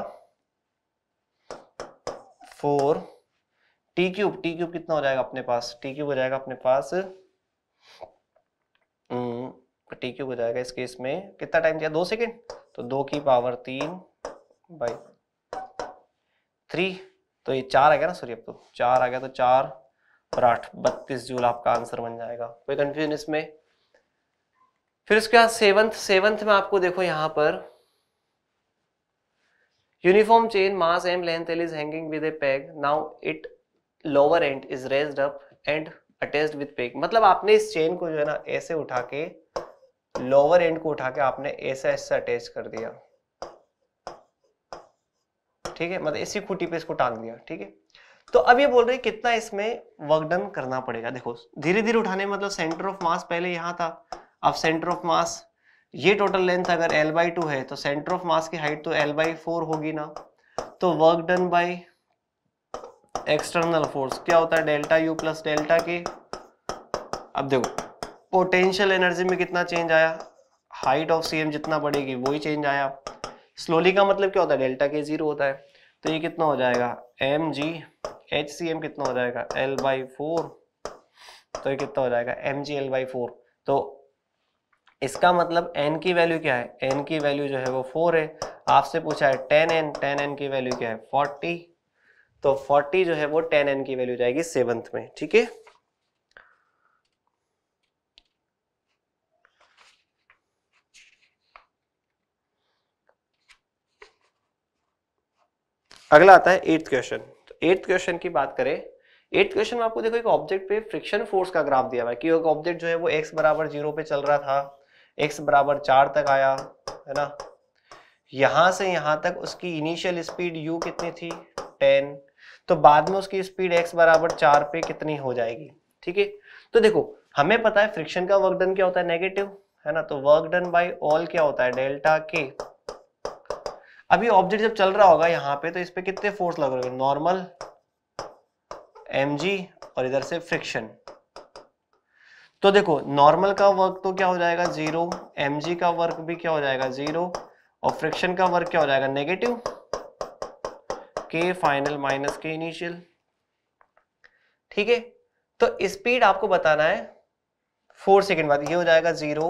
four T cube T cube कितना हो जाएगा अपने पास टी क्यूब हो जाएगा अपने पास हम्म, टी क्यूब हो जाएगा इस केस में कितना टाइम दिया दो सेकेंड तो दो की पावर तीन बाई थ्री तो ये चार आ गया ना सॉरी अब तो चार आ गया तो चार और आठ बत्तीस जूल आपका आंसर बन जाएगा कोई कंफ्यूजन इसमें फिर उसके बाद सेवंथ सेवंथ में आपको देखो यहां पर uniform chain mass M length L is hanging with a peg now it lower end is raised up and attached with peg मतलब आपने इस चेन को जो है ना ऐसे उठा के लोअर एंड को उठा के आपने ऐसा ऐसा अटैच कर दिया ठीक है मतलब इसी खूटी पे इसको टांग दिया ठीक है तो अब ये बोल रहे कितना इसमें वर्क डन करना पड़ेगा देखो धीरे धीरे उठाने मतलब सेंटर ऑफ मास पहले यहां था अब सेंटर ऑफ मास ये टोटल लेंथ अगर एल बाई टू है तो सेंटर ऑफ मास की हाइट तो एल बाई फोर होगी ना तो work done by external force क्या होता है डेल्टा यू प्लस डेल्टा के अब देखो पोटेंशियल एनर्जी में कितना चेंज आया हाइट ऑफ सी जितना बढ़ेगी वही चेंज आया स्लोली का मतलब क्या होता है डेल्टा के जीरो होता है तो ये कितना हो जाएगा M G H C M कितना हो जाएगा एल बाई फोर तो ये कितना हो जाएगा M G L by four तो इसका मतलब एन की वैल्यू क्या है एन की वैल्यू जो है वो फोर है आपसे पूछा है टेन एन टेन एन की वैल्यू क्या है फोर्टी तो 40 जो है वो टेन एन की वैल्यू जाएगी सेवंथ में ठीक है अगला आता है एट्थ क्वेश्चन तो एट्थ क्वेश्चन की बात करें एट्थ क्वेश्चन में आपको देखो एक ऑब्जेक्ट पे फ्रिक्शन फोर्स का ग्राफ दिया हुआ है कि ऑब्जेक्ट जो है वो एक्स बराबर जीरो पे चल रहा था एक्स बराबर चार तक आया है ना यहां से यहां तक उसकी इनिशियल स्पीड यू कितनी थी टेन तो बाद में उसकी स्पीड एक्स बराबर चार पे कितनी हो जाएगी ठीक है तो देखो हमें पता है फ्रिक्शन का वर्क डन क्या होता है नेगेटिव है ना तो वर्क डन बाई ऑल क्या होता है डेल्टा के अभी ऑब्जेक्ट जब चल रहा होगा यहाँ पे तो इस पे कितने फोर्स लग रहे नॉर्मल एम और इधर से फ्रिक्शन तो देखो नॉर्मल का वर्क तो क्या हो जाएगा जीरो एम का वर्क भी क्या हो जाएगा जीरो और फ्रिक्शन का वर्क क्या हो जाएगा नेगेटिव के फाइनल माइनस के इनिशियल ठीक है तो स्पीड आपको बताना है फोर सेकेंड बाद ये हो जाएगा जीरो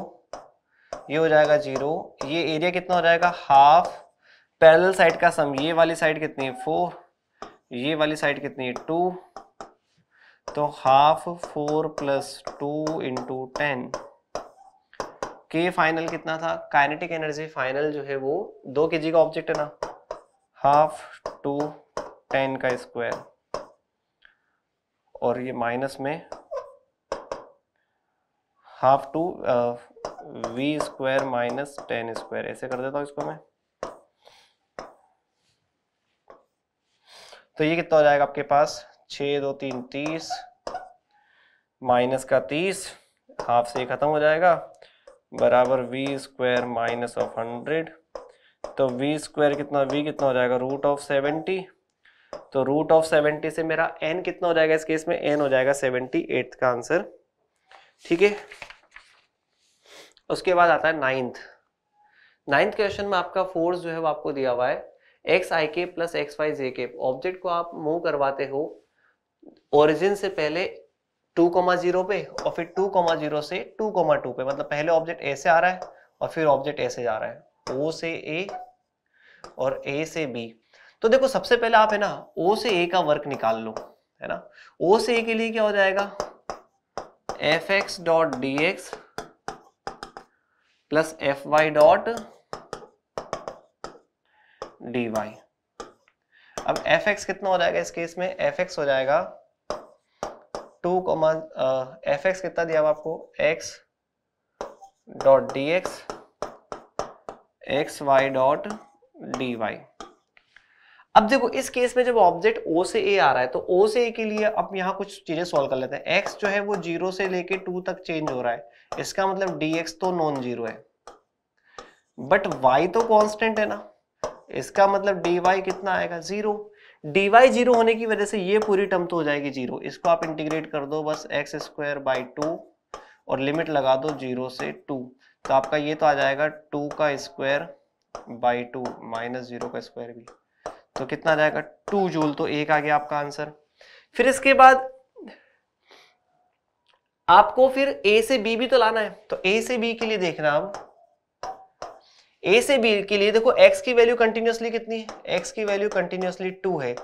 ये हो जाएगा जीरो ये एरिया कितना हो जाएगा हाफ पैरेलल साइड का सम ये वाली साइड कितनी है फोर ये वाली साइड कितनी है टू तो half four plus two into ten के फाइनल कितना था काइनेटिक एनर्जी फाइनल जो है वो दो के जी का ऑब्जेक्ट है ना हाफ टू टेन का स्क्वायर और ये माइनस में half two V square minus ten square ऐसे कर देता हूं इसको मैं तो ये कितना हो जाएगा आपके पास छ दो तीन तीस माइनस का तीस हाफ से खत्म हो जाएगा बराबर V square minus of hundred तो वी स्क्वायर कितना वी कितना हो जाएगा रूट ऑफ सेवेंटी तो रूट ऑफ सेवेंटी से मेरा एन कितना हो जाएगा इस केस में एन हो जाएगा सेवेंटी एट का आंसर ठीक है उसके बाद आता है नाइन्थ नाइन्थ क्वेश्चन में आपका फोर्स जो है वो आपको दिया हुआ है एक्स आई के प्लस एक्स वाई जे के ऑब्जेक्ट को आप मूव करवाते हो ओरिजिन से पहले टू कोमा जीरो पे और फिर टू कोमा जीरो से टू कोमा टू पे मतलब पहले ऑब्जेक्ट ऐसे आ रहा है और फिर ऑब्जेक्ट ऐसे जा रहा है ओ से ए और ए से बी तो देखो सबसे पहले आप है ना ओ से ए का वर्क निकाल लो है ना ओ से ए के लिए क्या हो जाएगा F X dot D X plus F Y dot D Y अब एफ एक्स कितना हो जाएगा इस केस में एफ एक्स हो जाएगा टू कॉमा एफ एक्स कितना दिया हुआ आपको X dot D X X Y dot D Y अब देखो इस केस में जब ऑब्जेक्ट ओ से ए आ रहा है तो ओ से ए के लिए अब यहां कुछ चीजें सॉल्व कर लेते हैं एक्स जो है वो जीरो से लेके टू तक चेंज हो रहा है इसका मतलब डी एक्स तो नॉन जीरो है बट वाई तो कॉन्स्टेंट है ना इसका मतलब डी वाई कितना आएगा जीरो डी वाई जीरो होने की वजह से ये पूरी टर्म तो हो जाएगी जीरो इसको आप इंटीग्रेट कर दो बस एक्स स्क्वायर बाई टू और लिमिट लगा दो जीरो से टू तो आपका ये तो आ जाएगा टू का square by two minus zero का स्क्वायर भी तो कितना आ जाएगा टू जूल तो एक आ गया आपका आंसर फिर इसके बाद आपको फिर ए से बी भी तो लाना है तो ए से बी के लिए देखना अब ए से बी के लिए देखो एक्स की वैल्यू कंटिन्यूसली कितनी है एक्स की वैल्यू कंटिन्यूसली टू है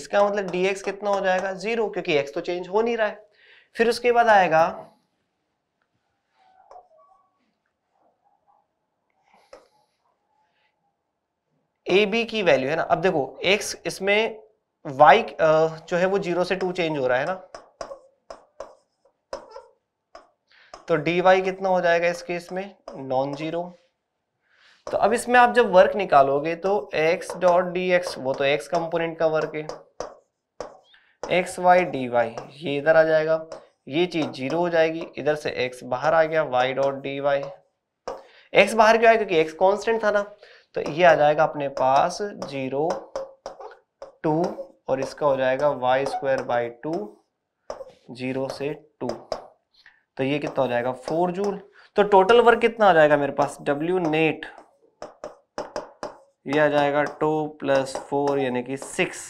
इसका मतलब डी कितना हो जाएगा जीरो क्योंकि एक्स तो चेंज हो नहीं रहा है फिर उसके बाद आएगा ए बी की वैल्यू है ना अब देखो एक्स इसमें वाई जो है वो जीरो से टू चेंज हो रहा है ना तो डी वाई कितना हो जाएगा इस केस में नॉन जीरो तो अब इसमें आप जब वर्क निकालोगे तो एक्स डॉट डी एक्स वो तो एक्स कंपोनेंट का वर्क है एक्स वाई डी वाई ये इधर आ जाएगा ये चीज जीरो हो जाएगी इधर से एक्स बाहर आ गया Y dot D Y X बाहर क्यों आया क्योंकि एक्स कॉन्स्टेंट था ना तो ये आ जाएगा अपने पास जीरो टू और इसका हो जाएगा Y square by two zero से टू तो ये कितना हो जाएगा फोर जूल तो टोटल वर्क कितना आ जाएगा मेरे पास डब्ल्यू नेट ये आ जाएगा टू प्लस फोर यानी कि सिक्स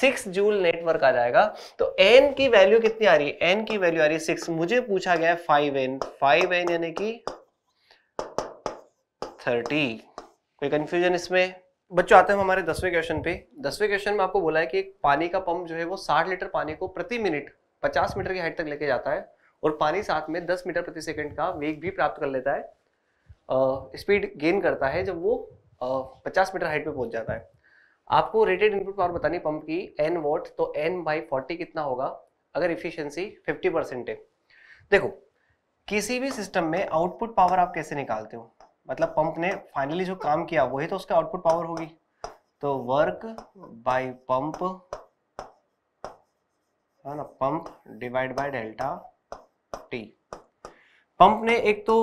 सिक्स जूल नेटवर्क आ जाएगा तो एन की वैल्यू कितनी आ रही है एन की वैल्यू आ रही है सिक्स मुझे पूछा गया है फाइव एन फाइव एन यानी कि थर्टी कोई कन्फ्यूजन इसमें बच्चों आते हैं हमारे दसवें क्वेश्चन पे दसवें क्वेश्चन में आपको बोला है कि एक पानी का पंप जो है वो साठ लीटर पानी को प्रति मिनट पचास मीटर की हाइट तक लेके जाता है और पानी साथ में दस मीटर प्रति सेकंड का वेग भी प्राप्त कर लेता है स्पीड गेन करता है जब वो पचास मीटर हाइट पे पहुंच जाता है आपको रेटेड इनपुट पावर बतानी पंप की एन वॉट तो एन बाई फोर्टी कितना होगा अगर इफिशियंसी फिफ्टी परसेंट है देखो किसी भी सिस्टम में आउटपुट पावर आप कैसे निकालते हो मतलब पंप ने फाइनली जो काम किया वही तो उसका आउटपुट पावर होगी तो वर्क बाय पंप है ना pump divide by delta T pump ने एक तो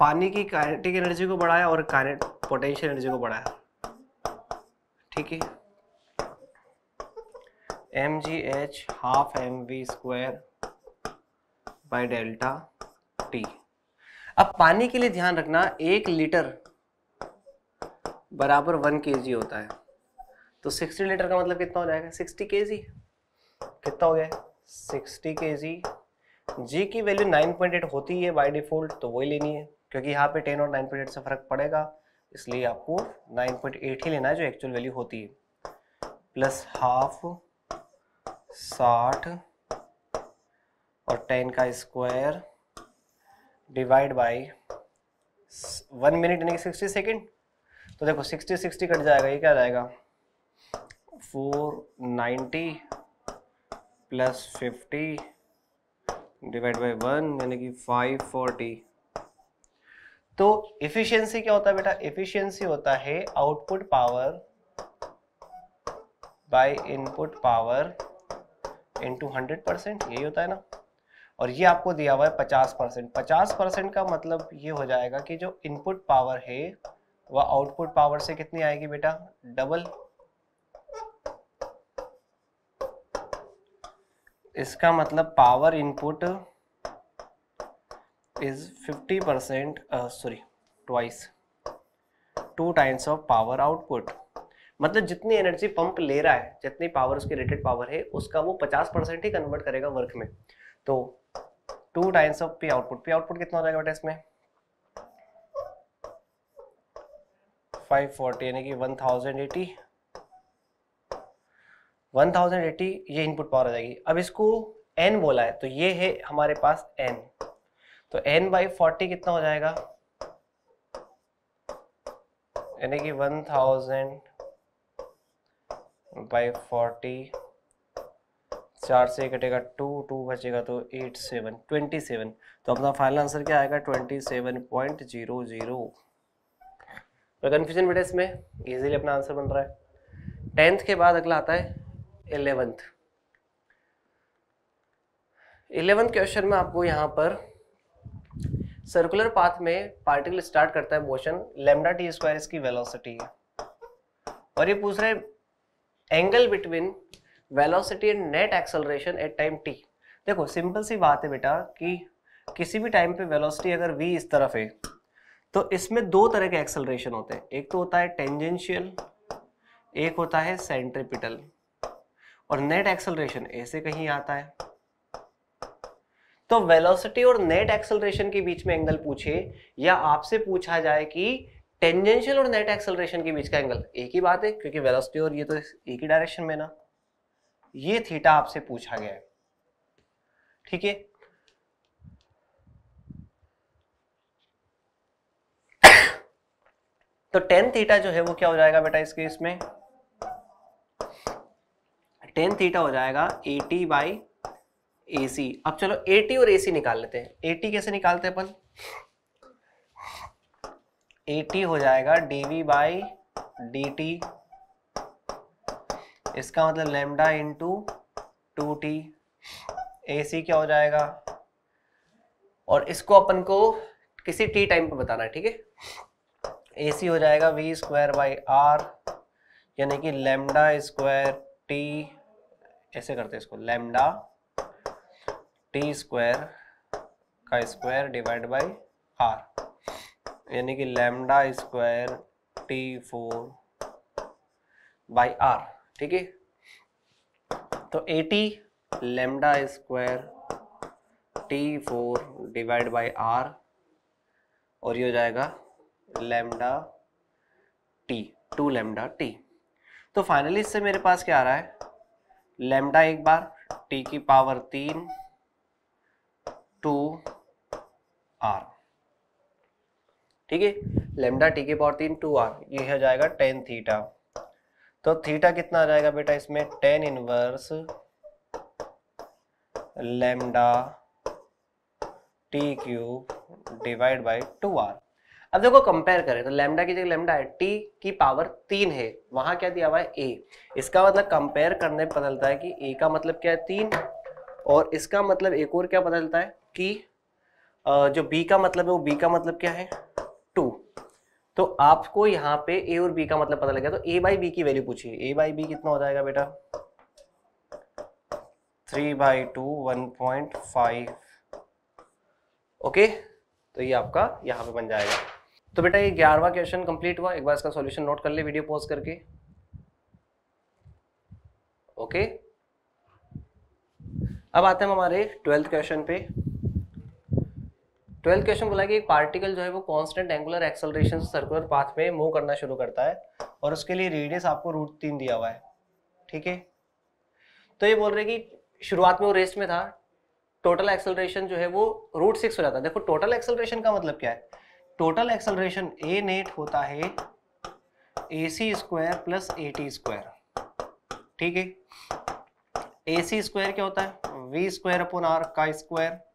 पानी की काइनेटिक एनर्जी को बढ़ाया और काइनेट पोटेंशियल एनर्जी को बढ़ाया ठीक है M G H half M we square by delta T अब पानी के लिए ध्यान रखना एक लीटर बराबर वन के जी होता है तो सिक्सटी लीटर का मतलब कितना हो जाएगा सिक्सटी के जी कितना हो गया सिक्सटी के जी जी की वैल्यू नाइन पॉइंट एट होती है बाई डिफॉल्ट तो वही लेनी है क्योंकि यहाँ पे टेन और नाइन पॉइंट एट से फर्क पड़ेगा इसलिए आपको नाइन पॉइंट एट ही लेना है जो एक्चुअल वैल्यू होती है प्लस हाफ साठ और टेन का square divide by one minute यानी कि सिक्सटी सेकेंड तो देखो सिक्सटी सिक्सटी कट जाएगा ये क्या जाएगा four ninety plus fifty divide by one यानी कि फाइव फोर्टी तो इफिशियंसी क्या होता है बेटा इफिशियंसी होता है output power by input power into hundred percent यही होता है ना और ये आपको दिया हुआ है पचास परसेंट पचास परसेंट का मतलब ये हो जाएगा कि जो इनपुट पावर है वह आउटपुट पावर से कितनी आएगी बेटा डबल इसका मतलब power input is fifty percent sorry twice two times of power output मतलब जितनी एनर्जी पंप ले रहा है जितनी पावर उसकी रेटेड पावर है उसका वो पचास परसेंट ही कन्वर्ट करेगा वर्क में तो two times of P output P output कितना हो जाएगा बेटा इसमें 540 यानी कि 1080 1080 ये इनपुट पावर हो जाएगी अब इसको n बोला है तो ये है हमारे पास n तो n बाई फोर्टी कितना हो जाएगा यानी कि 1000 थाउजेंड बाई फोर्टी चार से कटेगा टू टू बचेगा तो एट सेवन ट्वेंटी सेवन तो अपना फाइनल आंसर क्या आएगा twenty seven point zero zero confusion तो बेटा इसमें इजीली अपना आंसर बन रहा है टेंथ के बाद अगला आता है एलेवेंथ इलेवेंथ क्वेश्चन में आपको यहाँ पर सर्कुलर पाथ में पार्टिकल स्टार्ट करता है मोशन लेमडा टी स्क्वायर इसकी वेलोसिटी है और ये पूछ रहे angle between velocity and net acceleration at time t देखो सिंपल सी बात है बेटा कि किसी भी टाइम पे वेलोसिटी अगर वी इस तरफ है तो इसमें दो तरह के एक्सेलरेशन होते हैं एक तो होता है टेंजेंशियल एक होता है सेंट्रिपिटल और नेट एक्सेलरेशन ऐसे कहीं आता है तो वेलोसिटी और नेट एक्सेलरेशन के बीच में एंगल पूछे या आपसे पूछा जाए कि टेंजेंशियल और नेट एक्सेलरेशन के बीच का एंगल एक ही बात है क्योंकि वेलोसिटी और ये तो एक ही डायरेक्शन में ना ये थीटा आपसे पूछा गया है ठीक है तो टेन थीटा जो है वो क्या हो जाएगा बेटा इस केस में टेन थीटा हो जाएगा एटी बाई एसी अब चलो एटी और एसी निकाल लेते हैं एटी कैसे निकालते हैं अपन एटी हो जाएगा डीवी बाई डी टी इसका मतलब lambda into two t a c क्या हो जाएगा और इसको अपन को किसी टी टाइम पे बताना है ठीक है ए सी हो जाएगा वी स्क्वायर बाई आर यानी कि लेमडा स्क्वायर टी ऐसे करते हैं इसको लेमडा टी स्क्वायर का स्क्वायर डिवाइड बाई आर यानी कि lambda square t four by r ठीक है तो 80 lambda square t four divide by r और ये हो जाएगा lambda t two lambda t तो फाइनली इससे मेरे पास क्या आ रहा है लेमडा एक बार टी की पावर तीन टू आर ठीक है लेमडा टी की पावर तीन टू आर ये हो जाएगा टेन थीटा तो थीटा कितना आ जाएगा बेटा इसमें tan inverse lambda t cube divide by two r अब देखो कंपेयर करें तो लेमडा की जगह लेमडा है टी की पावर तीन है वहां क्या दिया हुआ है ए इसका मतलब कंपेयर करने पर पता चलता है कि ए का मतलब क्या है तीन और इसका मतलब एक और क्या पता चलता है कि जो बी का मतलब है वो बी का मतलब क्या है टू तो आपको यहाँ पे ए और बी का मतलब पता लग गया तो ए बाई बी की वैल्यू पूछिए ए बाई बी कितना हो जाएगा बेटा three by two one point five okay तो ये आपका यहाँ पे बन जाएगा तो बेटा ये ग्यारहवा क्वेश्चन कंप्लीट हुआ एक बार इसका सॉल्यूशन नोट कर ले वीडियो पॉज करके ओके अब आते हैं हमारे ट्वेल्थ क्वेश्चन पे ट्वेल्थ क्वेश्चन बोला कि एक पार्टिकल जो है वो constant angular acceleration circular path में मूव करना शुरू करता है और उसके लिए रेडियस आपको रूट तीन दिया हुआ है ठीक है तो ये बोल रहे कि शुरुआत में वो रेस्ट में था टोटल एक्सलरेशन जो है वो रूट सिक्स हो जाता है देखो टोटल एक्सलरेशन का मतलब क्या है टोटल एक्सलरेशन ए नेट होता है ए c square plus A T square ठीक है ए सी स्क्वायर क्या होता है वी स्क्वायर अपॉन आर का स्क्वायर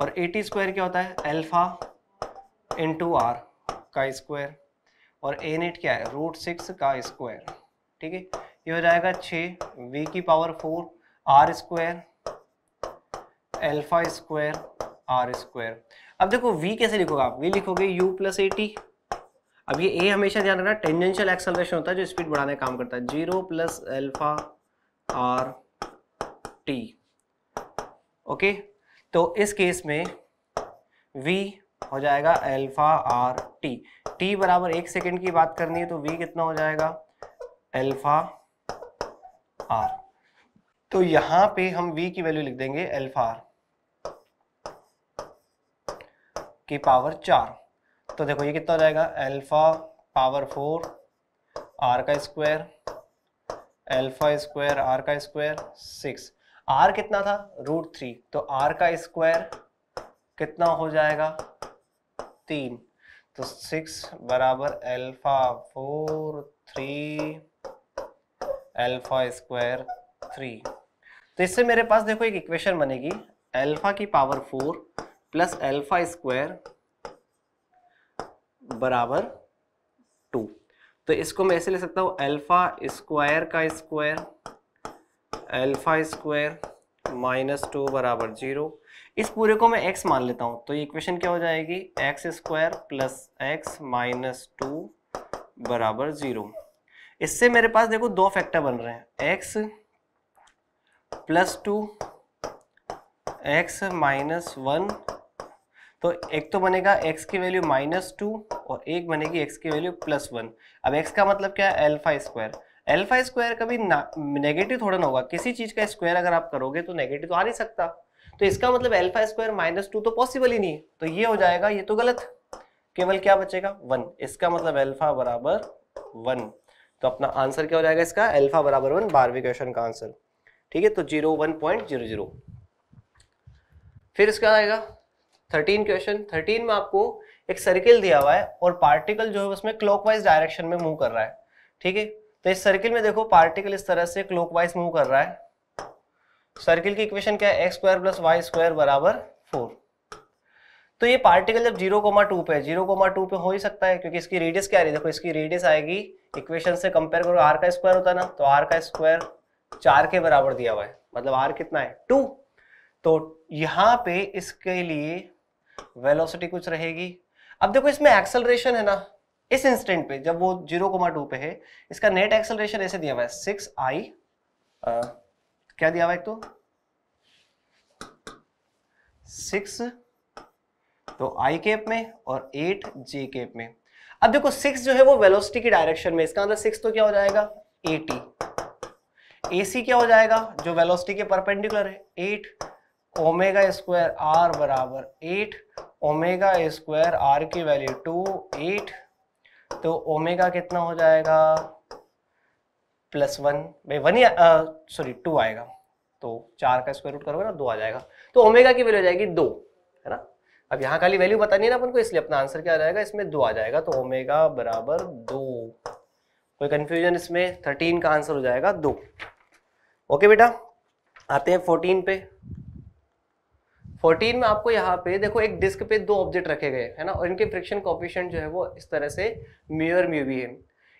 और टी स्क्वायर क्या होता है अल्फा इंटू आर का स्क्वायर और ए नेट क्या है रूट सिक्स का स्क्वायर ठीक है ये हो जाएगा छः वी की power four r square alpha square r square अब देखो v कैसे लिखोगे आप v लिखोगे u प्लस ए टी अब ये a हमेशा ध्यान रखना टेंजेंशियल एक्सेलरेशन होता है जो स्पीड बढ़ाने का काम करता है zero plus alpha r t okay तो इस केस में v हो जाएगा अल्फा आर टी टी बराबर एक सेकेंड की बात करनी है तो v कितना हो जाएगा अल्फा आर तो यहां पे हम v की वैल्यू लिख देंगे अल्फा आर की पावर चार तो देखो ये कितना हो जाएगा अल्फा पावर फोर आर का स्क्वायर अल्फा स्क्वायर आर का स्क्वायर सिक्स आर कितना था रूट थ्री तो आर का स्क्वायर कितना हो जाएगा तीन तो सिक्स बराबर alpha four three alpha square three तो इससे मेरे पास देखो एक इक्वेशन बनेगी एल्फा की power four plus alpha square बराबर टू तो इसको मैं ऐसे ले सकता हूँ एल्फा स्क्वायर का square alpha square minus two बराबर जीरो इस पूरे को मैं एक्स मान लेता हूँ तो ये इक्वेशन क्या हो जाएगी x square plus x minus two बराबर जीरो इससे मेरे पास देखो दो फैक्टर बन रहे हैं x plus two x minus one तो एक तो बनेगा x की वैल्यू माइनस टू और एक बनेगी x की वैल्यू प्लस वन अब x का मतलब क्या है एल्फा स्क्वायर एल्फा स्क्वायर कभी नेगेटिव थोड़ा ना होगा किसी चीज का स्क्वायर अगर आप करोगे तो नेगेटिव तो आ नहीं सकता तो इसका मतलब एल्फा स्क्वायर माइनस टू तो पॉसिबल ही नहीं तो ये हो जाएगा ये तो गलत केवल क्या बचेगा वन इसका मतलब एल्फा बराबर वन तो अपना आंसर क्या हो जाएगा इसका एल्फा बराबर वन बारहवीं क्वेश्चन का आंसर ठीक है तो zero one point zero zero फिर इसका आएगा थर्टीन क्वेश्चन थर्टीन में आपको एक सर्किल दिया हुआ है और पार्टिकल जो है उसमें क्लॉकवाइज डायरेक्शन में मूव कर रहा है ठीक है तो इस सर्किल में देखो पार्टिकल इस तरह से क्लॉकवाइज मूव कर रहा है सर्किल की इक्वेशन क्या है x square plus y square बराबर फोर तो ये पार्टिकल जब जीरो कोमा टू पे जीरो कोमा टू पे हो ही सकता है क्योंकि इसकी रेडियस क्या आ रही है देखो इसकी रेडियस आएगी इक्वेशन से कंपेयर करो आर का स्क्वायर होता है ना तो आर का स्क्वायर चार के बराबर दिया हुआ है मतलब आर कितना है टू तो यहाँ पे इसके लिए वेलोसिटी कुछ रहेगी अब देखो इसमें एक्सेलरेशन है ना इस इंस्टेंट पे जब वो जीरो कोमा टू पे है इसका नेट एक्सेलरेशन ऐसे दिया हुआ है सिक्स आई क्या दिया हुआ है एक तो सिक्स तो आई केप में और एट जे केप में अब देखो सिक्स जो है वो वेलोसिटी की डायरेक्शन में इसका मतलब सिक्स तो क्या हो जाएगा एटी एसी e। क्या हो जाएगा जो वेलोसिटी के परपेंडिकुलर है एट ओमेगा स्क्वायर आर बराबर एट ओमेगा स्क्वायर आर की वैल्यू टू एट तो ओमेगा कितना हो जाएगा प्लस वन भाई वन या सॉरी टू आएगा तो चार का स्क्वायर रूट करोगे ना दो आ जाएगा तो ओमेगा की वैल्यू हो जाएगी दो है ना अब यहाँ खाली वैल्यू नहीं है ना अपन को इसलिए अपना आंसर क्या आ जाएगा इसमें दो आ जाएगा तो ओमेगा बराबर दो कोई कंफ्यूजन इसमें थर्टीन का आंसर हो जाएगा दो ओके बेटा आते हैं फोर्टीन पे 14 में आपको यहाँ पे देखो एक डिस्क पे दो ऑब्जेक्ट रखे गए है ना और इनके फ्रिक्शन कॉपिशन जो है वो इस तरह से म्यूअर म्यू भी है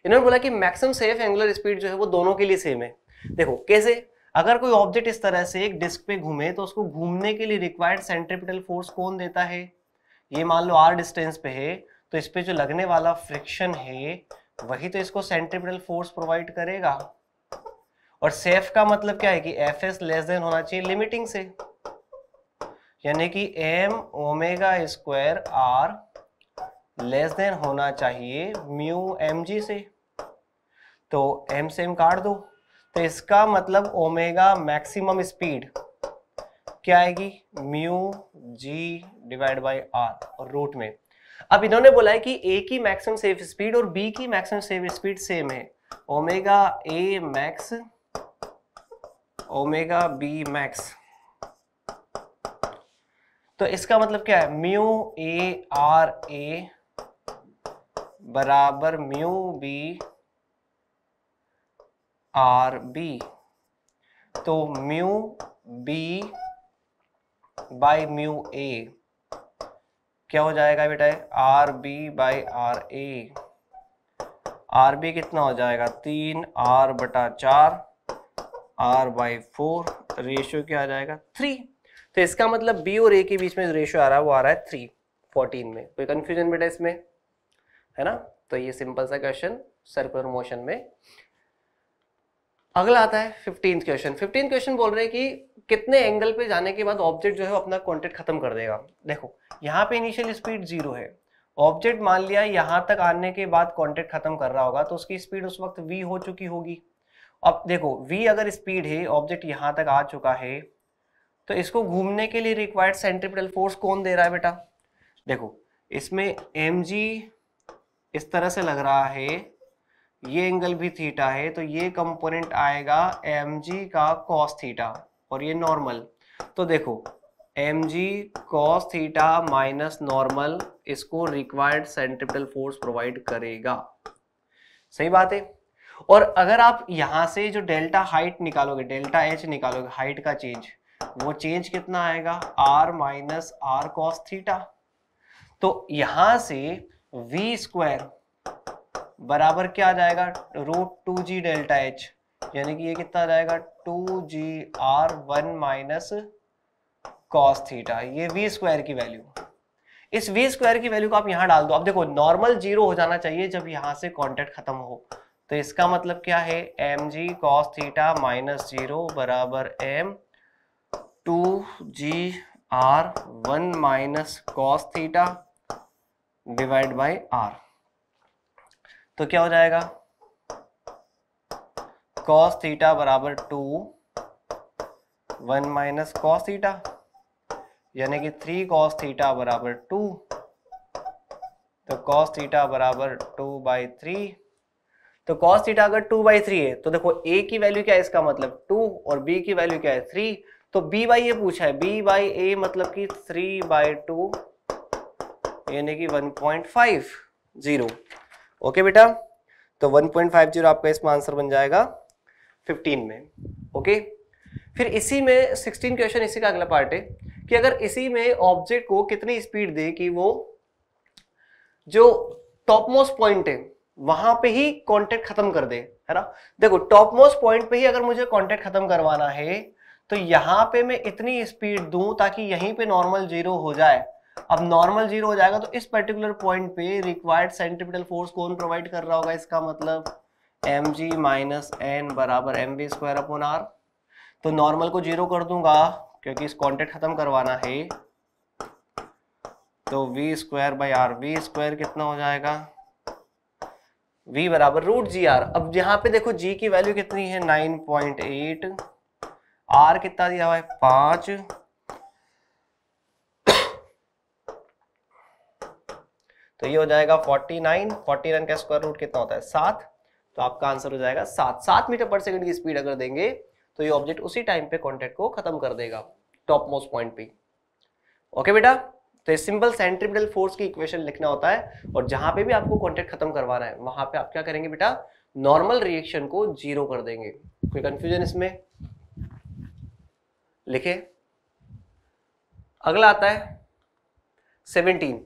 इन्होंने बोला कि मैक्सिमम सेफ एंगुलर स्पीड जो है वो दोनों के लिए सेम है देखो कैसे अगर कोई ऑब्जेक्ट इस तरह से एक डिस्क पे घूमे तो उसको घूमने के लिए रिक्वायर्ड सेंट्रिपिटल फोर्स कौन देता है ये मान लो आर डिस्टेंस पे है तो इस पे जो लगने वाला फ्रिक्शन है वही तो इसको सेंट्रिपिटल फोर्स प्रोवाइड करेगा और सेफ का मतलब क्या है कि एफ एस लेस देन होना चाहिए लिमिटिंग से यानी कि m omega square r less than होना चाहिए म्यू एम जी से तो एम से एम काट दो तो इसका मतलब ओमेगा मैक्सिमम स्पीड क्या आएगी mu g divide by r और रूट में अब इन्होंने बोला है कि ए की मैक्सिमम सेफ स्पीड और बी की मैक्सिमम सेफ स्पीड सेम है omega a max omega b max तो इसका मतलब क्या है म्यू ए आर ए बराबर म्यू बी आर बी तो mu b by mu a क्या हो जाएगा बेटा r b by r a r b कितना हो जाएगा तीन आर बटा चार आर बाई फोर रेशियो क्या आ जाएगा थ्री तो इसका मतलब बी और ए के बीच में जो रेशियो आ रहा है वो आ रहा है थ्री फोर्टीन में कोई कंफ्यूजन बेटा इसमें है ना तो ये सिंपल सा क्वेश्चन सर्कुलर मोशन में अगला आता है फिफ्टीन क्वेश्चन फिफ्टीन क्वेश्चन बोल रहे हैं कि कितने एंगल पे जाने के बाद ऑब्जेक्ट जो है अपना कॉन्टेक्ट खत्म कर देगा देखो यहाँ पे इनिशियल स्पीड जीरो है ऑब्जेक्ट मान लिया यहाँ तक आने के बाद कॉन्टेक्ट खत्म कर रहा होगा तो उसकी स्पीड उस वक्त वी हो चुकी होगी अब देखो वी अगर स्पीड है ऑब्जेक्ट यहां तक आ चुका है तो इसको घूमने के लिए रिक्वायर्ड सेंट्रिपिटल फोर्स कौन दे रहा है बेटा देखो इसमें एम इस तरह से लग रहा है ये एंगल भी थीटा है तो ये कंपोनेंट आएगा एम का कॉस थीटा और ये नॉर्मल तो देखो m g cos theta minus normal इसको रिक्वायर्ड सेंट्रिपिटल फोर्स प्रोवाइड करेगा सही बात है और अगर आप यहां से जो डेल्टा हाइट निकालोगे डेल्टा एच निकालोगे हाइट का चेंज वो चेंज कितना आएगा r minus r cos theta तो यहां से वी स्क्वायर बराबर क्या आ जाएगा root two g delta h यानी कि ये कितना आ जाएगा two g r one minus cos theta ये वी स्क्वायर की वैल्यू इस वी स्क्वायर की वैल्यू को आप यहां डाल दो अब देखो नॉर्मल जीरो हो जाना चाहिए जब यहां से कॉन्टेक्ट खत्म हो तो इसका मतलब क्या है M g cos theta minus zero बराबर m two g r one minus cos theta divide by r तो क्या हो जाएगा कॉस थीटा बराबर two one minus cos theta यानी कि थ्री कॉस थीटा बराबर टू तो कॉस थीटा बराबर टू बाई थ्री तो कॉस थीटा अगर टू बाई थ्री है तो देखो ए की वैल्यू क्या है इसका मतलब टू और बी की वैल्यू क्या है थ्री तो b बाई ए पूछा है b बाई ए मतलब कि थ्री बाई टू यानी कि one point five zero okay बेटा तो वन पॉइंट फाइव जीरो आपका इसमें आंसर बन जाएगा फिफ्टीन में ओके फिर इसी में सिक्सटीन क्वेश्चन इसी का अगला पार्ट है कि अगर इसी में ऑब्जेक्ट को कितनी स्पीड दे कि वो जो टॉप मोस्ट पॉइंट है वहां पे ही कांटेक्ट खत्म कर दे है ना देखो टॉप मोस्ट पॉइंट पे ही अगर मुझे कांटेक्ट खत्म करवाना है तो यहाँ पे मैं इतनी स्पीड दूं ताकि यहीं पे नॉर्मल जीरो हो जाए अब नॉर्मल जीरो हो जाएगा तो इस पर्टिकुलर पॉइंट पे रिक्वायर्ड सेंट्रीपिटल फोर्स कौन प्रोवाइड कर रहा होगा इसका मतलब एम जी माइनस एन बराबर m b square upon r तो नॉर्मल को जीरो कर दूंगा क्योंकि इस कॉन्टेक्ट खत्म करवाना है तो we square by r v square कितना हो जाएगा v बराबर रूट जी आर अब यहाँ पे देखो g की वैल्यू कितनी है 9.8 आर कितना दिया हुआ है पांच तो ये हो जाएगा फोर्टी नाइन फोर्टी नाइन का स्क्वायर रूट कितना होता है सात तो आपका आंसर हो जाएगा सात सात मीटर पर सेकंड की स्पीड अगर देंगे तो ये ऑब्जेक्ट उसी टाइम पे कॉन्टेक्ट को खत्म कर देगा टॉप मोस्ट पॉइंट पे ओके बेटा तो ये सिंपल सेंट्रिपिटल फोर्स की इक्वेशन लिखना होता है और जहां पे भी आपको कॉन्टेक्ट खत्म करवाना है वहां पे आप क्या करेंगे बेटा नॉर्मल रिएक्शन को जीरो कर देंगे कोई कंफ्यूजन इसमें लिखे अगला आता है सेवनटीन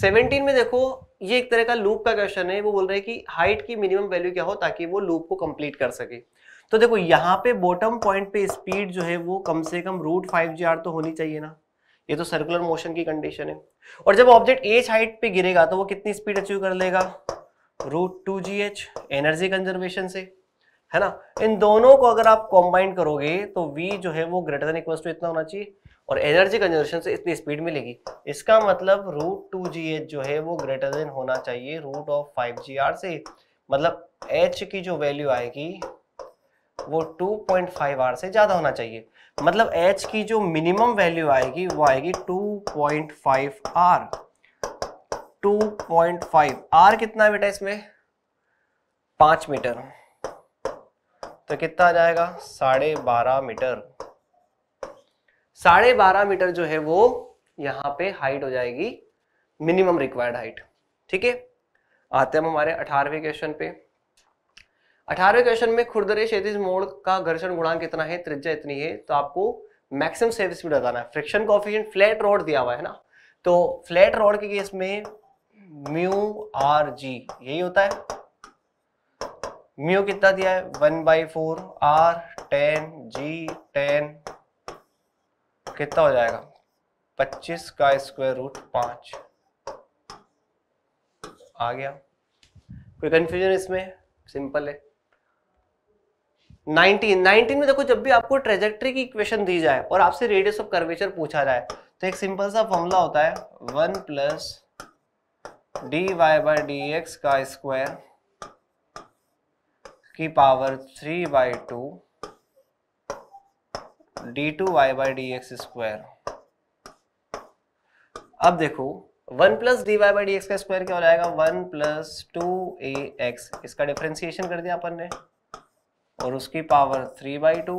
सेवनटीन में देखो ये एक तरह का लूप का क्वेश्चन है वो बोल रहे हैं कि हाइट की मिनिमम वैल्यू क्या हो ताकि वो लूप को कंप्लीट कर सके तो देखो यहाँ पे बॉटम पॉइंट पे स्पीड जो है वो कम से कम रूट फाइव जी आर तो होनी चाहिए ना ये तो सर्कुलर मोशन की कंडीशन है और जब ऑब्जेक्ट एच हाइट पे गिरेगा तो वो कितनी स्पीड अचीव कर लेगा root two g h energy conservation से है ना इन दोनों को अगर आप कॉम्बाइन करोगे तो वी जो है वो ग्रेटर देन इक्वल टू इतना होना चाहिए और एनर्जी कंजर्वेशन से इतनी स्पीड मिलेगी इसका मतलब रूट टू जी एच जो है वो ग्रेटर देन होना चाहिए root of five g r से मतलब एच की जो वैल्यू आएगी वो 2.5 आर से ज़्यादा होना चाहिए मतलब एच की जो मिनिमम वैल्यू आएगी वो आएगी 2.5 आर 2.5 आर कितना बेटा इसमें पाँच मीटर तो कितना आ जाएगा साढ़े बारह मीटर साढ़े बारह मीटर जो है वो यहां पे हाइट हो जाएगी मिनिमम रिक्वायर्ड हाइट ठीक है आते हम हमारे अठारहवें क्वेश्चन पे अठारहवें क्वेश्चन में खुरदरे क्षेत्र मोड़ का घर्षण गुणांक कितना है त्रिज्या इतनी है तो आपको मैक्सिमम सेफ स्पीड बताना है फ्रिक्शन कॉफिशियंट फ्लैट रोड दिया हुआ है ना तो फ्लैट रोड के केस में म्यू आर जी यही होता है म्यू कितना दिया है one by four r ten g ten कितना हो जाएगा पच्चीस का स्क्वायर रूट पांच आ गया कोई कंफ्यूजन इसमें सिंपल है नाइनटीन नाइनटीन में देखो जब भी आपको ट्रेजेक्ट्री की इक्वेशन दी जाए और आपसे रेडियस ऑफ कर्वेचर पूछा जाए तो एक सिंपल सा फॉर्मूला होता है one plus d y by D x का स्क्वायर की power three by two d two y by D x square अब देखो one plus d y by D x का स्क्वायर क्या हो जाएगा one plus two a x इसका differentiation कर दिया अपन ने और उसकी पावर थ्री बाई टू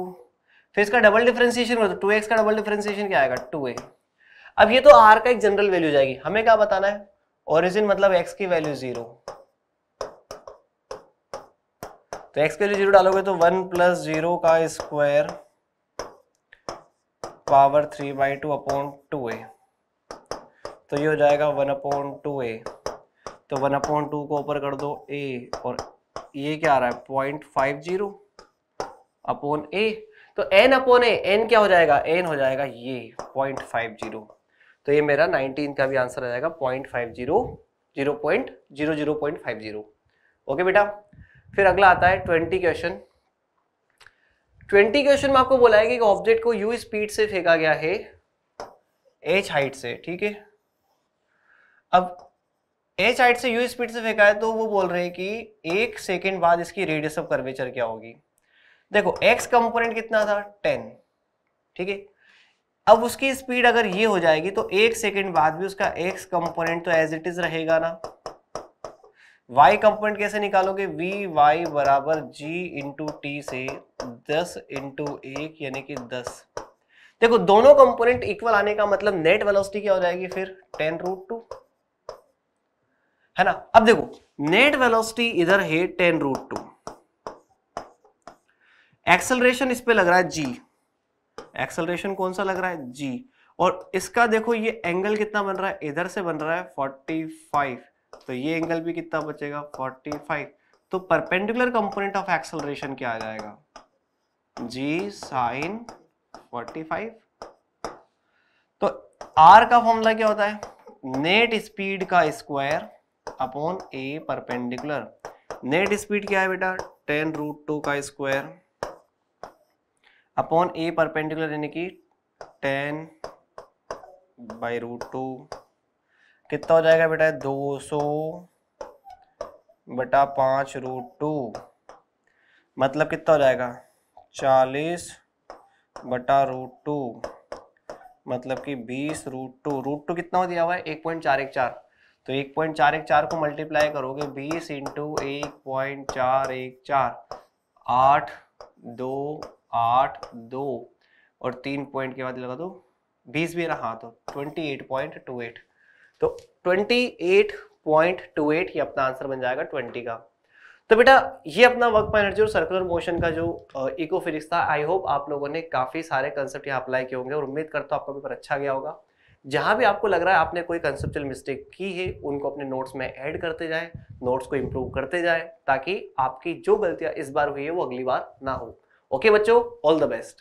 फिर इसका डबल डिफ्रेंसिएशन कर दो टू एक्स का डबल डिफ्रेंसिएशन क्या आएगा टू ए अब ये तो आर का एक जनरल वैल्यू जाएगी हमें क्या बताना है ओरिजिन मतलब एक्स की वैल्यू जीरो तो एक्स के लिए जीरो डालोगे तो वन प्लस जीरो का square power three by two upon two a तो ये हो जाएगा वन अपॉन टू ए तो वन अपॉन टू को ऊपर कर दो ए और ये क्या आ रहा है point five zero upon a तो एन अपॉन ए एन क्या हो जाएगा एन हो जाएगा ये पॉइंट फाइव जीरो तो ये मेरा नाइनटीन का भी आंसर आ जाएगा point five zero zero point zero zero point five zero okay बेटा फिर अगला आता है ट्वेंटी क्वेश्चन ट्वेंटी क्वेश्चन में आपको बोला है कि ऑब्जेक्ट को यू स्पीड से फेंका गया है एच हाइट से ठीक है अब एच हाइट से यू स्पीड से फेंका है तो वो बोल रहे हैं कि एक सेकेंड बाद इसकी रेडियस ऑफ कर्वेचर क्या होगी देखो एक्स कंपोनेंट कितना था टेन ठीक है अब उसकी स्पीड अगर ये हो जाएगी तो एक सेकेंड बाद भी उसका एक्स कंपोनेंट तो एज इट इज रहेगा ना वाई कंपोनेंट कैसे निकालोगे वी वाई बराबर जी इंटू टी से दस इंटू एक यानी कि दस देखो दोनों कंपोनेंट इक्वल आने का मतलब नेट वेलोसिटी क्या हो जाएगी फिर टेन रूट टू है ना अब देखो नेट वेलोसिटी इधर है टेन रूट टू एक्सेलरेशन इस पर लग रहा है जी एक्सेलरेशन कौन सा लग रहा है जी और इसका देखो ये एंगल कितना बन रहा है इधर से बन रहा है फोर्टी फाइव तो ये एंगल भी कितना बचेगा 45 तो परपेंडिकुलर कंपोनेंट ऑफ एक्सलरेशन क्या आ जाएगा जी साइन 45 तो आर का फॉर्मूला क्या होता है नेट स्पीड का square upon a perpendicular net speed क्या है बेटा टेन रूट टू का स्क्वायर अपॉन ए परपेंडिकुलर यानी कि टेन बाई रूट टू कितना हो जाएगा बेटा दो सौ बटा पाँच रूट टू मतलब कितना हो जाएगा चालीस बटा रूट टू मतलब कि बीस रूट टू रूट टू कितना हो दिया हुआ है एक पॉइंट चार एक चार तो एक पॉइंट चार एक चार को मल्टीप्लाई करोगे बीस इंटू एक पॉइंट चार एक चार आठ दो आठ दो और तीन पॉइंट के बाद लगा दो बीस भी रहा तो twenty eight point two eight तो 28.28 ये अपना आंसर बन जाएगा 20 का तो बेटा ये अपना वर्क पर एनर्जी और सर्कुलर मोशन का जो इको फिजिक्स था आई होप आप लोगों ने काफ़ी सारे कंसेप्ट यहाँ अप्लाई किए होंगे और उम्मीद करता हूँ आपका पेपर अच्छा गया होगा जहां भी आपको लग रहा है आपने कोई कंसेप्चुअल मिस्टेक की है उनको अपने नोट्स में ऐड करते जाए नोट्स को इम्प्रूव करते जाए ताकि आपकी जो गलतियां इस बार हुई है वो अगली बार ना हो ओके बच्चों ऑल द बेस्ट